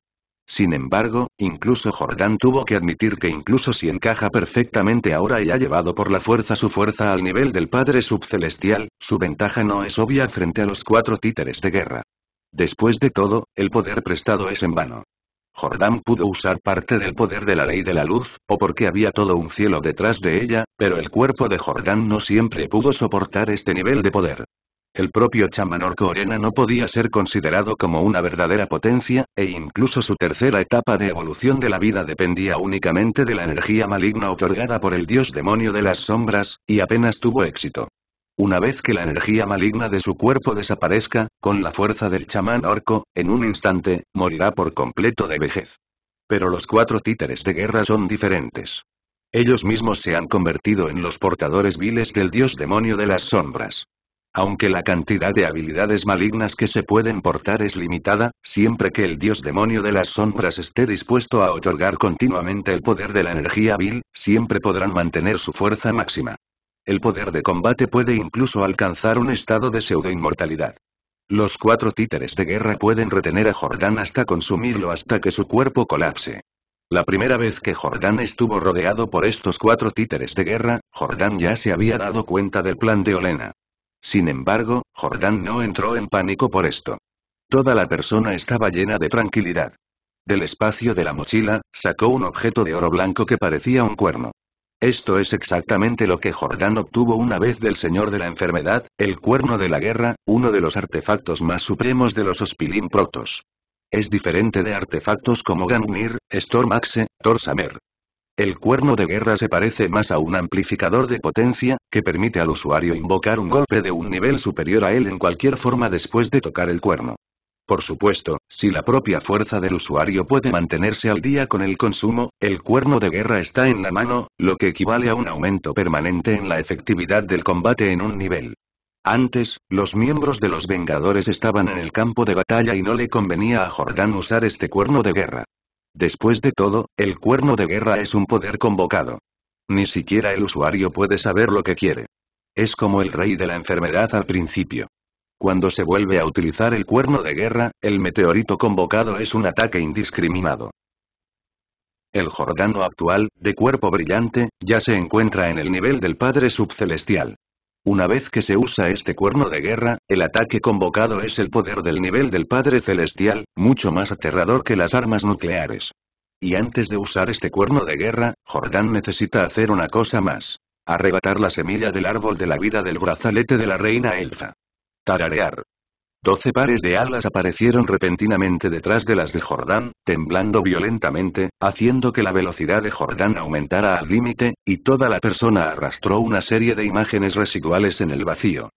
Sin embargo, incluso Jordán tuvo que admitir que incluso si encaja perfectamente ahora y ha llevado por la fuerza su fuerza al nivel del Padre Subcelestial, su ventaja no es obvia frente a los cuatro títeres de guerra. Después de todo, el poder prestado es en vano. Jordán pudo usar parte del poder de la ley de la luz, o porque había todo un cielo detrás de ella, pero el cuerpo de Jordán no siempre pudo soportar este nivel de poder. El propio chamán Orco Orena no podía ser considerado como una verdadera potencia, e incluso su tercera etapa de evolución de la vida dependía únicamente de la energía maligna otorgada por el dios demonio de las sombras, y apenas tuvo éxito. Una vez que la energía maligna de su cuerpo desaparezca, con la fuerza del chamán orco, en un instante, morirá por completo de vejez. Pero los cuatro títeres de guerra son diferentes. Ellos mismos se han convertido en los portadores viles del dios demonio de las sombras. Aunque la cantidad de habilidades malignas que se pueden portar es limitada, siempre que el dios demonio de las sombras esté dispuesto a otorgar continuamente el poder de la energía vil, siempre podrán mantener su fuerza máxima. El poder de combate puede incluso alcanzar un estado de pseudo-inmortalidad. Los cuatro títeres de guerra pueden retener a Jordán hasta consumirlo hasta que su cuerpo colapse. La primera vez que Jordán estuvo rodeado por estos cuatro títeres de guerra, Jordán ya se había dado cuenta del plan de Olena. Sin embargo, Jordán no entró en pánico por esto. Toda la persona estaba llena de tranquilidad. Del espacio de la mochila, sacó un objeto de oro blanco que parecía un cuerno. Esto es exactamente lo que Jordán obtuvo una vez del Señor de la Enfermedad, el Cuerno de la Guerra, uno de los artefactos más supremos de los Ospilín Protos. Es diferente de artefactos como Gangnir, Stormaxe, Torsamer, el cuerno de guerra se parece más a un amplificador de potencia, que permite al usuario invocar un golpe de un nivel superior a él en cualquier forma después de tocar el cuerno. Por supuesto, si la propia fuerza del usuario puede mantenerse al día con el consumo, el cuerno de guerra está en la mano, lo que equivale a un aumento permanente en la efectividad del combate en un nivel. Antes, los miembros de los Vengadores estaban en el campo de batalla y no le convenía a Jordán usar este cuerno de guerra. Después de todo, el cuerno de guerra es un poder convocado. Ni siquiera el usuario puede saber lo que quiere. Es como el rey de la enfermedad al principio. Cuando se vuelve a utilizar el cuerno de guerra, el meteorito convocado es un ataque indiscriminado. El Jordano actual, de cuerpo brillante, ya se encuentra en el nivel del Padre Subcelestial. Una vez que se usa este cuerno de guerra, el ataque convocado es el poder del nivel del Padre Celestial, mucho más aterrador que las armas nucleares. Y antes de usar este cuerno de guerra, Jordán necesita hacer una cosa más. Arrebatar la semilla del árbol de la vida del brazalete de la reina elfa. Tararear. Doce pares de alas aparecieron repentinamente detrás de las de Jordán, temblando violentamente, haciendo que la velocidad de Jordán aumentara al límite, y toda la persona arrastró una serie de imágenes residuales en el vacío.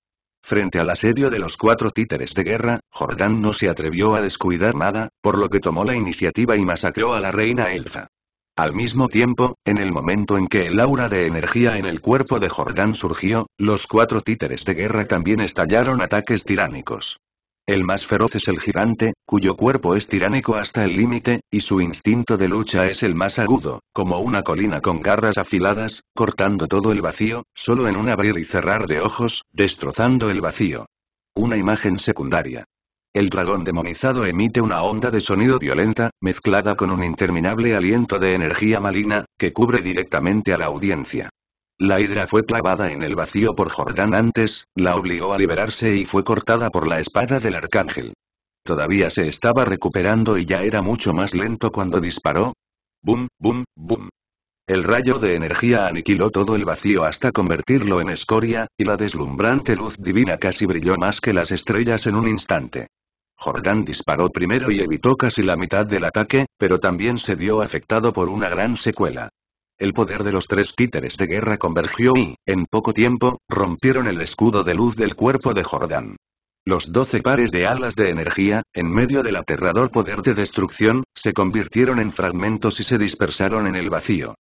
Frente al asedio de los cuatro títeres de guerra, Jordán no se atrevió a descuidar nada, por lo que tomó la iniciativa y masacró a la reina Elfa. Al mismo tiempo, en el momento en que el aura de energía en el cuerpo de Jordán surgió, los cuatro títeres de guerra también estallaron ataques tiránicos. El más feroz es el gigante, cuyo cuerpo es tiránico hasta el límite, y su instinto de lucha es el más agudo, como una colina con garras afiladas, cortando todo el vacío, solo en un abrir y cerrar de ojos, destrozando el vacío. Una imagen secundaria. El dragón demonizado emite una onda de sonido violenta, mezclada con un interminable aliento de energía maligna, que cubre directamente a la audiencia. La hidra fue clavada en el vacío por Jordán antes, la obligó a liberarse y fue cortada por la espada del arcángel. Todavía se estaba recuperando y ya era mucho más lento cuando disparó. ¡Bum, boom, boom. El rayo de energía aniquiló todo el vacío hasta convertirlo en escoria, y la deslumbrante luz divina casi brilló más que las estrellas en un instante. Jordán disparó primero y evitó casi la mitad del ataque, pero también se vio afectado por una gran secuela. El poder de los tres títeres de guerra convergió y, en poco tiempo, rompieron el escudo de luz del cuerpo de Jordán. Los doce pares de alas de energía, en medio del aterrador poder de destrucción, se convirtieron en fragmentos y se dispersaron en el vacío.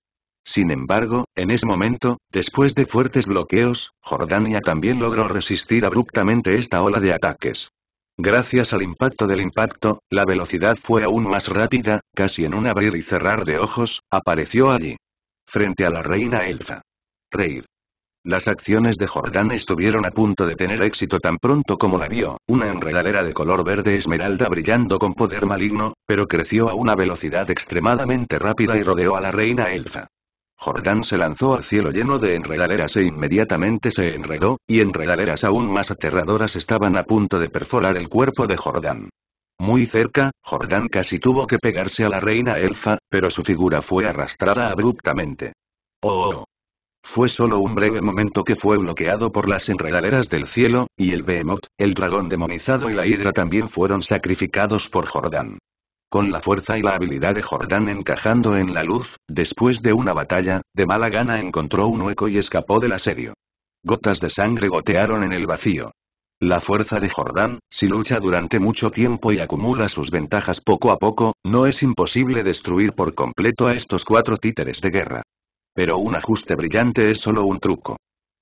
Sin embargo, en ese momento, después de fuertes bloqueos, Jordania también logró resistir abruptamente esta ola de ataques. Gracias al impacto del impacto, la velocidad fue aún más rápida, casi en un abrir y cerrar de ojos, apareció allí frente a la reina elfa. Reír. Las acciones de Jordán estuvieron a punto de tener éxito tan pronto como la vio, una enredadera de color verde esmeralda brillando con poder maligno, pero creció a una velocidad extremadamente rápida y rodeó a la reina elfa. Jordán se lanzó al cielo lleno de enredaderas e inmediatamente se enredó, y enredaderas aún más aterradoras estaban a punto de perforar el cuerpo de Jordán. Muy cerca, Jordán casi tuvo que pegarse a la reina elfa, pero su figura fue arrastrada abruptamente. Oh, oh, oh, Fue solo un breve momento que fue bloqueado por las enredaderas del cielo, y el Behemoth, el dragón demonizado y la hidra también fueron sacrificados por Jordán. Con la fuerza y la habilidad de Jordán encajando en la luz, después de una batalla, de mala gana encontró un hueco y escapó del asedio. Gotas de sangre gotearon en el vacío. La fuerza de Jordán, si lucha durante mucho tiempo y acumula sus ventajas poco a poco, no es imposible destruir por completo a estos cuatro títeres de guerra. Pero un ajuste brillante es solo un truco.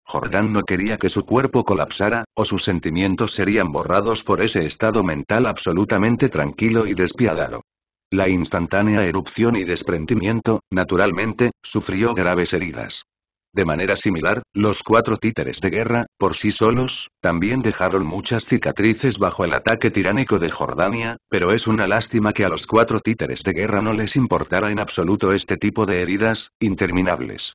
Jordán no quería que su cuerpo colapsara, o sus sentimientos serían borrados por ese estado mental absolutamente tranquilo y despiadado. La instantánea erupción y desprendimiento, naturalmente, sufrió graves heridas. De manera similar, los cuatro títeres de guerra, por sí solos, también dejaron muchas cicatrices bajo el ataque tiránico de Jordania, pero es una lástima que a los cuatro títeres de guerra no les importara en absoluto este tipo de heridas, interminables.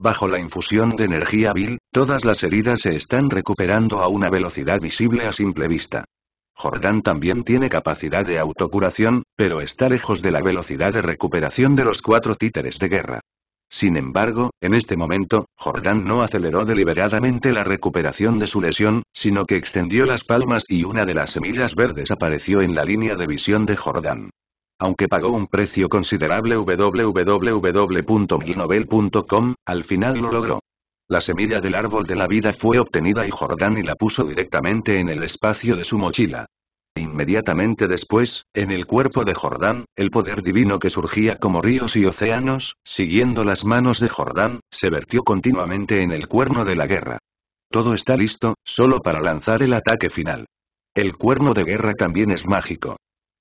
Bajo la infusión de energía vil, todas las heridas se están recuperando a una velocidad visible a simple vista. Jordán también tiene capacidad de autocuración, pero está lejos de la velocidad de recuperación de los cuatro títeres de guerra. Sin embargo, en este momento, Jordán no aceleró deliberadamente la recuperación de su lesión, sino que extendió las palmas y una de las semillas verdes apareció en la línea de visión de Jordán. Aunque pagó un precio considerable www.milnovel.com, al final lo logró. La semilla del árbol de la vida fue obtenida y Jordán y la puso directamente en el espacio de su mochila. Inmediatamente después, en el cuerpo de Jordán, el poder divino que surgía como ríos y océanos, siguiendo las manos de Jordán, se vertió continuamente en el cuerno de la guerra. Todo está listo, solo para lanzar el ataque final. El cuerno de guerra también es mágico.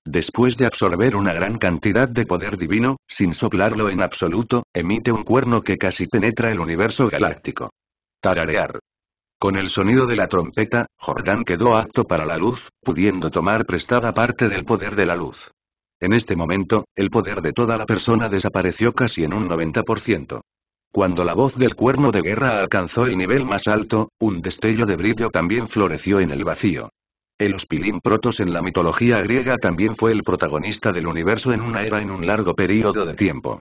Después de absorber una gran cantidad de poder divino, sin soplarlo en absoluto, emite un cuerno que casi penetra el universo galáctico. Tararear. Con el sonido de la trompeta, Jordán quedó apto para la luz, pudiendo tomar prestada parte del poder de la luz. En este momento, el poder de toda la persona desapareció casi en un 90%. Cuando la voz del cuerno de guerra alcanzó el nivel más alto, un destello de brillo también floreció en el vacío. El Ospilín Protos en la mitología griega también fue el protagonista del universo en una era en un largo período de tiempo.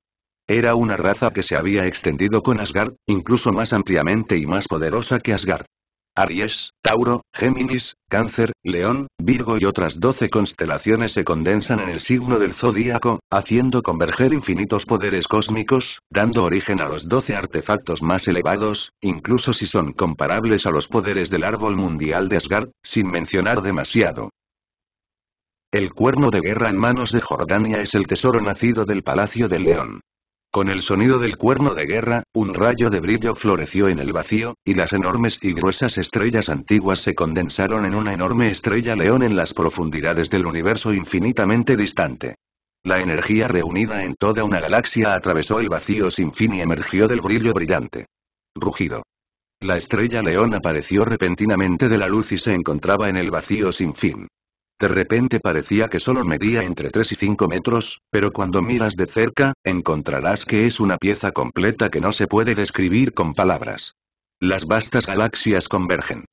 Era una raza que se había extendido con Asgard, incluso más ampliamente y más poderosa que Asgard. Aries, Tauro, Géminis, Cáncer, León, Virgo y otras doce constelaciones se condensan en el signo del zodíaco, haciendo converger infinitos poderes cósmicos, dando origen a los doce artefactos más elevados, incluso si son comparables a los poderes del árbol mundial de Asgard, sin mencionar demasiado. El cuerno de guerra en manos de Jordania es el tesoro nacido del Palacio del León. Con el sonido del cuerno de guerra, un rayo de brillo floreció en el vacío, y las enormes y gruesas estrellas antiguas se condensaron en una enorme estrella león en las profundidades del universo infinitamente distante. La energía reunida en toda una galaxia atravesó el vacío sin fin y emergió del brillo brillante. Rugido. La estrella león apareció repentinamente de la luz y se encontraba en el vacío sin fin. De repente parecía que solo medía entre 3 y 5 metros, pero cuando miras de cerca, encontrarás que es una pieza completa que no se puede describir con palabras. Las vastas galaxias convergen.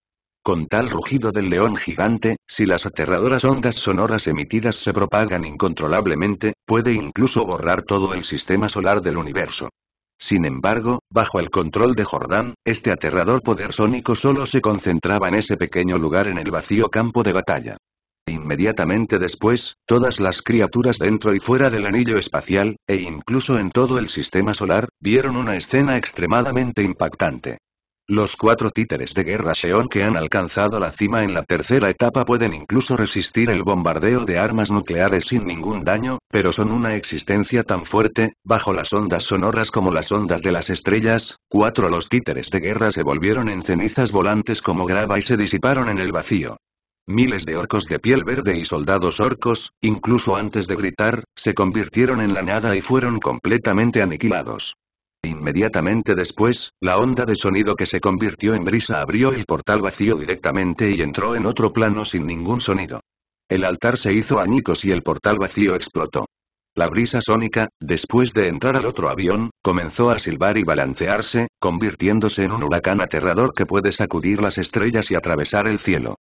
Con tal rugido del león gigante, si las aterradoras ondas sonoras emitidas se propagan incontrolablemente, puede incluso borrar todo el sistema solar del universo. Sin embargo, bajo el control de Jordán, este aterrador poder sónico solo se concentraba en ese pequeño lugar en el vacío campo de batalla. Inmediatamente después, todas las criaturas dentro y fuera del anillo espacial, e incluso en todo el sistema solar, vieron una escena extremadamente impactante. Los cuatro títeres de guerra Xeon que han alcanzado la cima en la tercera etapa pueden incluso resistir el bombardeo de armas nucleares sin ningún daño, pero son una existencia tan fuerte, bajo las ondas sonoras como las ondas de las estrellas, cuatro los títeres de guerra se volvieron en cenizas volantes como grava y se disiparon en el vacío. Miles de orcos de piel verde y soldados orcos, incluso antes de gritar, se convirtieron en la nada y fueron completamente aniquilados. Inmediatamente después, la onda de sonido que se convirtió en brisa abrió el portal vacío directamente y entró en otro plano sin ningún sonido. El altar se hizo añicos y el portal vacío explotó. La brisa sónica, después de entrar al otro avión, comenzó a silbar y balancearse, convirtiéndose en un huracán aterrador que puede sacudir las estrellas y atravesar el cielo.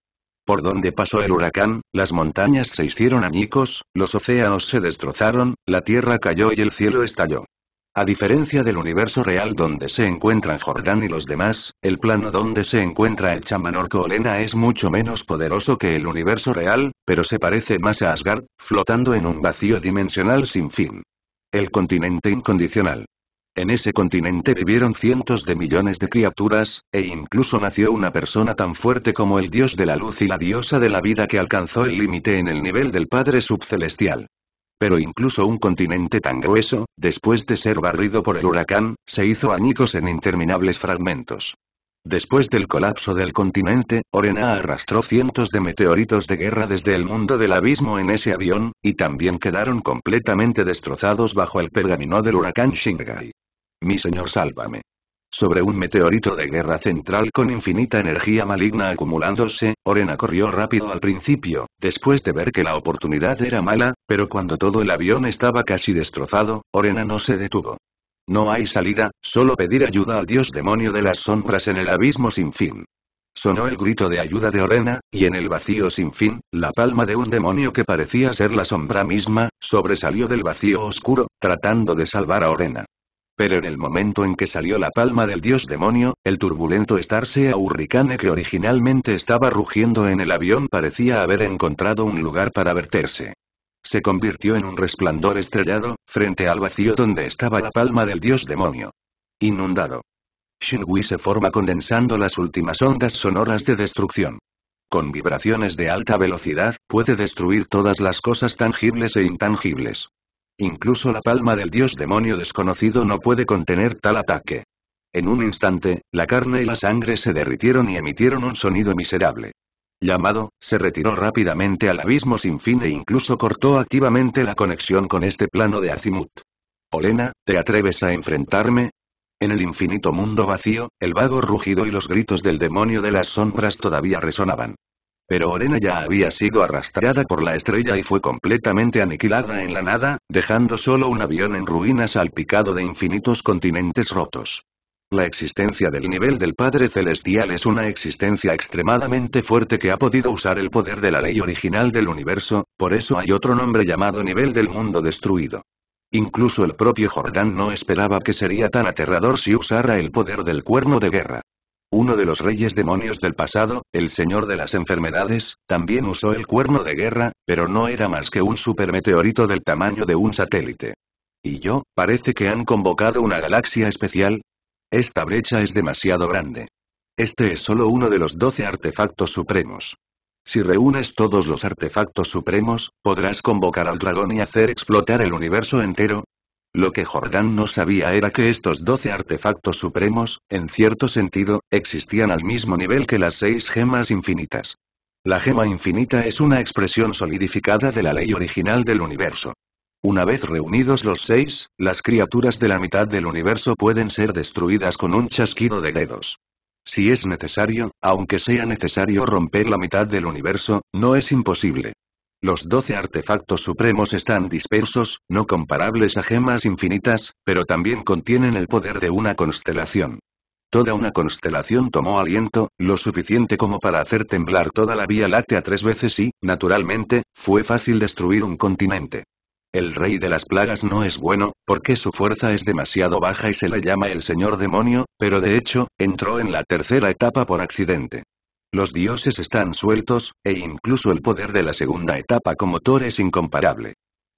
Por donde pasó el huracán, las montañas se hicieron añicos, los océanos se destrozaron, la tierra cayó y el cielo estalló. A diferencia del universo real donde se encuentran Jordán y los demás, el plano donde se encuentra el Chamanorco Olena es mucho menos poderoso que el universo real, pero se parece más a Asgard, flotando en un vacío dimensional sin fin. El continente incondicional. En ese continente vivieron cientos de millones de criaturas, e incluso nació una persona tan fuerte como el dios de la luz y la diosa de la vida que alcanzó el límite en el nivel del Padre Subcelestial. Pero incluso un continente tan grueso, después de ser barrido por el huracán, se hizo añicos en interminables fragmentos. Después del colapso del continente, Orena arrastró cientos de meteoritos de guerra desde el mundo del abismo en ese avión, y también quedaron completamente destrozados bajo el pergamino del huracán Shingai. Mi señor sálvame. Sobre un meteorito de guerra central con infinita energía maligna acumulándose, Orena corrió rápido al principio, después de ver que la oportunidad era mala, pero cuando todo el avión estaba casi destrozado, Orena no se detuvo. No hay salida, solo pedir ayuda al dios demonio de las sombras en el abismo sin fin. Sonó el grito de ayuda de Orena, y en el vacío sin fin, la palma de un demonio que parecía ser la sombra misma, sobresalió del vacío oscuro, tratando de salvar a Orena. Pero en el momento en que salió la palma del dios demonio, el turbulento a Hurricane que originalmente estaba rugiendo en el avión parecía haber encontrado un lugar para verterse. Se convirtió en un resplandor estrellado, frente al vacío donde estaba la palma del dios demonio. Inundado. Shinwi se forma condensando las últimas ondas sonoras de destrucción. Con vibraciones de alta velocidad, puede destruir todas las cosas tangibles e intangibles. Incluso la palma del dios demonio desconocido no puede contener tal ataque. En un instante, la carne y la sangre se derritieron y emitieron un sonido miserable. Llamado, se retiró rápidamente al abismo sin fin e incluso cortó activamente la conexión con este plano de Azimut. Olena, ¿te atreves a enfrentarme? En el infinito mundo vacío, el vago rugido y los gritos del demonio de las sombras todavía resonaban. Pero Orena ya había sido arrastrada por la estrella y fue completamente aniquilada en la nada, dejando solo un avión en ruinas salpicado de infinitos continentes rotos. La existencia del nivel del Padre Celestial es una existencia extremadamente fuerte que ha podido usar el poder de la ley original del universo, por eso hay otro nombre llamado nivel del mundo destruido. Incluso el propio Jordán no esperaba que sería tan aterrador si usara el poder del cuerno de guerra uno de los reyes demonios del pasado, el señor de las enfermedades, también usó el cuerno de guerra, pero no era más que un supermeteorito del tamaño de un satélite. ¿Y yo? Parece que han convocado una galaxia especial. Esta brecha es demasiado grande. Este es solo uno de los doce artefactos supremos. Si reúnes todos los artefactos supremos, podrás convocar al dragón y hacer explotar el universo entero, lo que Jordán no sabía era que estos doce artefactos supremos, en cierto sentido, existían al mismo nivel que las seis gemas infinitas. La gema infinita es una expresión solidificada de la ley original del universo. Una vez reunidos los seis, las criaturas de la mitad del universo pueden ser destruidas con un chasquido de dedos. Si es necesario, aunque sea necesario romper la mitad del universo, no es imposible. Los doce artefactos supremos están dispersos, no comparables a gemas infinitas, pero también contienen el poder de una constelación. Toda una constelación tomó aliento, lo suficiente como para hacer temblar toda la Vía Láctea tres veces y, naturalmente, fue fácil destruir un continente. El rey de las plagas no es bueno, porque su fuerza es demasiado baja y se le llama el señor demonio, pero de hecho, entró en la tercera etapa por accidente. Los dioses están sueltos, e incluso el poder de la segunda etapa como Thor es incomparable.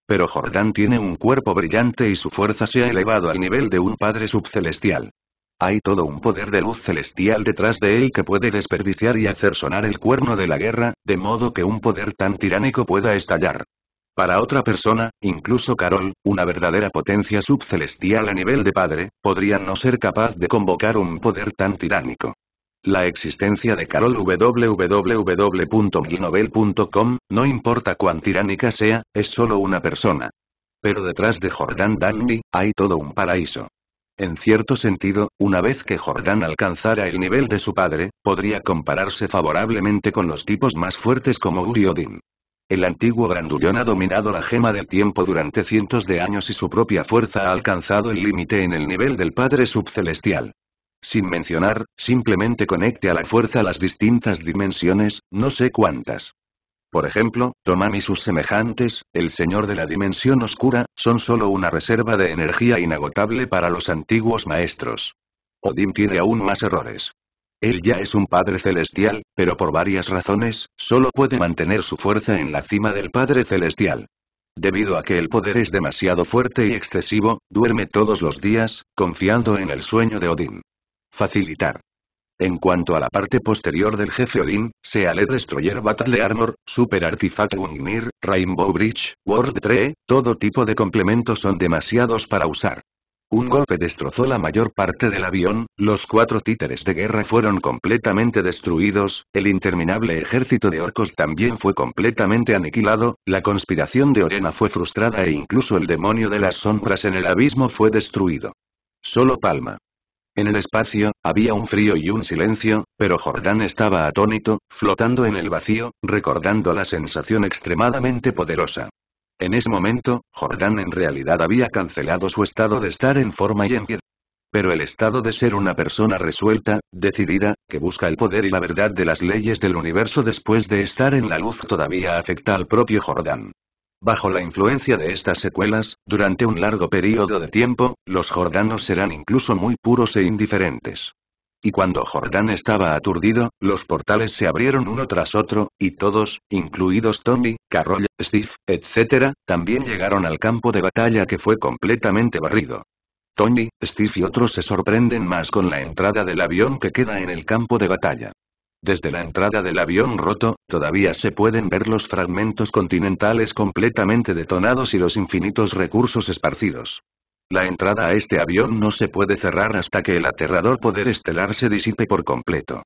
Pero Jordán tiene un cuerpo brillante y su fuerza se ha elevado al nivel de un padre subcelestial. Hay todo un poder de luz celestial detrás de él que puede desperdiciar y hacer sonar el cuerno de la guerra, de modo que un poder tan tiránico pueda estallar. Para otra persona, incluso Carol, una verdadera potencia subcelestial a nivel de padre, podría no ser capaz de convocar un poder tan tiránico. La existencia de Carol www.milnovel.com, no importa cuán tiránica sea, es solo una persona. Pero detrás de Jordan Danby, hay todo un paraíso. En cierto sentido, una vez que Jordan alcanzara el nivel de su padre, podría compararse favorablemente con los tipos más fuertes como Uriodin. El antiguo grandullón ha dominado la gema del tiempo durante cientos de años y su propia fuerza ha alcanzado el límite en el nivel del padre subcelestial. Sin mencionar, simplemente conecte a la fuerza las distintas dimensiones, no sé cuántas. Por ejemplo, Tomán y sus semejantes, el señor de la dimensión oscura, son solo una reserva de energía inagotable para los antiguos maestros. Odín tiene aún más errores. Él ya es un Padre Celestial, pero por varias razones, solo puede mantener su fuerza en la cima del Padre Celestial. Debido a que el poder es demasiado fuerte y excesivo, duerme todos los días, confiando en el sueño de Odín. Facilitar. En cuanto a la parte posterior del jefe Odin, sea le Destroyer Battle Armor, Super Artifact ungnir, Rainbow Bridge, World 3, todo tipo de complementos son demasiados para usar. Un golpe destrozó la mayor parte del avión, los cuatro títeres de guerra fueron completamente destruidos, el interminable ejército de orcos también fue completamente aniquilado, la conspiración de Orena fue frustrada e incluso el demonio de las sombras en el abismo fue destruido. Solo Palma. En el espacio, había un frío y un silencio, pero Jordán estaba atónito, flotando en el vacío, recordando la sensación extremadamente poderosa. En ese momento, Jordán en realidad había cancelado su estado de estar en forma y en pie. Pero el estado de ser una persona resuelta, decidida, que busca el poder y la verdad de las leyes del universo después de estar en la luz todavía afecta al propio Jordán. Bajo la influencia de estas secuelas, durante un largo periodo de tiempo, los jordanos serán incluso muy puros e indiferentes. Y cuando Jordán estaba aturdido, los portales se abrieron uno tras otro, y todos, incluidos Tommy, Carroll, Steve, etc., también llegaron al campo de batalla que fue completamente barrido. Tommy, Steve y otros se sorprenden más con la entrada del avión que queda en el campo de batalla. Desde la entrada del avión roto, todavía se pueden ver los fragmentos continentales completamente detonados y los infinitos recursos esparcidos. La entrada a este avión no se puede cerrar hasta que el aterrador poder estelar se disipe por completo.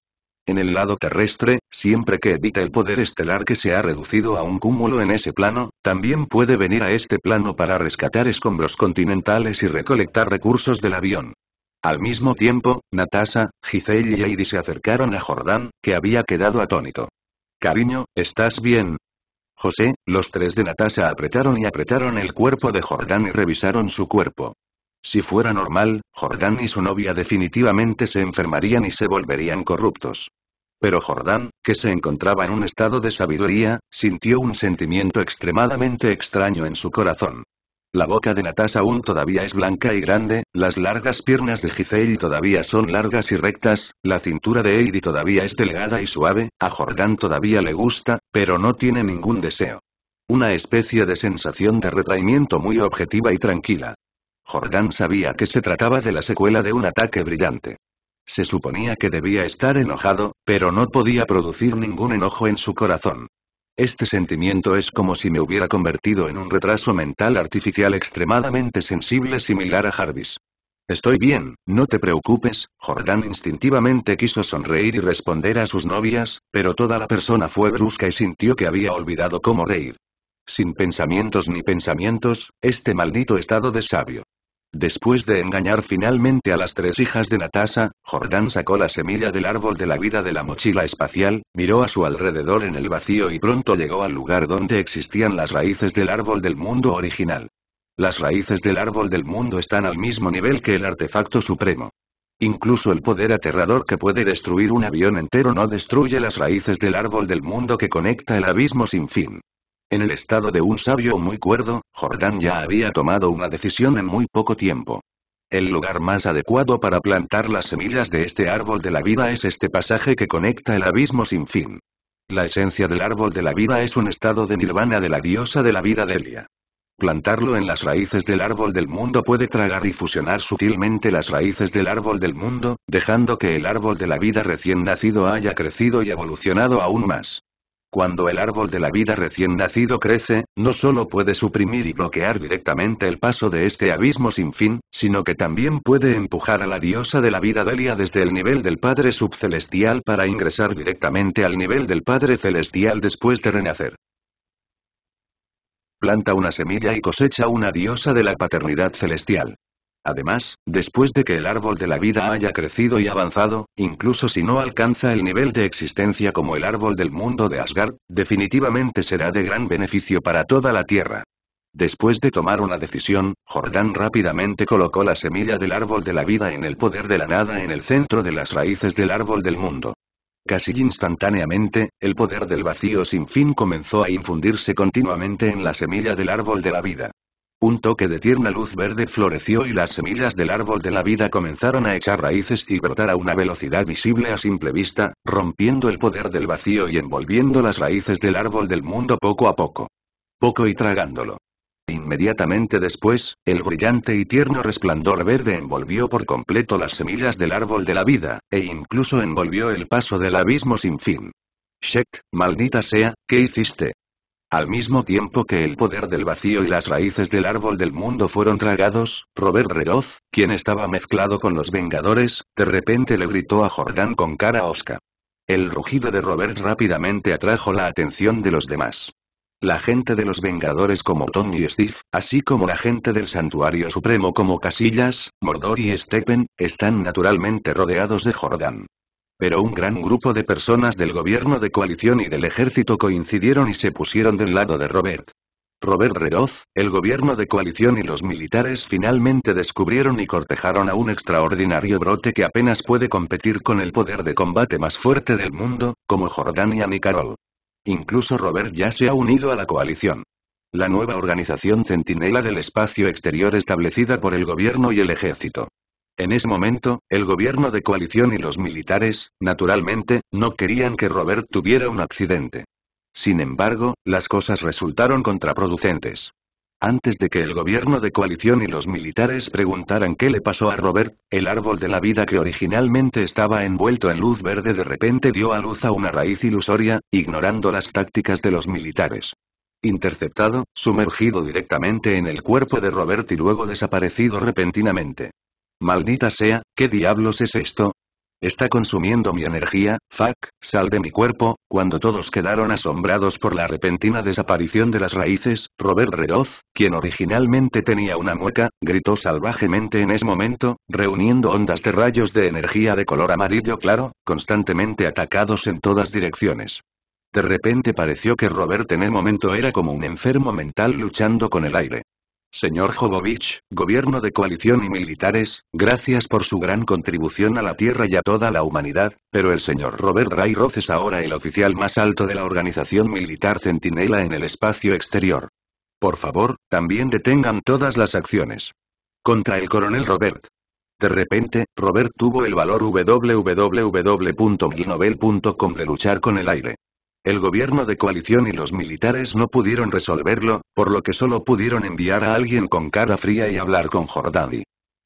En el lado terrestre, siempre que evita el poder estelar que se ha reducido a un cúmulo en ese plano, también puede venir a este plano para rescatar escombros continentales y recolectar recursos del avión. Al mismo tiempo, Natasha, Giselle y Heidi se acercaron a Jordán, que había quedado atónito. Cariño, ¿estás bien? José, los tres de Natasha apretaron y apretaron el cuerpo de Jordán y revisaron su cuerpo. Si fuera normal, Jordán y su novia definitivamente se enfermarían y se volverían corruptos. Pero Jordán, que se encontraba en un estado de sabiduría, sintió un sentimiento extremadamente extraño en su corazón. La boca de Natas aún todavía es blanca y grande, las largas piernas de Giselle todavía son largas y rectas, la cintura de Heidi todavía es delgada y suave, a Jordán todavía le gusta, pero no tiene ningún deseo. Una especie de sensación de retraimiento muy objetiva y tranquila. Jordán sabía que se trataba de la secuela de un ataque brillante. Se suponía que debía estar enojado, pero no podía producir ningún enojo en su corazón. Este sentimiento es como si me hubiera convertido en un retraso mental artificial extremadamente sensible similar a Jarvis. Estoy bien, no te preocupes, Jordan instintivamente quiso sonreír y responder a sus novias, pero toda la persona fue brusca y sintió que había olvidado cómo reír. Sin pensamientos ni pensamientos, este maldito estado de sabio. Después de engañar finalmente a las tres hijas de Natasha, Jordan sacó la semilla del árbol de la vida de la mochila espacial, miró a su alrededor en el vacío y pronto llegó al lugar donde existían las raíces del árbol del mundo original. Las raíces del árbol del mundo están al mismo nivel que el artefacto supremo. Incluso el poder aterrador que puede destruir un avión entero no destruye las raíces del árbol del mundo que conecta el abismo sin fin. En el estado de un sabio muy cuerdo, Jordán ya había tomado una decisión en muy poco tiempo. El lugar más adecuado para plantar las semillas de este árbol de la vida es este pasaje que conecta el abismo sin fin. La esencia del árbol de la vida es un estado de nirvana de la diosa de la vida Delia. Plantarlo en las raíces del árbol del mundo puede tragar y fusionar sutilmente las raíces del árbol del mundo, dejando que el árbol de la vida recién nacido haya crecido y evolucionado aún más. Cuando el árbol de la vida recién nacido crece, no solo puede suprimir y bloquear directamente el paso de este abismo sin fin, sino que también puede empujar a la diosa de la vida Delia desde el nivel del Padre Subcelestial para ingresar directamente al nivel del Padre Celestial después de renacer. Planta una semilla y cosecha una diosa de la paternidad celestial. Además, después de que el árbol de la vida haya crecido y avanzado, incluso si no alcanza el nivel de existencia como el árbol del mundo de Asgard, definitivamente será de gran beneficio para toda la Tierra. Después de tomar una decisión, Jordán rápidamente colocó la semilla del árbol de la vida en el poder de la nada en el centro de las raíces del árbol del mundo. Casi instantáneamente, el poder del vacío sin fin comenzó a infundirse continuamente en la semilla del árbol de la vida. Un toque de tierna luz verde floreció y las semillas del árbol de la vida comenzaron a echar raíces y brotar a una velocidad visible a simple vista, rompiendo el poder del vacío y envolviendo las raíces del árbol del mundo poco a poco. Poco y tragándolo. Inmediatamente después, el brillante y tierno resplandor verde envolvió por completo las semillas del árbol de la vida, e incluso envolvió el paso del abismo sin fin. Shek, maldita sea, ¿qué hiciste? Al mismo tiempo que el poder del vacío y las raíces del árbol del mundo fueron tragados, Robert Reloz, quien estaba mezclado con los Vengadores, de repente le gritó a Jordán con cara osca. El rugido de Robert rápidamente atrajo la atención de los demás. La gente de los Vengadores como Tony y Steve, así como la gente del Santuario Supremo como Casillas, Mordor y Steppen, están naturalmente rodeados de Jordán. Pero un gran grupo de personas del gobierno de coalición y del ejército coincidieron y se pusieron del lado de Robert. Robert Reroz, el gobierno de coalición y los militares finalmente descubrieron y cortejaron a un extraordinario brote que apenas puede competir con el poder de combate más fuerte del mundo, como Jordania y Carol. Incluso Robert ya se ha unido a la coalición. La nueva organización Centinela del Espacio Exterior establecida por el gobierno y el ejército. En ese momento, el gobierno de coalición y los militares, naturalmente, no querían que Robert tuviera un accidente. Sin embargo, las cosas resultaron contraproducentes. Antes de que el gobierno de coalición y los militares preguntaran qué le pasó a Robert, el árbol de la vida que originalmente estaba envuelto en luz verde de repente dio a luz a una raíz ilusoria, ignorando las tácticas de los militares. Interceptado, sumergido directamente en el cuerpo de Robert y luego desaparecido repentinamente. Maldita sea, ¿qué diablos es esto? Está consumiendo mi energía, fuck, sal de mi cuerpo, cuando todos quedaron asombrados por la repentina desaparición de las raíces, Robert Reroz, quien originalmente tenía una mueca, gritó salvajemente en ese momento, reuniendo ondas de rayos de energía de color amarillo claro, constantemente atacados en todas direcciones. De repente pareció que Robert en el momento era como un enfermo mental luchando con el aire. Señor Jovovich, gobierno de coalición y militares, gracias por su gran contribución a la Tierra y a toda la humanidad, pero el señor Robert Ray es ahora el oficial más alto de la organización militar Centinela en el espacio exterior. Por favor, también detengan todas las acciones. Contra el coronel Robert. De repente, Robert tuvo el valor www.milnovel.com de luchar con el aire. El gobierno de coalición y los militares no pudieron resolverlo, por lo que solo pudieron enviar a alguien con cara fría y hablar con Jordani.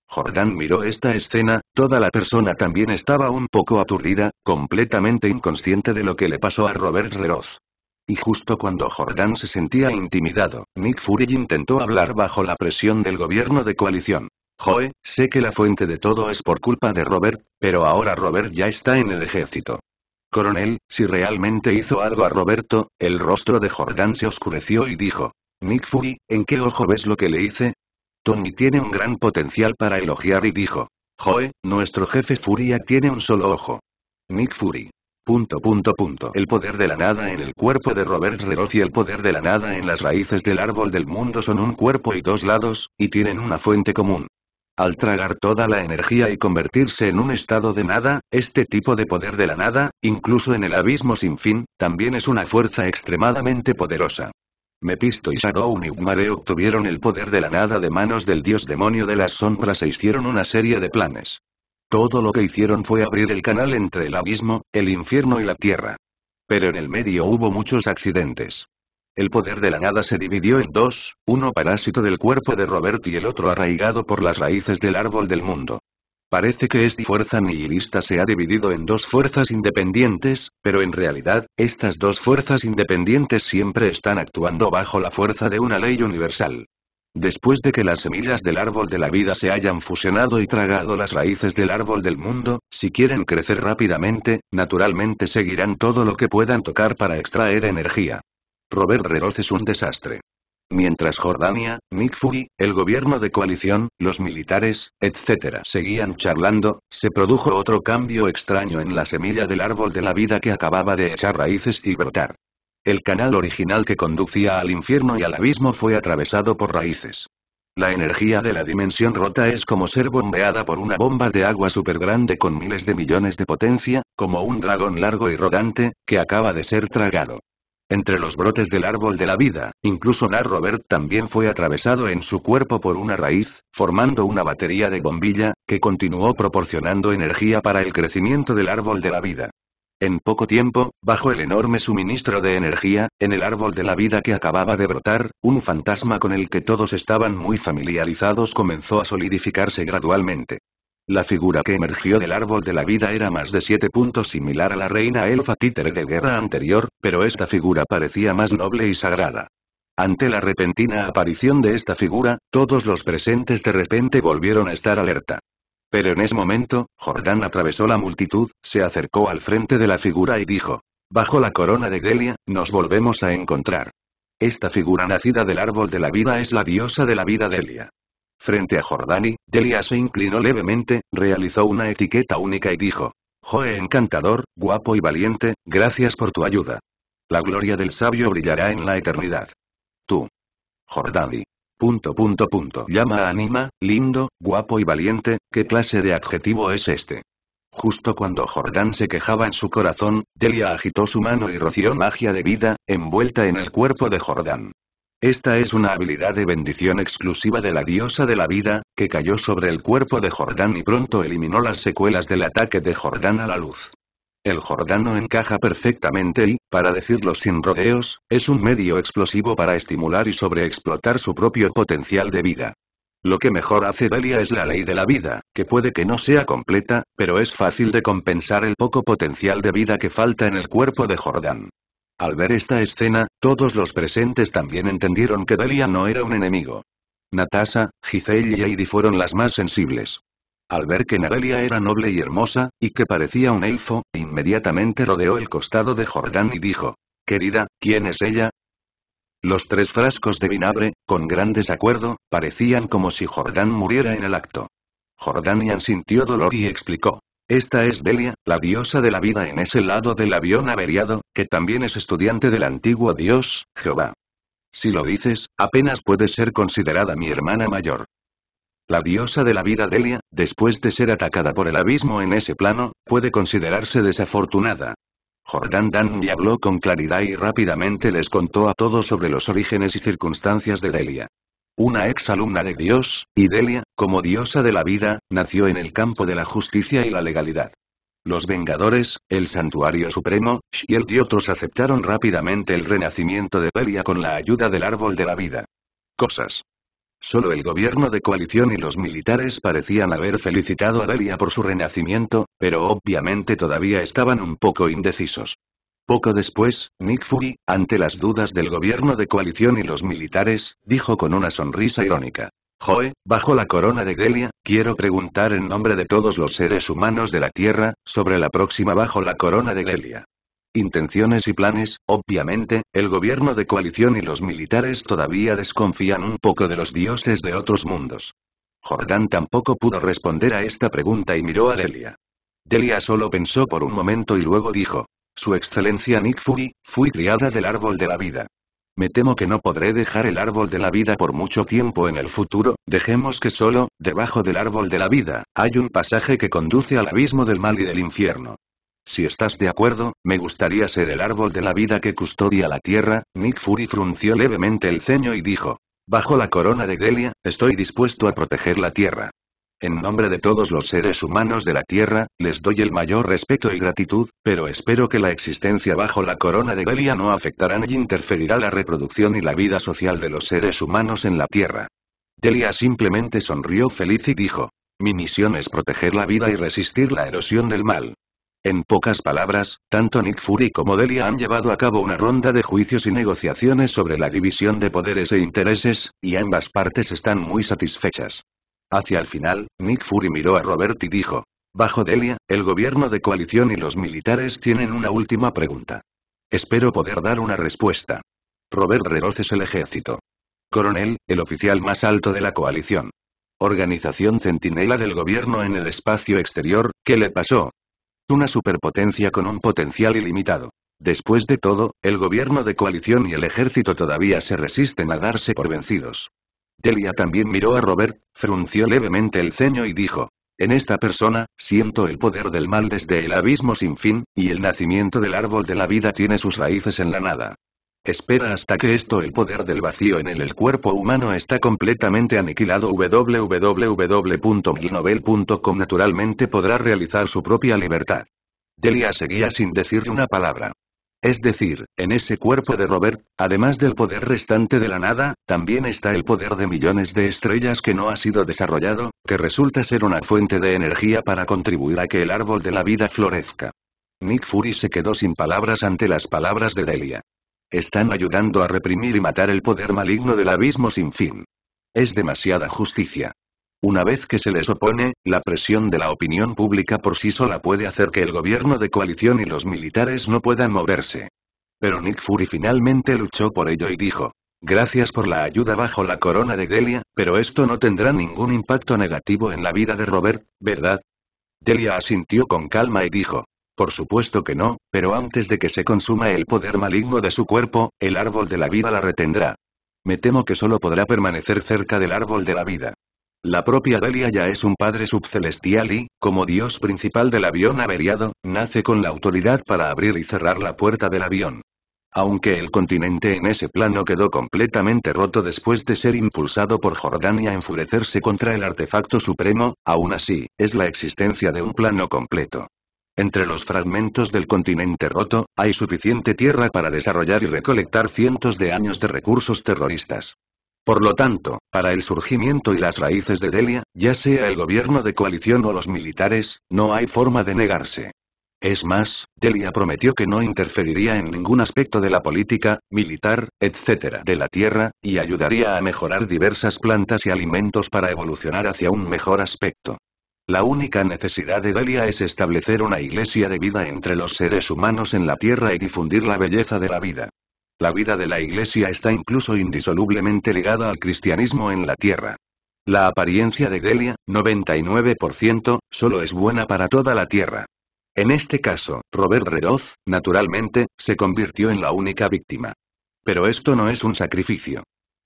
Jordan miró esta escena, toda la persona también estaba un poco aturdida, completamente inconsciente de lo que le pasó a Robert Reroz. Y justo cuando Jordán se sentía intimidado, Nick Fury intentó hablar bajo la presión del gobierno de coalición. Joe, sé que la fuente de todo es por culpa de Robert, pero ahora Robert ya está en el ejército. Coronel, si realmente hizo algo a Roberto, el rostro de Jordan se oscureció y dijo. Nick Fury, ¿en qué ojo ves lo que le hice? Tony tiene un gran potencial para elogiar y dijo. Joe, nuestro jefe Furia tiene un solo ojo. Nick Fury. Punto punto punto. El poder de la nada en el cuerpo de Robert Reroth y el poder de la nada en las raíces del árbol del mundo son un cuerpo y dos lados, y tienen una fuente común. Al tragar toda la energía y convertirse en un estado de nada, este tipo de poder de la nada, incluso en el abismo sin fin, también es una fuerza extremadamente poderosa. Mepisto y Shadow Nigmare obtuvieron el poder de la nada de manos del dios demonio de las sombras e hicieron una serie de planes. Todo lo que hicieron fue abrir el canal entre el abismo, el infierno y la tierra. Pero en el medio hubo muchos accidentes. El poder de la nada se dividió en dos, uno parásito del cuerpo de Robert y el otro arraigado por las raíces del árbol del mundo. Parece que esta fuerza nihilista se ha dividido en dos fuerzas independientes, pero en realidad, estas dos fuerzas independientes siempre están actuando bajo la fuerza de una ley universal. Después de que las semillas del árbol de la vida se hayan fusionado y tragado las raíces del árbol del mundo, si quieren crecer rápidamente, naturalmente seguirán todo lo que puedan tocar para extraer energía. Robert Reroz es un desastre. Mientras Jordania, Nick Fury, el gobierno de coalición, los militares, etc. seguían charlando, se produjo otro cambio extraño en la semilla del árbol de la vida que acababa de echar raíces y brotar. El canal original que conducía al infierno y al abismo fue atravesado por raíces. La energía de la dimensión rota es como ser bombeada por una bomba de agua supergrande con miles de millones de potencia, como un dragón largo y rodante, que acaba de ser tragado. Entre los brotes del árbol de la vida, incluso Nar Robert también fue atravesado en su cuerpo por una raíz, formando una batería de bombilla, que continuó proporcionando energía para el crecimiento del árbol de la vida. En poco tiempo, bajo el enorme suministro de energía, en el árbol de la vida que acababa de brotar, un fantasma con el que todos estaban muy familiarizados comenzó a solidificarse gradualmente. La figura que emergió del árbol de la vida era más de siete puntos similar a la reina elfa títere de guerra anterior, pero esta figura parecía más noble y sagrada. Ante la repentina aparición de esta figura, todos los presentes de repente volvieron a estar alerta. Pero en ese momento, Jordán atravesó la multitud, se acercó al frente de la figura y dijo, Bajo la corona de Delia, nos volvemos a encontrar. Esta figura nacida del árbol de la vida es la diosa de la vida Delia. Frente a Jordani, Delia se inclinó levemente, realizó una etiqueta única y dijo. Joe encantador, guapo y valiente, gracias por tu ayuda. La gloria del sabio brillará en la eternidad. Tú. Jordani. Punto punto punto. Llama Anima, lindo, guapo y valiente, ¿qué clase de adjetivo es este? Justo cuando Jordán se quejaba en su corazón, Delia agitó su mano y roció magia de vida, envuelta en el cuerpo de Jordán. Esta es una habilidad de bendición exclusiva de la diosa de la vida, que cayó sobre el cuerpo de Jordán y pronto eliminó las secuelas del ataque de Jordán a la luz. El Jordano encaja perfectamente y, para decirlo sin rodeos, es un medio explosivo para estimular y sobreexplotar su propio potencial de vida. Lo que mejor hace Delia es la ley de la vida, que puede que no sea completa, pero es fácil de compensar el poco potencial de vida que falta en el cuerpo de Jordán. Al ver esta escena, todos los presentes también entendieron que Delia no era un enemigo. Natasha, Giselle y Heidi fueron las más sensibles. Al ver que Nadelia era noble y hermosa, y que parecía un elfo, inmediatamente rodeó el costado de Jordán y dijo, Querida, ¿quién es ella? Los tres frascos de vinagre, con gran desacuerdo, parecían como si Jordán muriera en el acto. Jordanian sintió dolor y explicó, esta es Delia, la diosa de la vida en ese lado del avión averiado, que también es estudiante del antiguo dios, Jehová. Si lo dices, apenas puede ser considerada mi hermana mayor. La diosa de la vida Delia, después de ser atacada por el abismo en ese plano, puede considerarse desafortunada. Jordán Dandy habló con claridad y rápidamente les contó a todos sobre los orígenes y circunstancias de Delia una ex alumna de Dios, y Delia, como diosa de la vida, nació en el campo de la justicia y la legalidad. Los Vengadores, el Santuario Supremo, Shiel y otros aceptaron rápidamente el renacimiento de Delia con la ayuda del Árbol de la Vida. Cosas. Solo el gobierno de coalición y los militares parecían haber felicitado a Delia por su renacimiento, pero obviamente todavía estaban un poco indecisos. Poco después, Nick Fury, ante las dudas del gobierno de coalición y los militares, dijo con una sonrisa irónica. Joe, bajo la corona de Delia, quiero preguntar en nombre de todos los seres humanos de la Tierra, sobre la próxima bajo la corona de Delia. Intenciones y planes, obviamente, el gobierno de coalición y los militares todavía desconfían un poco de los dioses de otros mundos. Jordán tampoco pudo responder a esta pregunta y miró a Delia. Delia solo pensó por un momento y luego dijo, su excelencia Nick Fury, fui criada del árbol de la vida. Me temo que no podré dejar el árbol de la vida por mucho tiempo en el futuro, dejemos que solo, debajo del árbol de la vida, hay un pasaje que conduce al abismo del mal y del infierno. Si estás de acuerdo, me gustaría ser el árbol de la vida que custodia la tierra, Nick Fury frunció levemente el ceño y dijo. Bajo la corona de Delia, estoy dispuesto a proteger la tierra. En nombre de todos los seres humanos de la Tierra, les doy el mayor respeto y gratitud, pero espero que la existencia bajo la corona de Delia no afectará ni interferirá la reproducción y la vida social de los seres humanos en la Tierra. Delia simplemente sonrió feliz y dijo, mi misión es proteger la vida y resistir la erosión del mal. En pocas palabras, tanto Nick Fury como Delia han llevado a cabo una ronda de juicios y negociaciones sobre la división de poderes e intereses, y ambas partes están muy satisfechas. Hacia el final, Nick Fury miró a Robert y dijo. Bajo Delia, el gobierno de coalición y los militares tienen una última pregunta. Espero poder dar una respuesta. Robert Reroz es el ejército. Coronel, el oficial más alto de la coalición. Organización centinela del gobierno en el espacio exterior, ¿qué le pasó? Una superpotencia con un potencial ilimitado. Después de todo, el gobierno de coalición y el ejército todavía se resisten a darse por vencidos. Delia también miró a Robert, frunció levemente el ceño y dijo. En esta persona, siento el poder del mal desde el abismo sin fin, y el nacimiento del árbol de la vida tiene sus raíces en la nada. Espera hasta que esto el poder del vacío en el, cuerpo humano está completamente aniquilado www.milnovel.com naturalmente podrá realizar su propia libertad. Delia seguía sin decirle una palabra. Es decir, en ese cuerpo de Robert, además del poder restante de la nada, también está el poder de millones de estrellas que no ha sido desarrollado, que resulta ser una fuente de energía para contribuir a que el árbol de la vida florezca. Nick Fury se quedó sin palabras ante las palabras de Delia. Están ayudando a reprimir y matar el poder maligno del abismo sin fin. Es demasiada justicia. Una vez que se les opone, la presión de la opinión pública por sí sola puede hacer que el gobierno de coalición y los militares no puedan moverse. Pero Nick Fury finalmente luchó por ello y dijo, Gracias por la ayuda bajo la corona de Delia, pero esto no tendrá ningún impacto negativo en la vida de Robert, ¿verdad? Delia asintió con calma y dijo, por supuesto que no, pero antes de que se consuma el poder maligno de su cuerpo, el árbol de la vida la retendrá. Me temo que solo podrá permanecer cerca del árbol de la vida. La propia Delia ya es un padre subcelestial y, como dios principal del avión averiado, nace con la autoridad para abrir y cerrar la puerta del avión. Aunque el continente en ese plano quedó completamente roto después de ser impulsado por Jordania a enfurecerse contra el artefacto supremo, aún así, es la existencia de un plano completo. Entre los fragmentos del continente roto, hay suficiente tierra para desarrollar y recolectar cientos de años de recursos terroristas. Por lo tanto, para el surgimiento y las raíces de Delia, ya sea el gobierno de coalición o los militares, no hay forma de negarse. Es más, Delia prometió que no interferiría en ningún aspecto de la política, militar, etc. de la Tierra, y ayudaría a mejorar diversas plantas y alimentos para evolucionar hacia un mejor aspecto. La única necesidad de Delia es establecer una iglesia de vida entre los seres humanos en la Tierra y difundir la belleza de la vida. La vida de la Iglesia está incluso indisolublemente ligada al cristianismo en la tierra. La apariencia de Delia, 99%, solo es buena para toda la Tierra. En este caso, Robert Redoz, naturalmente, se convirtió en la única víctima. Pero esto no es un sacrificio.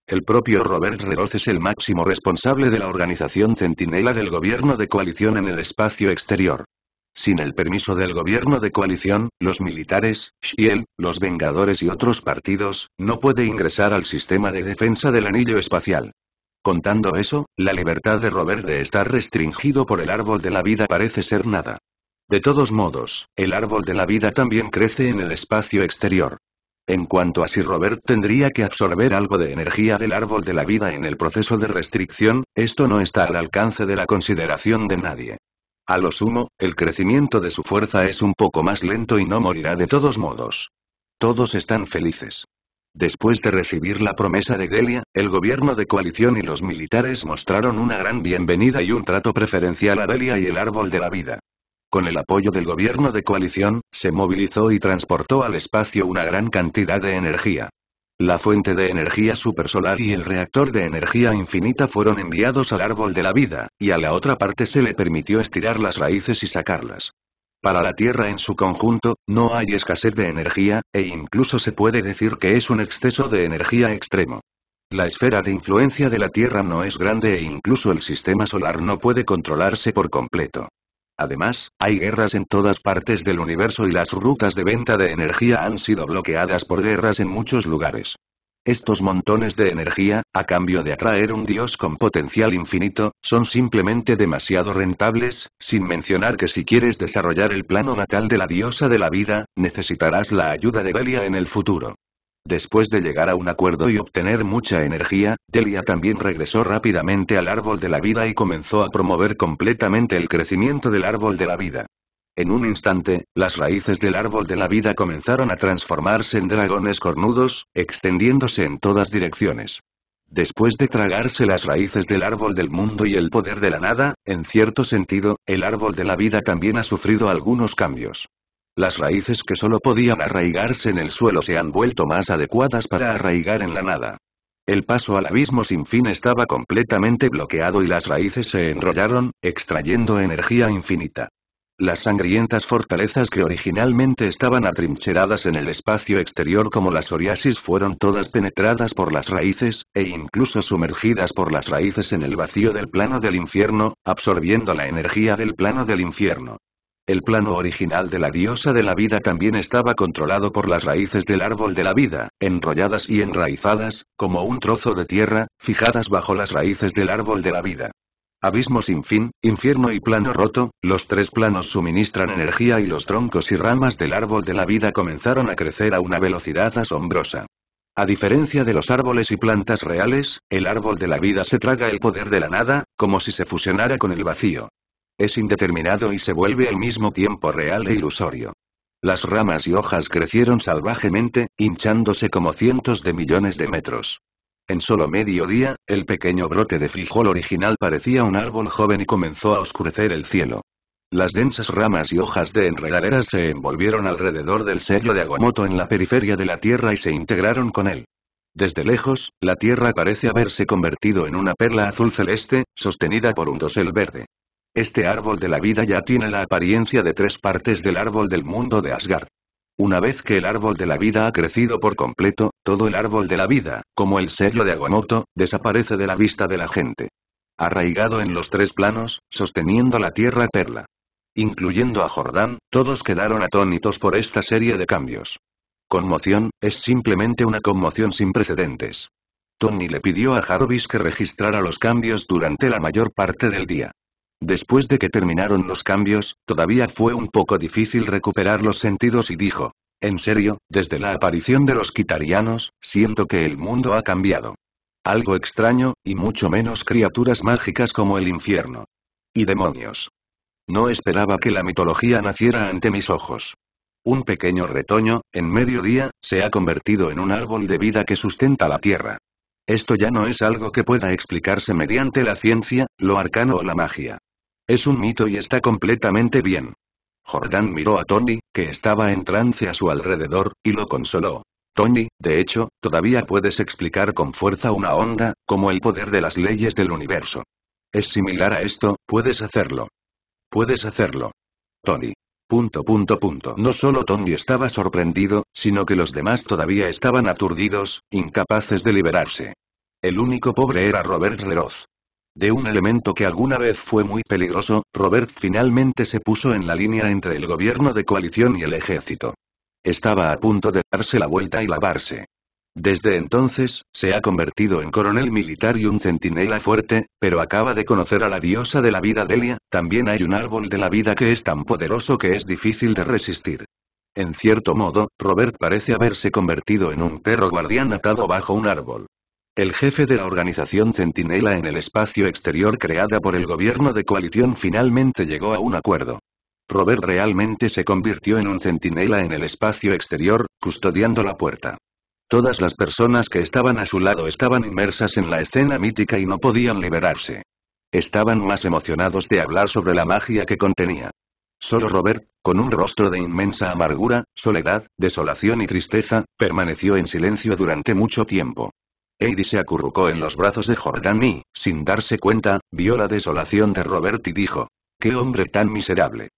El propio Robert Redoz es el máximo responsable de la organización centinela del gobierno de coalición en el espacio exterior. Sin el permiso del gobierno de coalición, los militares, Shiel, los Vengadores y otros partidos, no puede ingresar al sistema de defensa del anillo espacial. Contando eso, la libertad de Robert de estar restringido por el árbol de la vida parece ser nada. De todos modos, el árbol de la vida también crece en el espacio exterior. En cuanto a si Robert tendría que absorber algo de energía del árbol de la vida en el proceso de restricción, esto no está al alcance de la consideración de nadie. A lo sumo, el crecimiento de su fuerza es un poco más lento y no morirá de todos modos. Todos están felices. Después de recibir la promesa de Delia, el gobierno de coalición y los militares mostraron una gran bienvenida y un trato preferencial a Delia y el árbol de la vida. Con el apoyo del gobierno de coalición, se movilizó y transportó al espacio una gran cantidad de energía. La fuente de energía supersolar y el reactor de energía infinita fueron enviados al árbol de la vida, y a la otra parte se le permitió estirar las raíces y sacarlas. Para la Tierra en su conjunto, no hay escasez de energía, e incluso se puede decir que es un exceso de energía extremo. La esfera de influencia de la Tierra no es grande e incluso el sistema solar no puede controlarse por completo. Además, hay guerras en todas partes del universo y las rutas de venta de energía han sido bloqueadas por guerras en muchos lugares. Estos montones de energía, a cambio de atraer un dios con potencial infinito, son simplemente demasiado rentables, sin mencionar que si quieres desarrollar el plano natal de la diosa de la vida, necesitarás la ayuda de Delia en el futuro. Después de llegar a un acuerdo y obtener mucha energía, Delia también regresó rápidamente al árbol de la vida y comenzó a promover completamente el crecimiento del árbol de la vida. En un instante, las raíces del árbol de la vida comenzaron a transformarse en dragones cornudos, extendiéndose en todas direcciones. Después de tragarse las raíces del árbol del mundo y el poder de la nada, en cierto sentido, el árbol de la vida también ha sufrido algunos cambios. Las raíces que solo podían arraigarse en el suelo se han vuelto más adecuadas para arraigar en la nada. El paso al abismo sin fin estaba completamente bloqueado y las raíces se enrollaron, extrayendo energía infinita. Las sangrientas fortalezas que originalmente estaban atrincheradas en el espacio exterior como las oriasis fueron todas penetradas por las raíces, e incluso sumergidas por las raíces en el vacío del plano del infierno, absorbiendo la energía del plano del infierno. El plano original de la diosa de la vida también estaba controlado por las raíces del árbol de la vida, enrolladas y enraizadas, como un trozo de tierra, fijadas bajo las raíces del árbol de la vida. Abismo sin fin, infierno y plano roto, los tres planos suministran energía y los troncos y ramas del árbol de la vida comenzaron a crecer a una velocidad asombrosa. A diferencia de los árboles y plantas reales, el árbol de la vida se traga el poder de la nada, como si se fusionara con el vacío. Es indeterminado y se vuelve al mismo tiempo real e ilusorio. Las ramas y hojas crecieron salvajemente, hinchándose como cientos de millones de metros. En solo medio día, el pequeño brote de frijol original parecía un árbol joven y comenzó a oscurecer el cielo. Las densas ramas y hojas de enredaderas se envolvieron alrededor del sello de Aguamoto en la periferia de la Tierra y se integraron con él. Desde lejos, la Tierra parece haberse convertido en una perla azul celeste, sostenida por un dosel verde. Este árbol de la vida ya tiene la apariencia de tres partes del árbol del mundo de Asgard. Una vez que el árbol de la vida ha crecido por completo, todo el árbol de la vida, como el sello de Aguamoto, desaparece de la vista de la gente. Arraigado en los tres planos, sosteniendo la tierra perla. Incluyendo a Jordán, todos quedaron atónitos por esta serie de cambios. Conmoción, es simplemente una conmoción sin precedentes. Tony le pidió a Jarvis que registrara los cambios durante la mayor parte del día. Después de que terminaron los cambios, todavía fue un poco difícil recuperar los sentidos y dijo, en serio, desde la aparición de los quitarianos, siento que el mundo ha cambiado. Algo extraño, y mucho menos criaturas mágicas como el infierno. Y demonios. No esperaba que la mitología naciera ante mis ojos. Un pequeño retoño, en mediodía, se ha convertido en un árbol de vida que sustenta la tierra. Esto ya no es algo que pueda explicarse mediante la ciencia, lo arcano o la magia. Es un mito y está completamente bien. Jordan miró a Tony, que estaba en trance a su alrededor, y lo consoló. Tony, de hecho, todavía puedes explicar con fuerza una onda, como el poder de las leyes del universo. Es similar a esto, puedes hacerlo. Puedes hacerlo. Tony. Punto punto punto. No solo Tony estaba sorprendido, sino que los demás todavía estaban aturdidos, incapaces de liberarse. El único pobre era Robert Leroz. De un elemento que alguna vez fue muy peligroso, Robert finalmente se puso en la línea entre el gobierno de coalición y el ejército. Estaba a punto de darse la vuelta y lavarse. Desde entonces, se ha convertido en coronel militar y un centinela fuerte, pero acaba de conocer a la diosa de la vida Delia, también hay un árbol de la vida que es tan poderoso que es difícil de resistir. En cierto modo, Robert parece haberse convertido en un perro guardián atado bajo un árbol. El jefe de la organización Centinela en el espacio exterior creada por el gobierno de coalición finalmente llegó a un acuerdo. Robert realmente se convirtió en un centinela en el espacio exterior, custodiando la puerta. Todas las personas que estaban a su lado estaban inmersas en la escena mítica y no podían liberarse. Estaban más emocionados de hablar sobre la magia que contenía. Solo Robert, con un rostro de inmensa amargura, soledad, desolación y tristeza, permaneció en silencio durante mucho tiempo. Heidi se acurrucó en los brazos de Jordan y, sin darse cuenta, vio la desolación de Robert y dijo. ¡Qué hombre tan miserable!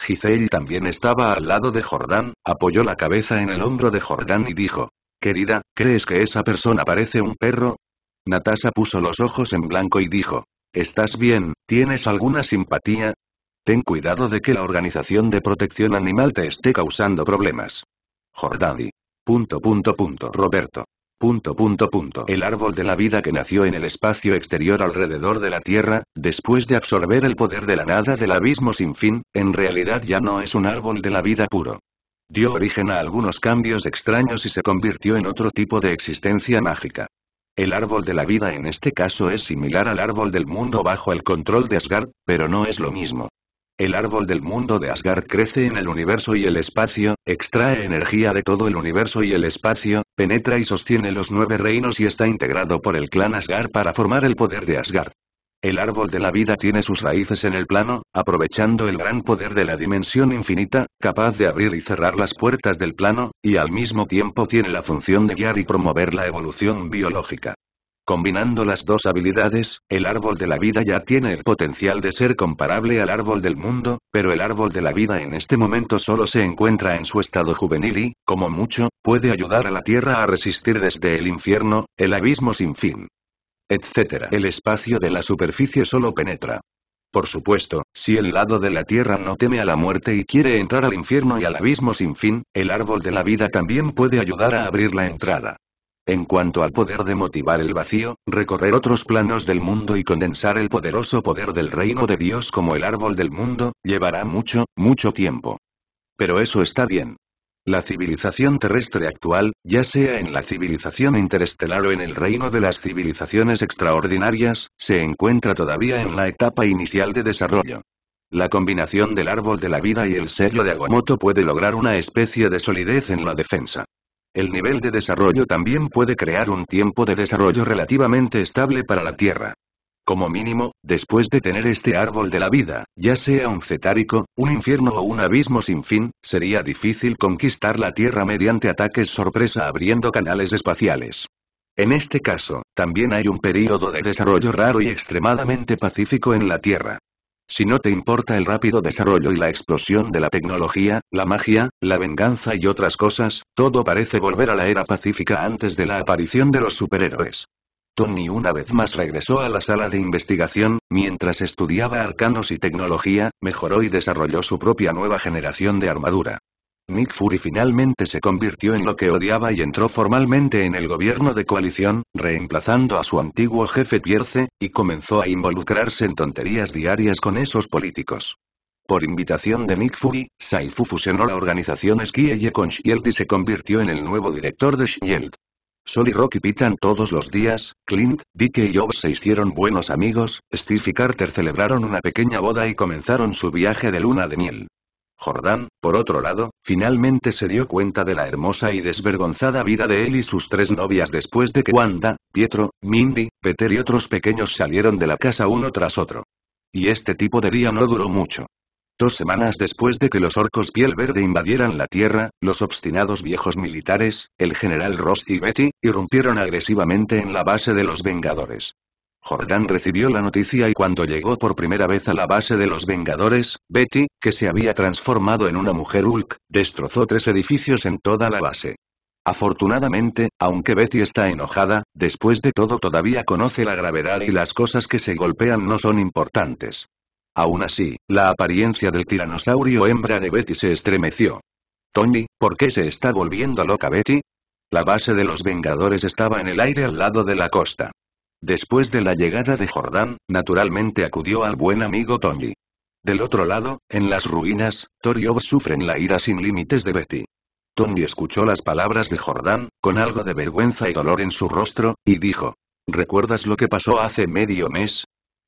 Giselle también estaba al lado de Jordan, apoyó la cabeza en el hombro de Jordan y dijo. Querida, ¿crees que esa persona parece un perro? Natasha puso los ojos en blanco y dijo. ¿Estás bien? ¿Tienes alguna simpatía? Ten cuidado de que la Organización de Protección Animal te esté causando problemas. Jordani. Punto punto punto Roberto. El árbol de la vida que nació en el espacio exterior alrededor de la Tierra, después de absorber el poder de la nada del abismo sin fin, en realidad ya no es un árbol de la vida puro. Dio origen a algunos cambios extraños y se convirtió en otro tipo de existencia mágica. El árbol de la vida en este caso es similar al árbol del mundo bajo el control de Asgard, pero no es lo mismo. El árbol del mundo de Asgard crece en el universo y el espacio, extrae energía de todo el universo y el espacio, penetra y sostiene los nueve reinos y está integrado por el clan Asgard para formar el poder de Asgard. El árbol de la vida tiene sus raíces en el plano, aprovechando el gran poder de la dimensión infinita, capaz de abrir y cerrar las puertas del plano, y al mismo tiempo tiene la función de guiar y promover la evolución biológica. Combinando las dos habilidades, el árbol de la vida ya tiene el potencial de ser comparable al árbol del mundo, pero el árbol de la vida en este momento solo se encuentra en su estado juvenil y, como mucho, puede ayudar a la Tierra a resistir desde el infierno, el abismo sin fin. Etcétera. El espacio de la superficie solo penetra. Por supuesto, si el lado de la tierra no teme a la muerte y quiere entrar al infierno y al abismo sin fin, el árbol de la vida también puede ayudar a abrir la entrada. En cuanto al poder de motivar el vacío, recorrer otros planos del mundo y condensar el poderoso poder del reino de Dios como el árbol del mundo, llevará mucho, mucho tiempo. Pero eso está bien. La civilización terrestre actual, ya sea en la civilización interestelar o en el reino de las civilizaciones extraordinarias, se encuentra todavía en la etapa inicial de desarrollo. La combinación del árbol de la vida y el sello de Aguamoto puede lograr una especie de solidez en la defensa. El nivel de desarrollo también puede crear un tiempo de desarrollo relativamente estable para la Tierra. Como mínimo, después de tener este árbol de la vida, ya sea un cetárico, un infierno o un abismo sin fin, sería difícil conquistar la Tierra mediante ataques sorpresa abriendo canales espaciales. En este caso, también hay un período de desarrollo raro y extremadamente pacífico en la Tierra. Si no te importa el rápido desarrollo y la explosión de la tecnología, la magia, la venganza y otras cosas, todo parece volver a la era pacífica antes de la aparición de los superhéroes. Tony una vez más regresó a la sala de investigación, mientras estudiaba arcanos y tecnología, mejoró y desarrolló su propia nueva generación de armadura. Nick Fury finalmente se convirtió en lo que odiaba y entró formalmente en el gobierno de coalición, reemplazando a su antiguo jefe Pierce, y comenzó a involucrarse en tonterías diarias con esos políticos. Por invitación de Nick Fury, Saifu fusionó la organización Skieye con Shield y se convirtió en el nuevo director de Shield. Sol y Rocky pitan todos los días, Clint, Dick y Jobs se hicieron buenos amigos, Steve y Carter celebraron una pequeña boda y comenzaron su viaje de luna de miel. Jordán, por otro lado, finalmente se dio cuenta de la hermosa y desvergonzada vida de él y sus tres novias después de que Wanda, Pietro, Mindy, Peter y otros pequeños salieron de la casa uno tras otro. Y este tipo de día no duró mucho. Dos semanas después de que los orcos piel verde invadieran la tierra, los obstinados viejos militares, el general Ross y Betty, irrumpieron agresivamente en la base de los Vengadores. Jordan recibió la noticia y cuando llegó por primera vez a la base de los Vengadores, Betty, que se había transformado en una mujer Hulk, destrozó tres edificios en toda la base. Afortunadamente, aunque Betty está enojada, después de todo todavía conoce la gravedad y las cosas que se golpean no son importantes. Aún así, la apariencia del tiranosaurio hembra de Betty se estremeció. Tony, ¿por qué se está volviendo loca Betty? La base de los Vengadores estaba en el aire al lado de la costa. Después de la llegada de Jordán, naturalmente acudió al buen amigo Tony. Del otro lado, en las ruinas, Thor y Ob sufren la ira sin límites de Betty. Tony escuchó las palabras de Jordán, con algo de vergüenza y dolor en su rostro, y dijo, ¿Recuerdas lo que pasó hace medio mes?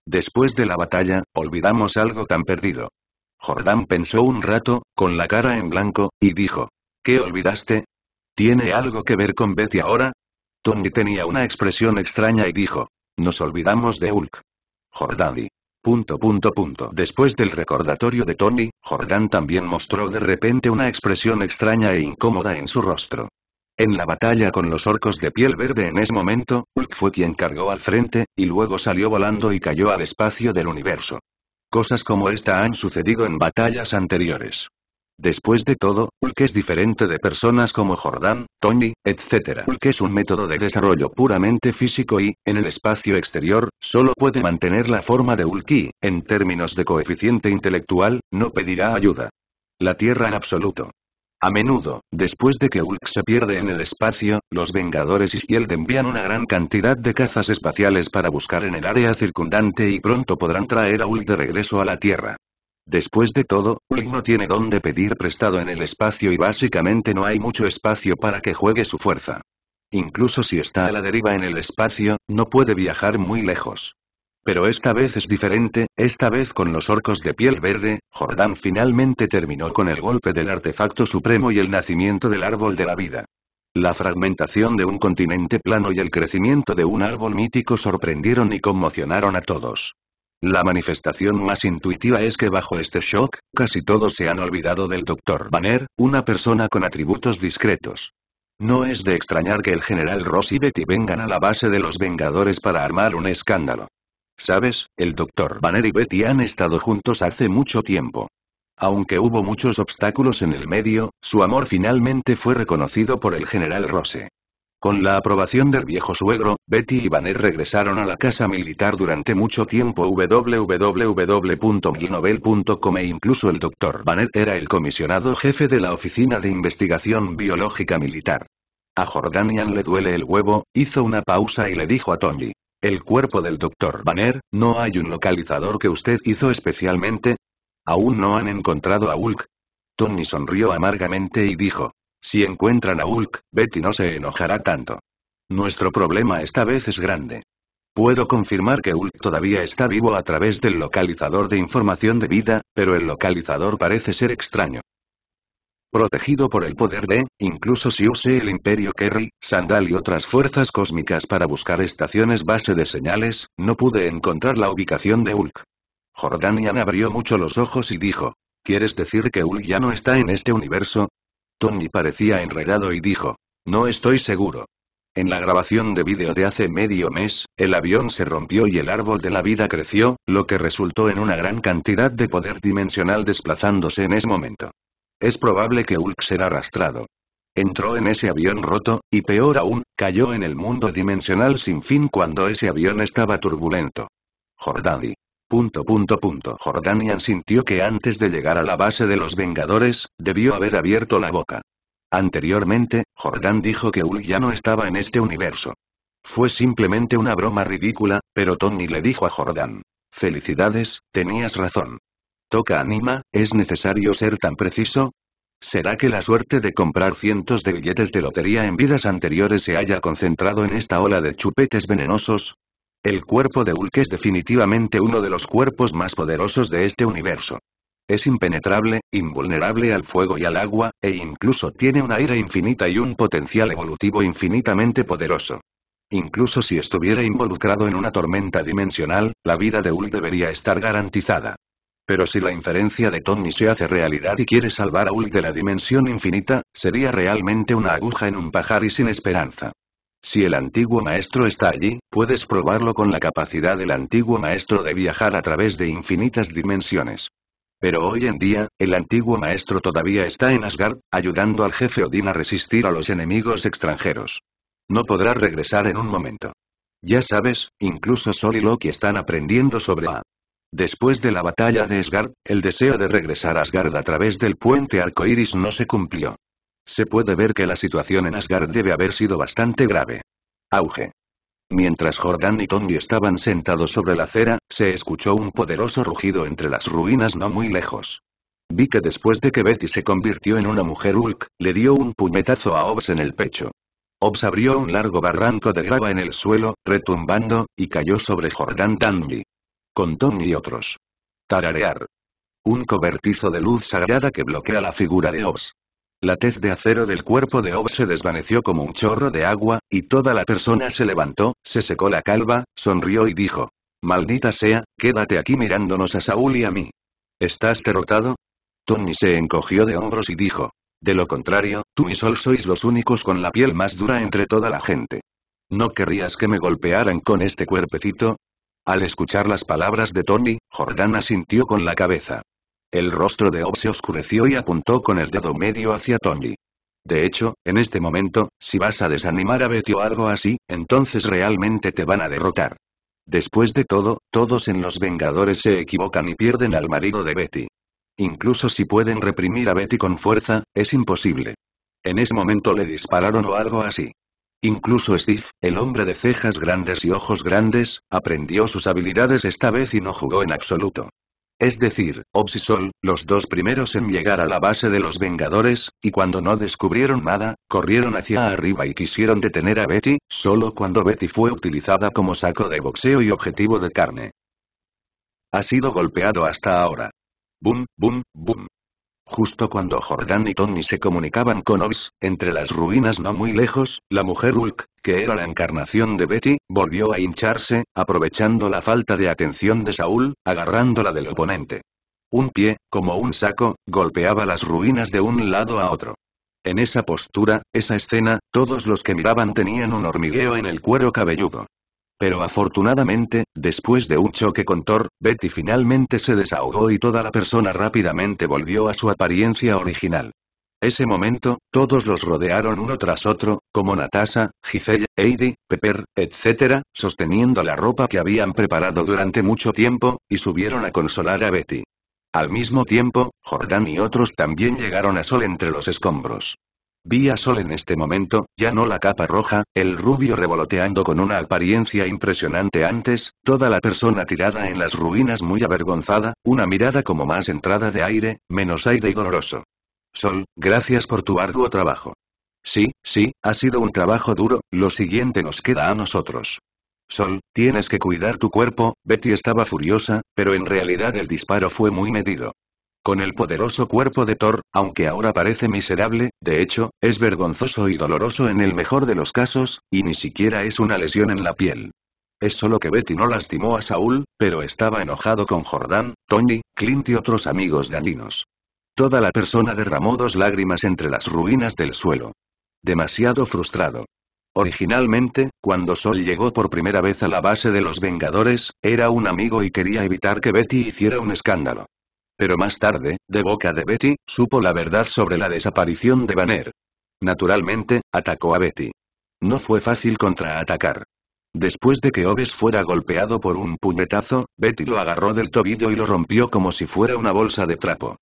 Después de la batalla, olvidamos algo tan perdido. Jordán pensó un rato, con la cara en blanco, y dijo, ¿Qué olvidaste? ¿Tiene algo que ver con Betty ahora? Tony tenía una expresión extraña y dijo. Nos olvidamos de Hulk. Jordani. Punto punto punto. Después del recordatorio de Tony, Jordan también mostró de repente una expresión extraña e incómoda en su rostro. En la batalla con los orcos de piel verde en ese momento, Hulk fue quien cargó al frente, y luego salió volando y cayó al espacio del universo. Cosas como esta han sucedido en batallas anteriores. Después de todo, Hulk es diferente de personas como Jordan, Tony, etc. Hulk es un método de desarrollo puramente físico y, en el espacio exterior, solo puede mantener la forma de Hulk y, en términos de coeficiente intelectual, no pedirá ayuda. La Tierra en absoluto. A menudo, después de que Hulk se pierde en el espacio, los Vengadores y Shield envían una gran cantidad de cazas espaciales para buscar en el área circundante y pronto podrán traer a Hulk de regreso a la Tierra. Después de todo, Lee no tiene dónde pedir prestado en el espacio y básicamente no hay mucho espacio para que juegue su fuerza. Incluso si está a la deriva en el espacio, no puede viajar muy lejos. Pero esta vez es diferente, esta vez con los orcos de piel verde, Jordán finalmente terminó con el golpe del artefacto supremo y el nacimiento del árbol de la vida. La fragmentación de un continente plano y el crecimiento de un árbol mítico sorprendieron y conmocionaron a todos. La manifestación más intuitiva es que bajo este shock, casi todos se han olvidado del Dr. Banner, una persona con atributos discretos. No es de extrañar que el general Ross y Betty vengan a la base de los Vengadores para armar un escándalo. Sabes, el Dr. Banner y Betty han estado juntos hace mucho tiempo. Aunque hubo muchos obstáculos en el medio, su amor finalmente fue reconocido por el general Ross. Con la aprobación del viejo suegro, Betty y Banner regresaron a la casa militar durante mucho tiempo www.milnovel.com e incluso el doctor Banner era el comisionado jefe de la Oficina de Investigación Biológica Militar. A Jordanian le duele el huevo, hizo una pausa y le dijo a Tony. El cuerpo del doctor Banner, ¿no hay un localizador que usted hizo especialmente? Aún no han encontrado a Hulk. Tony sonrió amargamente y dijo, si encuentran a Hulk, Betty no se enojará tanto. Nuestro problema esta vez es grande. Puedo confirmar que Hulk todavía está vivo a través del localizador de información de vida, pero el localizador parece ser extraño. Protegido por el poder de, incluso si use el Imperio Kerry, Sandal y otras fuerzas cósmicas para buscar estaciones base de señales, no pude encontrar la ubicación de Hulk. Jordanian abrió mucho los ojos y dijo, ¿Quieres decir que Hulk ya no está en este universo? Tony parecía enredado y dijo. No estoy seguro. En la grabación de vídeo de hace medio mes, el avión se rompió y el árbol de la vida creció, lo que resultó en una gran cantidad de poder dimensional desplazándose en ese momento. Es probable que Hulk será arrastrado. Entró en ese avión roto, y peor aún, cayó en el mundo dimensional sin fin cuando ese avión estaba turbulento. Jordani. Punto, punto, punto. Jordanian sintió que antes de llegar a la base de los Vengadores, debió haber abierto la boca. Anteriormente, Jordan dijo que Ul ya no estaba en este universo. Fue simplemente una broma ridícula, pero Tony le dijo a Jordan. Felicidades, tenías razón. Toca anima, ¿es necesario ser tan preciso? ¿Será que la suerte de comprar cientos de billetes de lotería en vidas anteriores se haya concentrado en esta ola de chupetes venenosos? El cuerpo de Hulk es definitivamente uno de los cuerpos más poderosos de este universo. Es impenetrable, invulnerable al fuego y al agua, e incluso tiene una ira infinita y un potencial evolutivo infinitamente poderoso. Incluso si estuviera involucrado en una tormenta dimensional, la vida de Hulk debería estar garantizada. Pero si la inferencia de Tony se hace realidad y quiere salvar a Hulk de la dimensión infinita, sería realmente una aguja en un pajar y sin esperanza. Si el antiguo maestro está allí, puedes probarlo con la capacidad del antiguo maestro de viajar a través de infinitas dimensiones. Pero hoy en día, el antiguo maestro todavía está en Asgard, ayudando al jefe Odín a resistir a los enemigos extranjeros. No podrá regresar en un momento. Ya sabes, incluso Sol y Loki están aprendiendo sobre A. Después de la batalla de Asgard, el deseo de regresar a Asgard a través del puente Arcoiris no se cumplió. Se puede ver que la situación en Asgard debe haber sido bastante grave. Auge. Mientras Jordan y Tommy estaban sentados sobre la acera, se escuchó un poderoso rugido entre las ruinas no muy lejos. Vi que después de que Betty se convirtió en una mujer Hulk, le dio un puñetazo a Obs en el pecho. Obs abrió un largo barranco de grava en el suelo, retumbando, y cayó sobre Jordan Tommy. Con Tony y otros. Tararear. Un cobertizo de luz sagrada que bloquea la figura de Obs. La tez de acero del cuerpo de Ob se desvaneció como un chorro de agua, y toda la persona se levantó, se secó la calva, sonrió y dijo. Maldita sea, quédate aquí mirándonos a Saúl y a mí. ¿Estás derrotado? Tony se encogió de hombros y dijo. De lo contrario, tú y Sol sois los únicos con la piel más dura entre toda la gente. ¿No querrías que me golpearan con este cuerpecito? Al escuchar las palabras de Tony, Jordana sintió con la cabeza. El rostro de Ob se oscureció y apuntó con el dedo medio hacia Tony. De hecho, en este momento, si vas a desanimar a Betty o algo así, entonces realmente te van a derrotar. Después de todo, todos en los Vengadores se equivocan y pierden al marido de Betty. Incluso si pueden reprimir a Betty con fuerza, es imposible. En ese momento le dispararon o algo así. Incluso Steve, el hombre de cejas grandes y ojos grandes, aprendió sus habilidades esta vez y no jugó en absoluto es decir, Obsisol, los dos primeros en llegar a la base de los Vengadores, y cuando no descubrieron nada, corrieron hacia arriba y quisieron detener a Betty, solo cuando Betty fue utilizada como saco de boxeo y objetivo de carne. Ha sido golpeado hasta ahora. Boom, boom, boom. Justo cuando Jordan y Tony se comunicaban con Ovis, entre las ruinas no muy lejos, la mujer Hulk, que era la encarnación de Betty, volvió a hincharse, aprovechando la falta de atención de Saúl, agarrándola del oponente. Un pie, como un saco, golpeaba las ruinas de un lado a otro. En esa postura, esa escena, todos los que miraban tenían un hormigueo en el cuero cabelludo. Pero afortunadamente, después de un choque con Thor, Betty finalmente se desahogó y toda la persona rápidamente volvió a su apariencia original. Ese momento, todos los rodearon uno tras otro, como Natasha, Giselle, Heidi, Pepper, etc., sosteniendo la ropa que habían preparado durante mucho tiempo, y subieron a consolar a Betty. Al mismo tiempo, Jordan y otros también llegaron a Sol entre los escombros. Vi a Sol en este momento, ya no la capa roja, el rubio revoloteando con una apariencia impresionante antes, toda la persona tirada en las ruinas muy avergonzada, una mirada como más entrada de aire, menos aire y doloroso. Sol, gracias por tu arduo trabajo. Sí, sí, ha sido un trabajo duro, lo siguiente nos queda a nosotros. Sol, tienes que cuidar tu cuerpo, Betty estaba furiosa, pero en realidad el disparo fue muy medido. Con el poderoso cuerpo de Thor, aunque ahora parece miserable, de hecho, es vergonzoso y doloroso en el mejor de los casos, y ni siquiera es una lesión en la piel. Es solo que Betty no lastimó a Saúl, pero estaba enojado con Jordan, Tony, Clint y otros amigos galinos. Toda la persona derramó dos lágrimas entre las ruinas del suelo. Demasiado frustrado. Originalmente, cuando Sol llegó por primera vez a la base de los Vengadores, era un amigo y quería evitar que Betty hiciera un escándalo. Pero más tarde, de boca de Betty, supo la verdad sobre la desaparición de Banner. Naturalmente, atacó a Betty. No fue fácil contraatacar. Después de que Oves fuera golpeado por un puñetazo, Betty lo agarró del tobillo y lo rompió como si fuera una bolsa de trapo.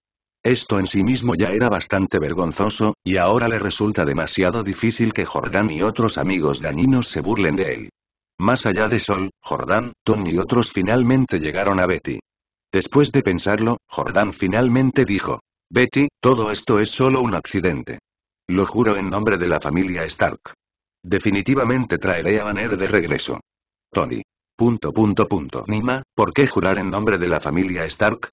Esto en sí mismo ya era bastante vergonzoso, y ahora le resulta demasiado difícil que Jordan y otros amigos dañinos se burlen de él. Más allá de Sol, Jordan, Tom y otros finalmente llegaron a Betty. Después de pensarlo, Jordán finalmente dijo. Betty, todo esto es solo un accidente. Lo juro en nombre de la familia Stark. Definitivamente traeré a Banner de regreso. Tony. Punto punto punto. Nima, ¿por qué jurar en nombre de la familia Stark?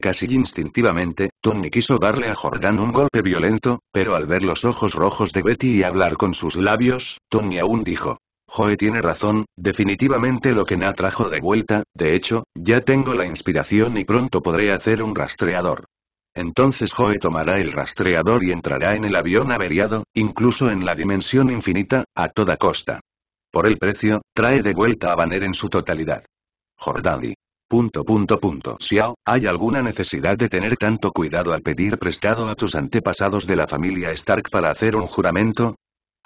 Casi instintivamente, Tony quiso darle a Jordán un golpe violento, pero al ver los ojos rojos de Betty y hablar con sus labios, Tony aún dijo, Joe tiene razón, definitivamente lo que Na trajo de vuelta, de hecho, ya tengo la inspiración y pronto podré hacer un rastreador. Entonces Joe tomará el rastreador y entrará en el avión averiado, incluso en la dimensión infinita, a toda costa. Por el precio, trae de vuelta a Banner en su totalidad. Jordani. Punto punto punto. Xiao, ¿hay alguna necesidad de tener tanto cuidado al pedir prestado a tus antepasados de la familia Stark para hacer un juramento?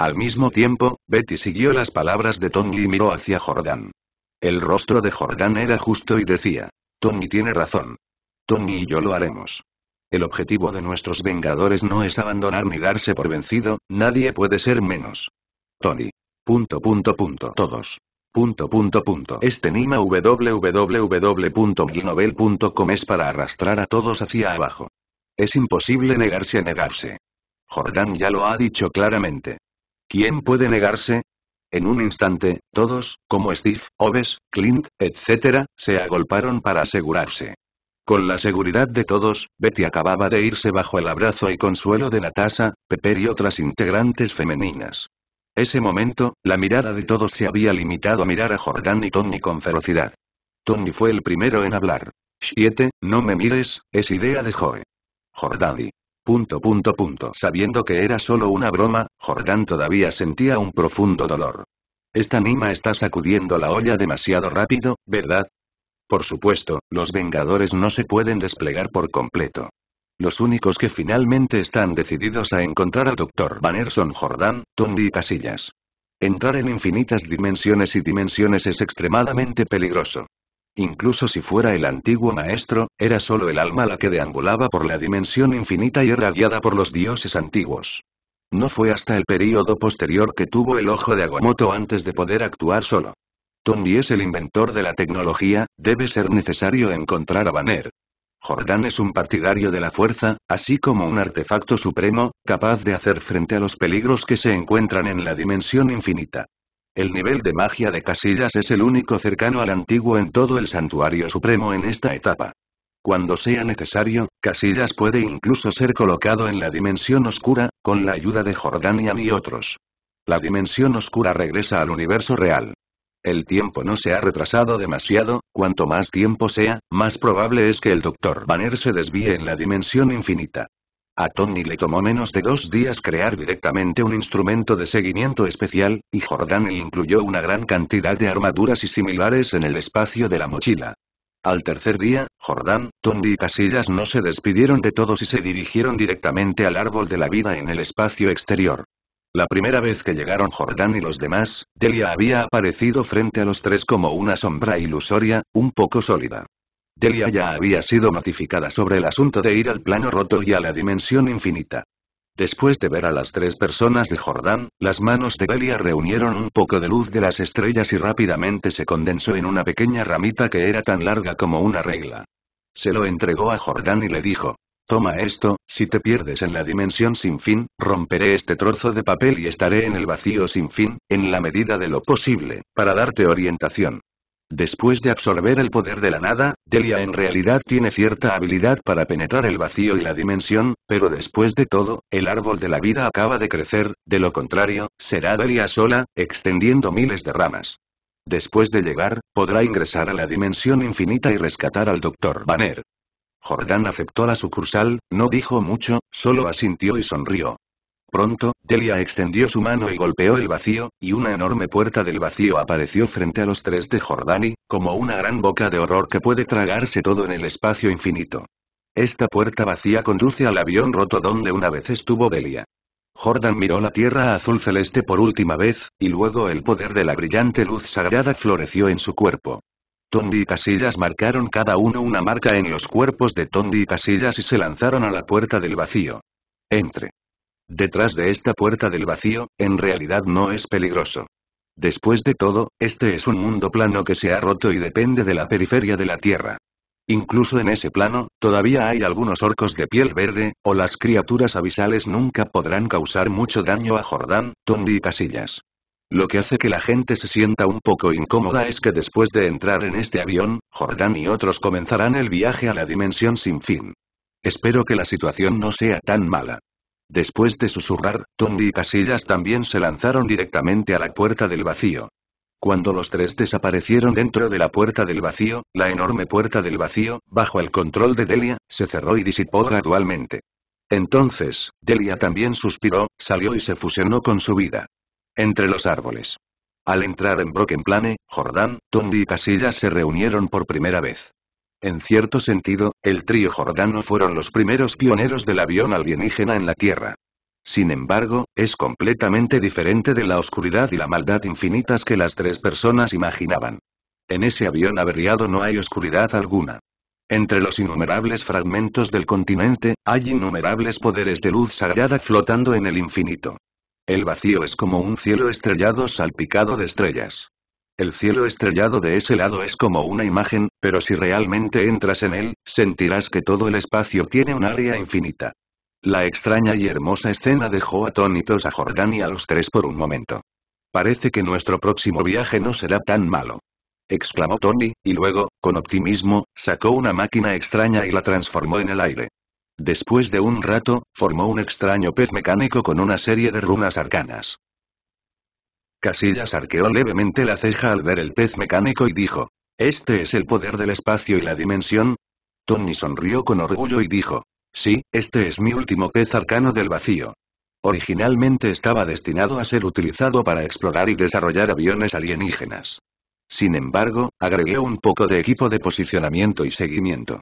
Al mismo tiempo, Betty siguió las palabras de Tony y miró hacia Jordan. El rostro de Jordan era justo y decía, Tony tiene razón. Tony y yo lo haremos. El objetivo de nuestros Vengadores no es abandonar ni darse por vencido, nadie puede ser menos. Tony. Punto punto punto todos. Punto punto punto. Este Nima www.milnovel.com es para arrastrar a todos hacia abajo. Es imposible negarse a negarse. Jordán ya lo ha dicho claramente. ¿Quién puede negarse? En un instante, todos, como Steve, Oves, Clint, etc., se agolparon para asegurarse. Con la seguridad de todos, Betty acababa de irse bajo el abrazo y consuelo de Natasha, Pepper y otras integrantes femeninas. Ese momento, la mirada de todos se había limitado a mirar a Jordan y Tony con ferocidad. Tony fue el primero en hablar. 7. No me mires, es idea de Joe. Jordani. Punto punto punto. Sabiendo que era solo una broma, Jordán todavía sentía un profundo dolor. Esta Nima está sacudiendo la olla demasiado rápido, ¿verdad? Por supuesto, los Vengadores no se pueden desplegar por completo. Los únicos que finalmente están decididos a encontrar al Dr. Banner son Jordán, Tondi y Casillas. Entrar en infinitas dimensiones y dimensiones es extremadamente peligroso. Incluso si fuera el antiguo maestro, era solo el alma la que deambulaba por la dimensión infinita y era guiada por los dioses antiguos. No fue hasta el período posterior que tuvo el ojo de Aguamoto antes de poder actuar solo. Tondi es el inventor de la tecnología, debe ser necesario encontrar a Banner. Jordán es un partidario de la fuerza, así como un artefacto supremo, capaz de hacer frente a los peligros que se encuentran en la dimensión infinita. El nivel de magia de Casillas es el único cercano al antiguo en todo el santuario supremo en esta etapa. Cuando sea necesario, Casillas puede incluso ser colocado en la dimensión oscura, con la ayuda de Jordanian y otros. La dimensión oscura regresa al universo real. El tiempo no se ha retrasado demasiado, cuanto más tiempo sea, más probable es que el Dr. Banner se desvíe en la dimensión infinita. A Tony le tomó menos de dos días crear directamente un instrumento de seguimiento especial, y Jordani incluyó una gran cantidad de armaduras y similares en el espacio de la mochila. Al tercer día, Jordán, Tondi y Casillas no se despidieron de todos y se dirigieron directamente al árbol de la vida en el espacio exterior. La primera vez que llegaron Jordán y los demás, Delia había aparecido frente a los tres como una sombra ilusoria, un poco sólida. Delia ya había sido notificada sobre el asunto de ir al plano roto y a la dimensión infinita. Después de ver a las tres personas de Jordán, las manos de Belia reunieron un poco de luz de las estrellas y rápidamente se condensó en una pequeña ramita que era tan larga como una regla. Se lo entregó a Jordán y le dijo, Toma esto, si te pierdes en la dimensión sin fin, romperé este trozo de papel y estaré en el vacío sin fin, en la medida de lo posible, para darte orientación. Después de absorber el poder de la nada, Delia en realidad tiene cierta habilidad para penetrar el vacío y la dimensión, pero después de todo, el árbol de la vida acaba de crecer, de lo contrario, será Delia sola, extendiendo miles de ramas. Después de llegar, podrá ingresar a la dimensión infinita y rescatar al Dr. Banner. Jordan aceptó la sucursal, no dijo mucho, solo asintió y sonrió. Pronto, Delia extendió su mano y golpeó el vacío, y una enorme puerta del vacío apareció frente a los tres de Jordani, como una gran boca de horror que puede tragarse todo en el espacio infinito. Esta puerta vacía conduce al avión roto donde una vez estuvo Delia. Jordan miró la tierra azul celeste por última vez, y luego el poder de la brillante luz sagrada floreció en su cuerpo. Tondi y Casillas marcaron cada uno una marca en los cuerpos de Tondi y Casillas y se lanzaron a la puerta del vacío. Entre. Detrás de esta puerta del vacío, en realidad no es peligroso. Después de todo, este es un mundo plano que se ha roto y depende de la periferia de la Tierra. Incluso en ese plano, todavía hay algunos orcos de piel verde, o las criaturas abisales nunca podrán causar mucho daño a Jordán, Tondi y Casillas. Lo que hace que la gente se sienta un poco incómoda es que después de entrar en este avión, Jordán y otros comenzarán el viaje a la dimensión sin fin. Espero que la situación no sea tan mala. Después de susurrar, Tondi y Casillas también se lanzaron directamente a la puerta del vacío. Cuando los tres desaparecieron dentro de la puerta del vacío, la enorme puerta del vacío, bajo el control de Delia, se cerró y disipó gradualmente. Entonces, Delia también suspiró, salió y se fusionó con su vida. Entre los árboles. Al entrar en Broken Plane, Jordán, Tondi y Casillas se reunieron por primera vez. En cierto sentido, el trío jordano fueron los primeros pioneros del avión alienígena en la Tierra. Sin embargo, es completamente diferente de la oscuridad y la maldad infinitas que las tres personas imaginaban. En ese avión averiado no hay oscuridad alguna. Entre los innumerables fragmentos del continente, hay innumerables poderes de luz sagrada flotando en el infinito. El vacío es como un cielo estrellado salpicado de estrellas. El cielo estrellado de ese lado es como una imagen, pero si realmente entras en él, sentirás que todo el espacio tiene un área infinita. La extraña y hermosa escena dejó atónitos a Jordán y a los tres por un momento. Parece que nuestro próximo viaje no será tan malo. Exclamó Tony, y luego, con optimismo, sacó una máquina extraña y la transformó en el aire. Después de un rato, formó un extraño pez mecánico con una serie de runas arcanas. Casillas arqueó levemente la ceja al ver el pez mecánico y dijo. ¿Este es el poder del espacio y la dimensión? Tony sonrió con orgullo y dijo. Sí, este es mi último pez arcano del vacío. Originalmente estaba destinado a ser utilizado para explorar y desarrollar aviones alienígenas. Sin embargo, agregué un poco de equipo de posicionamiento y seguimiento.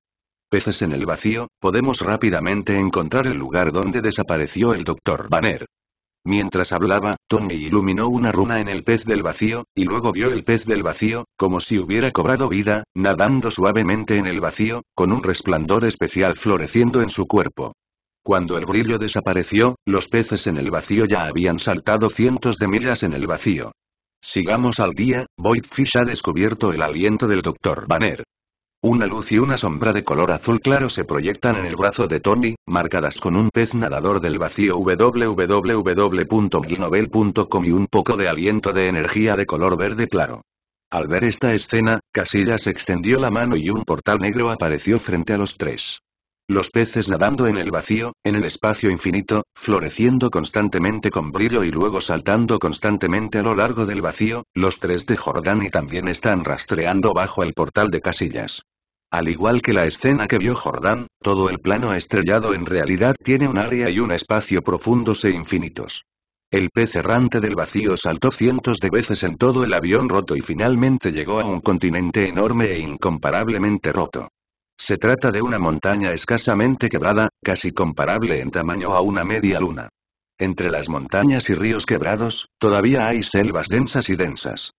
Peces en el vacío, podemos rápidamente encontrar el lugar donde desapareció el Dr. Banner. Mientras hablaba, Tony iluminó una runa en el pez del vacío, y luego vio el pez del vacío, como si hubiera cobrado vida, nadando suavemente en el vacío, con un resplandor especial floreciendo en su cuerpo. Cuando el brillo desapareció, los peces en el vacío ya habían saltado cientos de millas en el vacío. Sigamos al día, Boyd ha descubierto el aliento del Dr. Banner. Una luz y una sombra de color azul claro se proyectan en el brazo de Tony, marcadas con un pez nadador del vacío www.ginovel.com y un poco de aliento de energía de color verde claro. Al ver esta escena, Casillas extendió la mano y un portal negro apareció frente a los tres. Los peces nadando en el vacío, en el espacio infinito, floreciendo constantemente con brillo y luego saltando constantemente a lo largo del vacío, los tres de Jordán y también están rastreando bajo el portal de casillas. Al igual que la escena que vio Jordán, todo el plano estrellado en realidad tiene un área y un espacio profundos e infinitos. El pez errante del vacío saltó cientos de veces en todo el avión roto y finalmente llegó a un continente enorme e incomparablemente roto. Se trata de una montaña escasamente quebrada, casi comparable en tamaño a una media luna. Entre las montañas y ríos quebrados, todavía hay selvas densas y densas.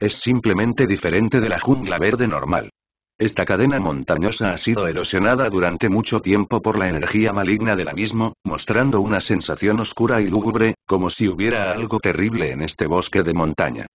Es simplemente diferente de la jungla verde normal. Esta cadena montañosa ha sido erosionada durante mucho tiempo por la energía maligna del abismo, mostrando una sensación oscura y lúgubre, como si hubiera algo terrible en este bosque de montaña.